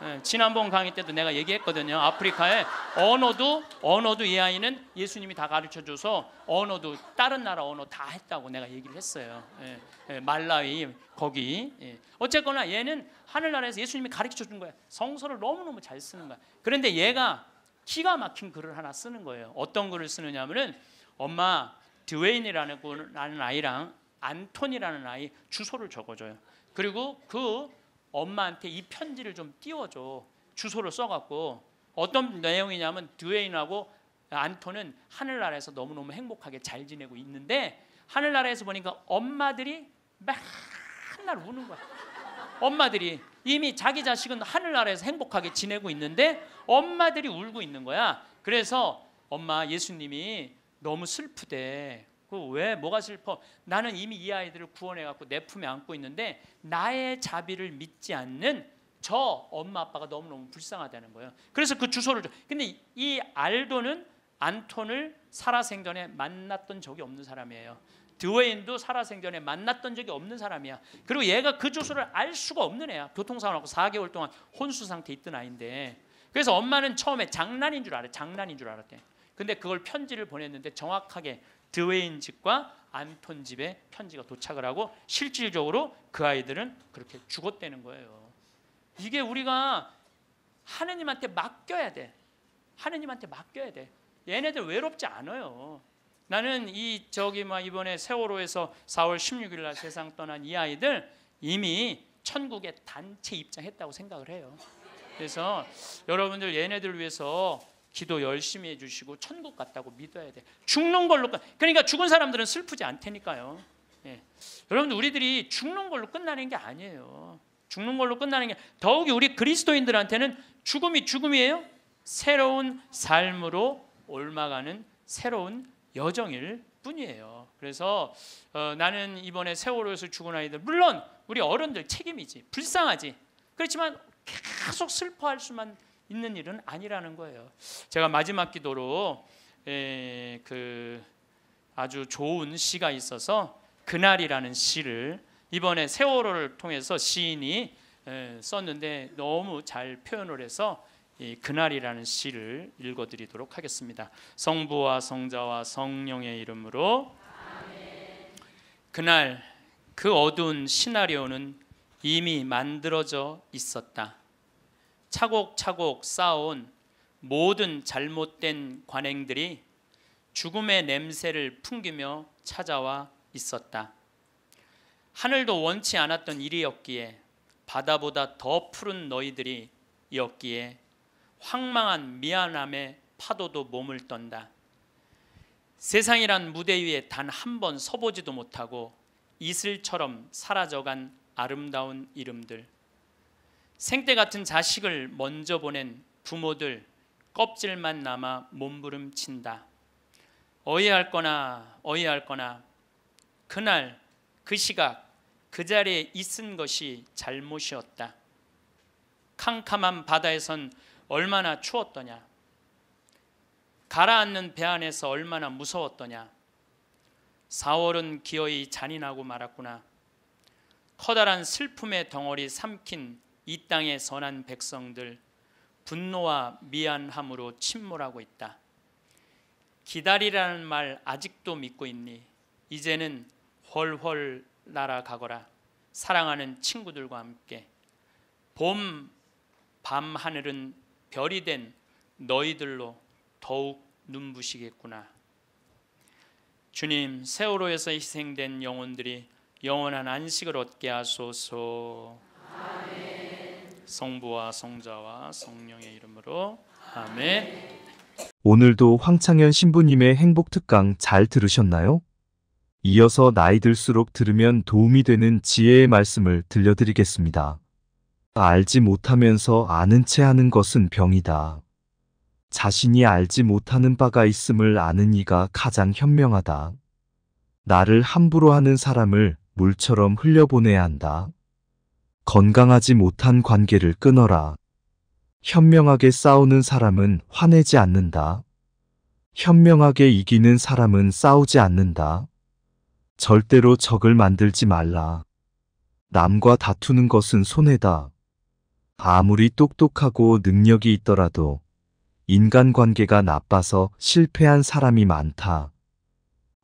네. 지난번 강의 때도 내가 얘기했거든요. 아프리카에 언어도 언어도 이 아이는 예수님이 다 가르쳐 줘서 언어도 다른 나라 언어 다 했다고 내가 얘기를 했어요. 네. 말라위 거기 예. 어쨌거나 얘는 하늘나라에서 예수님이 가르쳐 준 거야. 성서를 너무 너무 잘 쓰는 거야. 그런데 얘가 기가 막힌 글을 하나 쓰는 거예요. 어떤 글을 쓰느냐면은 엄마 드웨인이라는 아이랑 안톤이라는 아이 주소를 적어줘요. 그리고 그 엄마한테 이 편지를 좀 띄워줘. 주소를 써갖고 어떤 내용이냐면 드웨인하고 안톤은 하늘나라에서 너무너무 행복하게 잘 지내고 있는데 하늘나라에서 보니까 엄마들이 맨날 우는 거야. 엄마들이 이미 자기 자식은 하늘나라에서 행복하게 지내고 있는데 엄마들이 울고 있는 거야. 그래서 엄마 예수님이 너무 슬프대. 그 왜 뭐가 슬퍼? 나는 이미 이 아이들을 구원해 갖고 내 품에 안고 있는데 나의 자비를 믿지 않는 저 엄마 아빠가 너무너무 불쌍하다는 거예요. 그래서 그 주소를 줘. 근데 이 알도는 안톤을 살아생전에 만났던 적이 없는 사람이에요. 드웨인도 살아생전에 만났던 적이 없는 사람이야. 그리고 얘가 그 주소를 알 수가 없는 애야. 교통사고나고 4개월 동안 혼수 상태 있던 아이인데. 그래서 엄마는 처음에 장난인 줄 알아. 장난인 줄 알았대. 근데 그걸 편지를 보냈는데 정확하게 드웨인 집과 안톤 집에 편지가 도착을 하고 실질적으로 그 아이들은 그렇게 죽었다는 거예요. 이게 우리가 하느님한테 맡겨야 돼. 하느님한테 맡겨야 돼. 얘네들 외롭지 않아요. 나는 이 저기 막 이번에 세월호에서 4월 16일 날 세상 떠난 이 아이들 이미 천국에 단체 입장했다고 생각을 해요. 그래서 여러분들 얘네들 위해서 기도 열심히 해주시고 천국 갔다고 믿어야 돼. 죽는 걸로 그러니까 죽은 사람들은 슬프지 않테니까요. 예. 여러분 우리들이 죽는 걸로 끝나는 게 아니에요. 죽는 걸로 끝나는 게 더욱이 우리 그리스도인들한테는 죽음이 죽음이에요. 새로운 삶으로 올라가는 새로운 여정일 뿐이에요. 그래서 어, 나는 이번에 세월호에서 죽은 아이들 물론 우리 어른들 책임이지 불쌍하지. 그렇지만 계속 슬퍼할 수만 있는 일은 아니라는 거예요. 제가 마지막 기도로 에, 예, 그 아주 좋은 시가 있어서 그날이라는 시를 이번에 세월호를 통해서 시인이 에, 예, 썼는데 너무 잘 표현을 해서 이 그날이라는 시를 읽어드리도록 하겠습니다. 성부와 성자와 성령의 이름으로 그날 그 어두운 시나리오는 이미 만들어져 있었다. 차곡차곡 쌓아온 모든 잘못된 관행들이 죽음의 냄새를 풍기며 찾아와 있었다. 하늘도 원치 않았던 일이었기에 바다보다 더 푸른 너희들이 이었기에 황망한 미안함의 파도도 몸을 떤다. 세상이란 무대 위에 단 한 번 서보지도 못하고 이슬처럼 사라져간 아름다운 이름들. 생때 같은 자식을 먼저 보낸 부모들 껍질만 남아 몸부림친다. 어이할 거나 어이할 거나 그날 그 시각 그 자리에 있은 것이 잘못이었다. 캄캄한 바다에선 얼마나 추웠더냐. 가라앉는 배 안에서 얼마나 무서웠더냐. 4월은 기어이 잔인하고 말았구나. 커다란 슬픔의 덩어리 삼킨 이 땅의 선한 백성들 분노와 미안함으로 침몰하고 있다. 기다리라는 말 아직도 믿고 있니? 이제는 훨훨 날아가거라. 사랑하는 친구들과 함께 봄, 밤 하늘은 별이 된 너희들로 더욱 눈부시겠구나. 주님, 세월호에서 희생된 영혼들이 영원한 안식을 얻게 하소서. 아멘. 성부와 성자와 성령의 이름으로 아멘. 오늘도 황창현 신부님의 행복 특강 잘 들으셨나요? 이어서 나이 들수록 들으면 도움이 되는 지혜의 말씀을 들려드리겠습니다. 알지 못하면서 아는 체 하는 것은 병이다. 자신이 알지 못하는 바가 있음을 아는 이가 가장 현명하다. 나를 함부로 하는 사람을 물처럼 흘려보내야 한다. 건강하지 못한 관계를 끊어라. 현명하게 싸우는 사람은 화내지 않는다. 현명하게 이기는 사람은 싸우지 않는다. 절대로 적을 만들지 말라. 남과 다투는 것은 손해다. 아무리 똑똑하고 능력이 있더라도 인간관계가 나빠서 실패한 사람이 많다.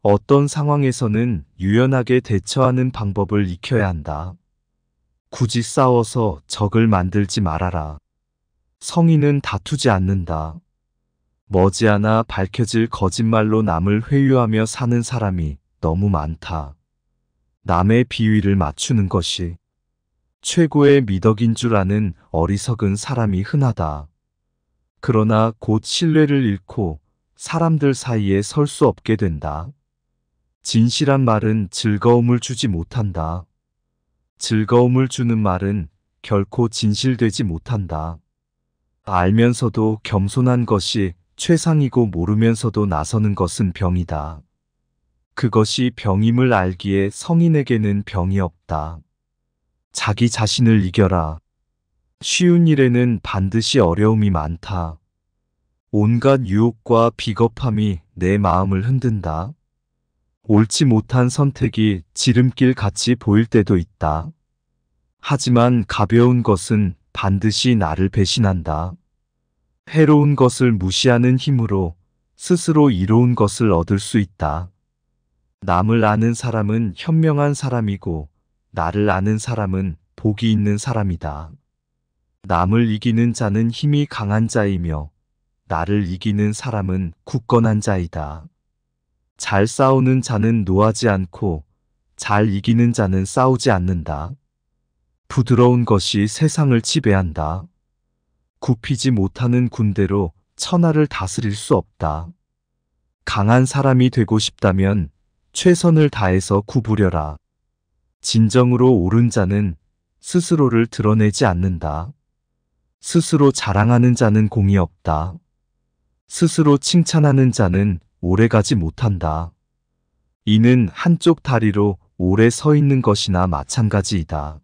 어떤 상황에서는 유연하게 대처하는 방법을 익혀야 한다. 굳이 싸워서 적을 만들지 말아라. 성인은 다투지 않는다. 머지않아 밝혀질 거짓말로 남을 회유하며 사는 사람이 너무 많다. 남의 비위를 맞추는 것이 최고의 미덕인 줄 아는 어리석은 사람이 흔하다. 그러나 곧 신뢰를 잃고 사람들 사이에 설 수 없게 된다. 진실한 말은 즐거움을 주지 못한다. 즐거움을 주는 말은 결코 진실되지 못한다. 알면서도 겸손한 것이 최상이고 모르면서도 나서는 것은 병이다. 그것이 병임을 알기에 성인에게는 병이 없다. 자기 자신을 이겨라. 쉬운 일에는 반드시 어려움이 많다. 온갖 유혹과 비겁함이 내 마음을 흔든다. 옳지 못한 선택이 지름길 같이 보일 때도 있다. 하지만 가벼운 것은 반드시 나를 배신한다. 해로운 것을 무시하는 힘으로 스스로 이로운 것을 얻을 수 있다. 남을 아는 사람은 현명한 사람이고 나를 아는 사람은 복이 있는 사람이다. 남을 이기는 자는 힘이 강한 자이며 나를 이기는 사람은 굳건한 자이다. 잘 싸우는 자는 노하지 않고 잘 이기는 자는 싸우지 않는다. 부드러운 것이 세상을 지배한다. 굽히지 못하는 군대로 천하를 다스릴 수 없다. 강한 사람이 되고 싶다면 최선을 다해서 구부려라. 진정으로 옳은 자는 스스로를 드러내지 않는다. 스스로 자랑하는 자는 공이 없다. 스스로 칭찬하는 자는 오래가지 못한다. 이는 한쪽 다리로 오래 서 있는 것이나 마찬가지이다.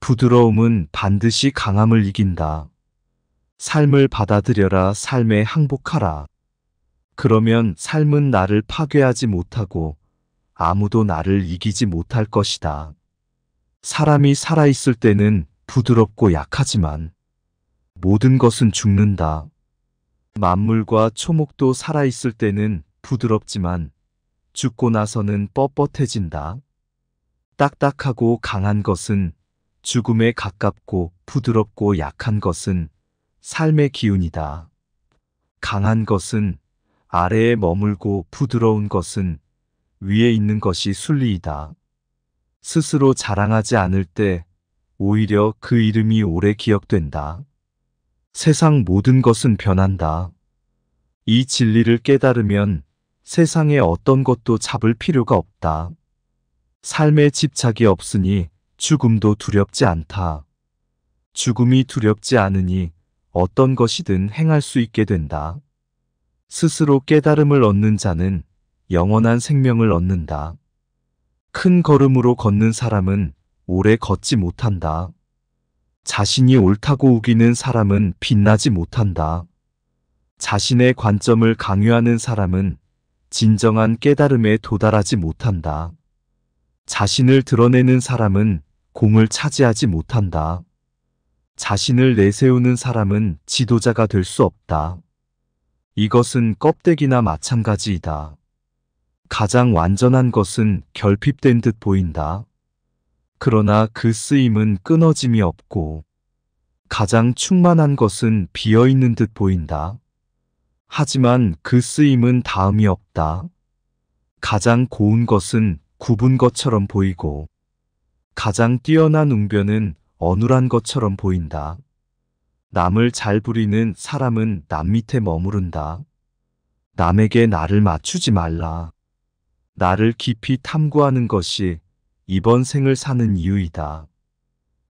부드러움은 반드시 강함을 이긴다. 삶을 받아들여라 삶에 항복하라. 그러면 삶은 나를 파괴하지 못하고 아무도 나를 이기지 못할 것이다. 사람이 살아있을 때는 부드럽고 약하지만 모든 것은 죽는다. 만물과 초목도 살아있을 때는 부드럽지만 죽고 나서는 뻣뻣해진다. 딱딱하고 강한 것은 죽음에 가깝고 부드럽고 약한 것은 삶의 기운이다. 강한 것은 아래에 머물고 부드러운 것은 위에 있는 것이 순리이다. 스스로 자랑하지 않을 때 오히려 그 이름이 오래 기억된다. 세상 모든 것은 변한다. 이 진리를 깨달으면 세상의 어떤 것도 잡을 필요가 없다. 삶에 집착이 없으니 죽음도 두렵지 않다. 죽음이 두렵지 않으니 어떤 것이든 행할 수 있게 된다. 스스로 깨달음을 얻는 자는 영원한 생명을 얻는다. 큰 걸음으로 걷는 사람은 오래 걷지 못한다. 자신이 옳다고 우기는 사람은 빛나지 못한다. 자신의 관점을 강요하는 사람은 진정한 깨달음에 도달하지 못한다. 자신을 드러내는 사람은 공을 차지하지 못한다. 자신을 내세우는 사람은 지도자가 될 수 없다. 이것은 껍데기나 마찬가지이다. 가장 완전한 것은 결핍된 듯 보인다. 그러나 그 쓰임은 끊어짐이 없고 가장 충만한 것은 비어 있는 듯 보인다. 하지만 그 쓰임은 다음이 없다. 가장 고운 것은 굽은 것처럼 보이고 가장 뛰어난 웅변은 어눌한 것처럼 보인다. 남을 잘 부리는 사람은 남 밑에 머무른다. 남에게 나를 맞추지 말라. 나를 깊이 탐구하는 것이 이번 생을 사는 이유이다.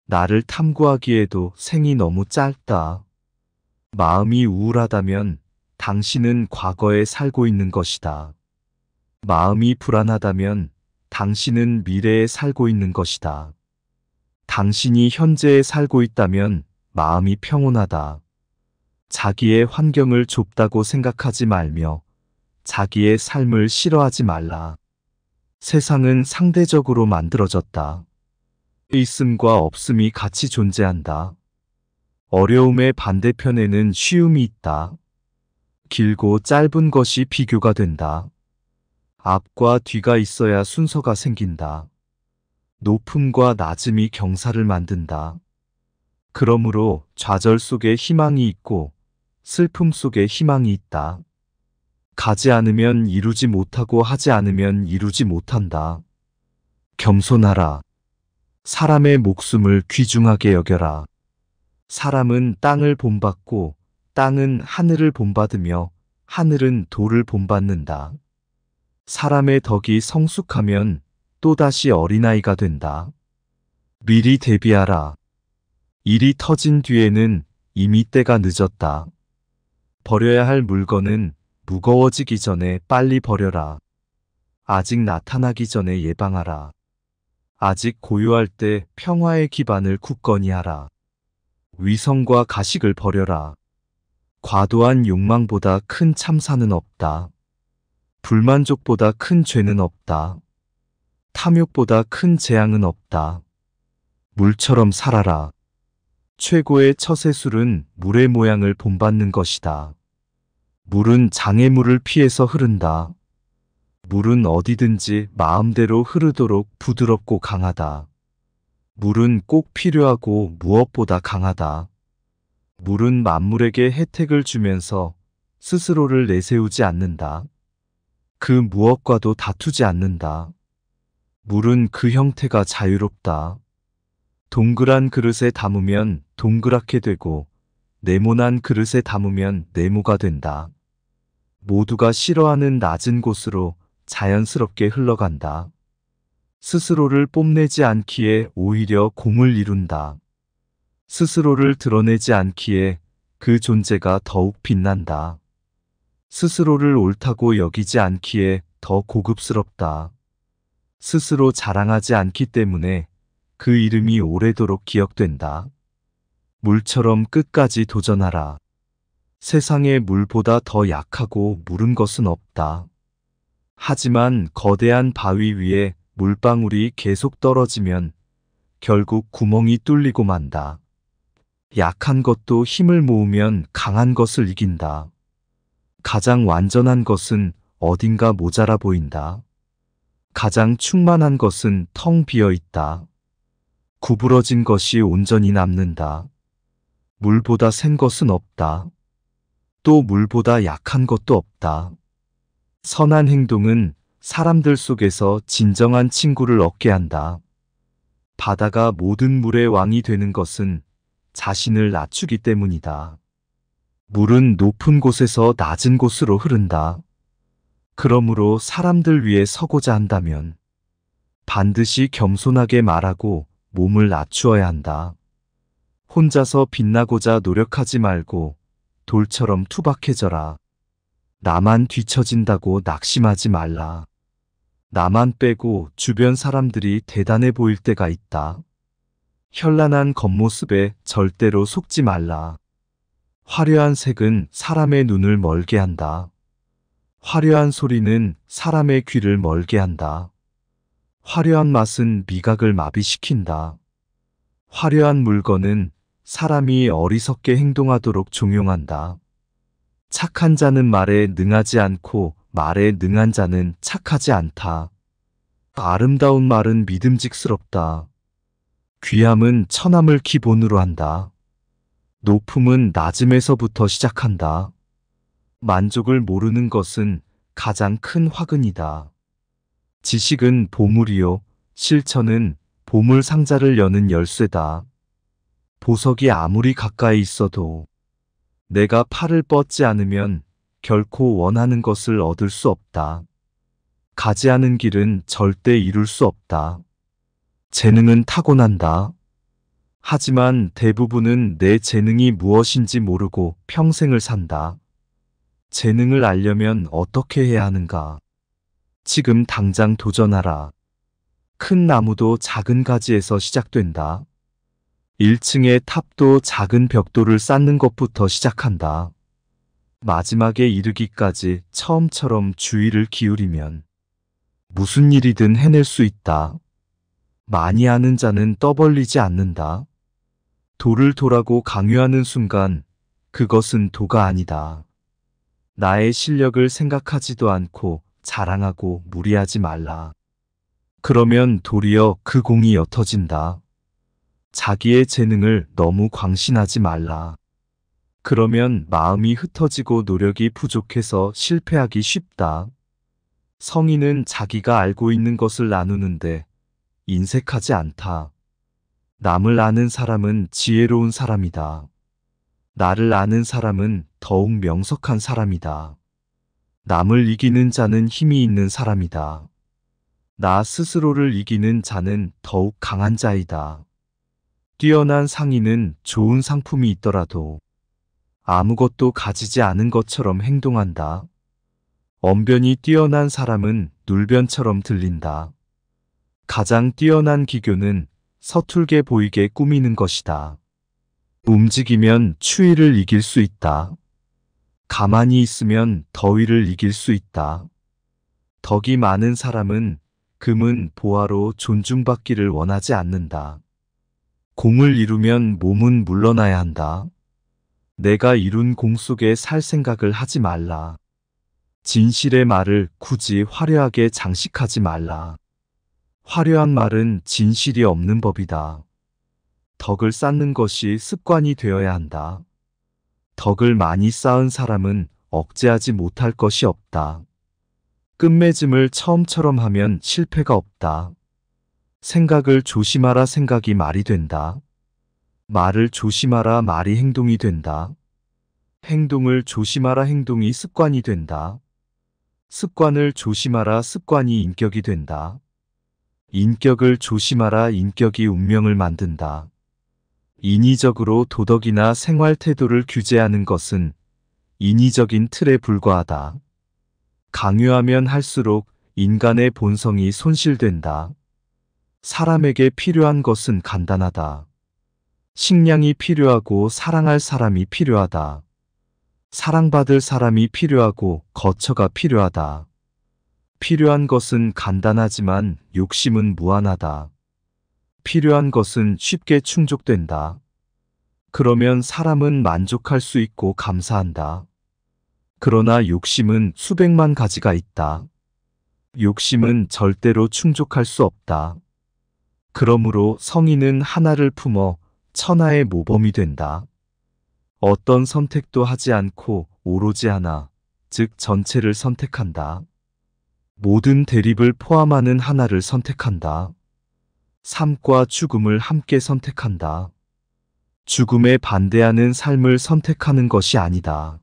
나를 탐구하기에도 생이 너무 짧다. 마음이 우울하다면 당신은 과거에 살고 있는 것이다. 마음이 불안하다면 당신은 미래에 살고 있는 것이다. 당신이 현재에 살고 있다면 마음이 평온하다. 자기의 환경을 좁다고 생각하지 말며 자기의 삶을 싫어하지 말라. 세상은 상대적으로 만들어졌다. 있음과 없음이 같이 존재한다. 어려움의 반대편에는 쉬움이 있다. 길고 짧은 것이 비교가 된다. 앞과 뒤가 있어야 순서가 생긴다. 높음과 낮음이 경사를 만든다. 그러므로 좌절 속에 희망이 있고 슬픔 속에 희망이 있다. 가지 않으면 이루지 못하고 하지 않으면 이루지 못한다. 겸손하라. 사람의 목숨을 귀중하게 여겨라. 사람은 땅을 본받고 땅은 하늘을 본받으며 하늘은 돌을 본받는다. 사람의 덕이 성숙하면 또다시 어린아이가 된다. 미리 대비하라. 일이 터진 뒤에는 이미 때가 늦었다. 버려야 할 물건은 무거워지기 전에 빨리 버려라. 아직 나타나기 전에 예방하라. 아직 고요할 때 평화의 기반을 굳건히 하라. 위성과 가식을 버려라. 과도한 욕망보다 큰 참사는 없다. 불만족보다 큰 죄는 없다. 탐욕보다 큰 재앙은 없다. 물처럼 살아라. 최고의 처세술은 물의 모양을 본받는 것이다. 물은 장애물을 피해서 흐른다. 물은 어디든지 마음대로 흐르도록 부드럽고 강하다. 물은 꼭 필요하고 무엇보다 강하다. 물은 만물에게 혜택을 주면서 스스로를 내세우지 않는다. 그 무엇과도 다투지 않는다. 물은 그 형태가 자유롭다. 동그란 그릇에 담으면 동그랗게 되고 네모난 그릇에 담으면 네모가 된다. 모두가 싫어하는 낮은 곳으로 자연스럽게 흘러간다. 스스로를 뽐내지 않기에 오히려 공을 이룬다. 스스로를 드러내지 않기에 그 존재가 더욱 빛난다. 스스로를 옳다고 여기지 않기에 더 고급스럽다. 스스로 자랑하지 않기 때문에 그 이름이 오래도록 기억된다. 물처럼 끝까지 도전하라. 세상에 물보다 더 약하고 무른 것은 없다. 하지만 거대한 바위 위에 물방울이 계속 떨어지면 결국 구멍이 뚫리고 만다. 약한 것도 힘을 모으면 강한 것을 이긴다. 가장 완전한 것은 어딘가 모자라 보인다. 가장 충만한 것은 텅 비어 있다. 구부러진 것이 온전히 남는다. 물보다 센 것은 없다. 또 물보다 약한 것도 없다. 선한 행동은 사람들 속에서 진정한 친구를 얻게 한다. 바다가 모든 물의 왕이 되는 것은 자신을 낮추기 때문이다. 물은 높은 곳에서 낮은 곳으로 흐른다. 그러므로 사람들 위해 서고자 한다면 반드시 겸손하게 말하고 몸을 낮추어야 한다. 혼자서 빛나고자 노력하지 말고 돌처럼 투박해져라. 나만 뒤처진다고 낙심하지 말라. 나만 빼고 주변 사람들이 대단해 보일 때가 있다. 현란한 겉모습에 절대로 속지 말라. 화려한 색은 사람의 눈을 멀게 한다. 화려한 소리는 사람의 귀를 멀게 한다. 화려한 맛은 미각을 마비시킨다. 화려한 물건은 사람이 어리석게 행동하도록 종용한다. 착한 자는 말에 능하지 않고 말에 능한 자는 착하지 않다. 아름다운 말은 믿음직스럽다. 귀함은 천함을 기본으로 한다. 높음은 낮음에서부터 시작한다. 만족을 모르는 것은 가장 큰 화근이다. 지식은 보물이요, 실천은 보물 상자를 여는 열쇠다. 보석이 아무리 가까이 있어도 내가 팔을 뻗지 않으면 결코 원하는 것을 얻을 수 없다. 가지 않은 길은 절대 이룰 수 없다. 재능은 타고난다. 하지만 대부분은 내 재능이 무엇인지 모르고 평생을 산다. 재능을 알려면 어떻게 해야 하는가? 지금 당장 도전하라. 큰 나무도 작은 가지에서 시작된다. 1층의 탑도 작은 벽돌을 쌓는 것부터 시작한다. 마지막에 이르기까지 처음처럼 주의를 기울이면 무슨 일이든 해낼 수 있다. 많이 하는 자는 떠벌리지 않는다. 도를 도라고 강요하는 순간 그것은 도가 아니다. 나의 실력을 생각하지도 않고 자랑하고 무리하지 말라. 그러면 도리어 그 공이 옅어진다. 자기의 재능을 너무 광신하지 말라. 그러면 마음이 흩어지고 노력이 부족해서 실패하기 쉽다. 성인은 자기가 알고 있는 것을 나누는데 인색하지 않다. 남을 아는 사람은 지혜로운 사람이다. 나를 아는 사람은 더욱 명석한 사람이다. 남을 이기는 자는 힘이 있는 사람이다. 나 스스로를 이기는 자는 더욱 강한 자이다. 뛰어난 상인은 좋은 상품이 있더라도 아무것도 가지지 않은 것처럼 행동한다. 언변이 뛰어난 사람은 눌변처럼 들린다. 가장 뛰어난 기교는 서툴게 보이게 꾸미는 것이다. 움직이면 추위를 이길 수 있다. 가만히 있으면 더위를 이길 수 있다. 덕이 많은 사람은 금은 보화로 존중받기를 원하지 않는다. 공을 이루면 몸은 물러나야 한다. 내가 이룬 공 속에 살 생각을 하지 말라. 진실의 말을 굳이 화려하게 장식하지 말라. 화려한 말은 진실이 없는 법이다. 덕을 쌓는 것이 습관이 되어야 한다. 덕을 많이 쌓은 사람은 억제하지 못할 것이 없다. 끝맺음을 처음처럼 하면 실패가 없다. 생각을 조심하라 생각이 말이 된다. 말을 조심하라 말이 행동이 된다. 행동을 조심하라 행동이 습관이 된다. 습관을 조심하라 습관이 인격이 된다. 인격을 조심하라 인격이 운명을 만든다. 인위적으로 도덕이나 생활 태도를 규제하는 것은 인위적인 틀에 불과하다. 강요하면 할수록 인간의 본성이 손실된다. 사람에게 필요한 것은 간단하다. 식량이 필요하고 사랑할 사람이 필요하다. 사랑받을 사람이 필요하고 거처가 필요하다. 필요한 것은 간단하지만 욕심은 무한하다. 필요한 것은 쉽게 충족된다. 그러면 사람은 만족할 수 있고 감사한다. 그러나 욕심은 수백만 가지가 있다. 욕심은 절대로 충족할 수 없다. 그러므로 성인은 하나를 품어 천하의 모범이 된다. 어떤 선택도 하지 않고 오로지 하나, 즉 전체를 선택한다. 모든 대립을 포함하는 하나를 선택한다. 삶과 죽음을 함께 선택한다. 죽음에 반대하는 삶을 선택하는 것이 아니다.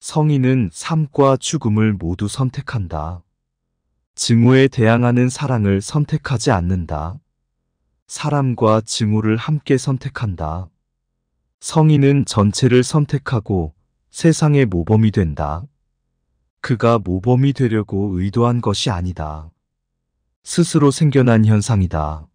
성인은 삶과 죽음을 모두 선택한다. 증오에 대항하는 사랑을 선택하지 않는다. 사람과 징후를 함께 선택한다. 성인은 전체를 선택하고 세상의 모범이 된다. 그가 모범이 되려고 의도한 것이 아니다. 스스로 생겨난 현상이다.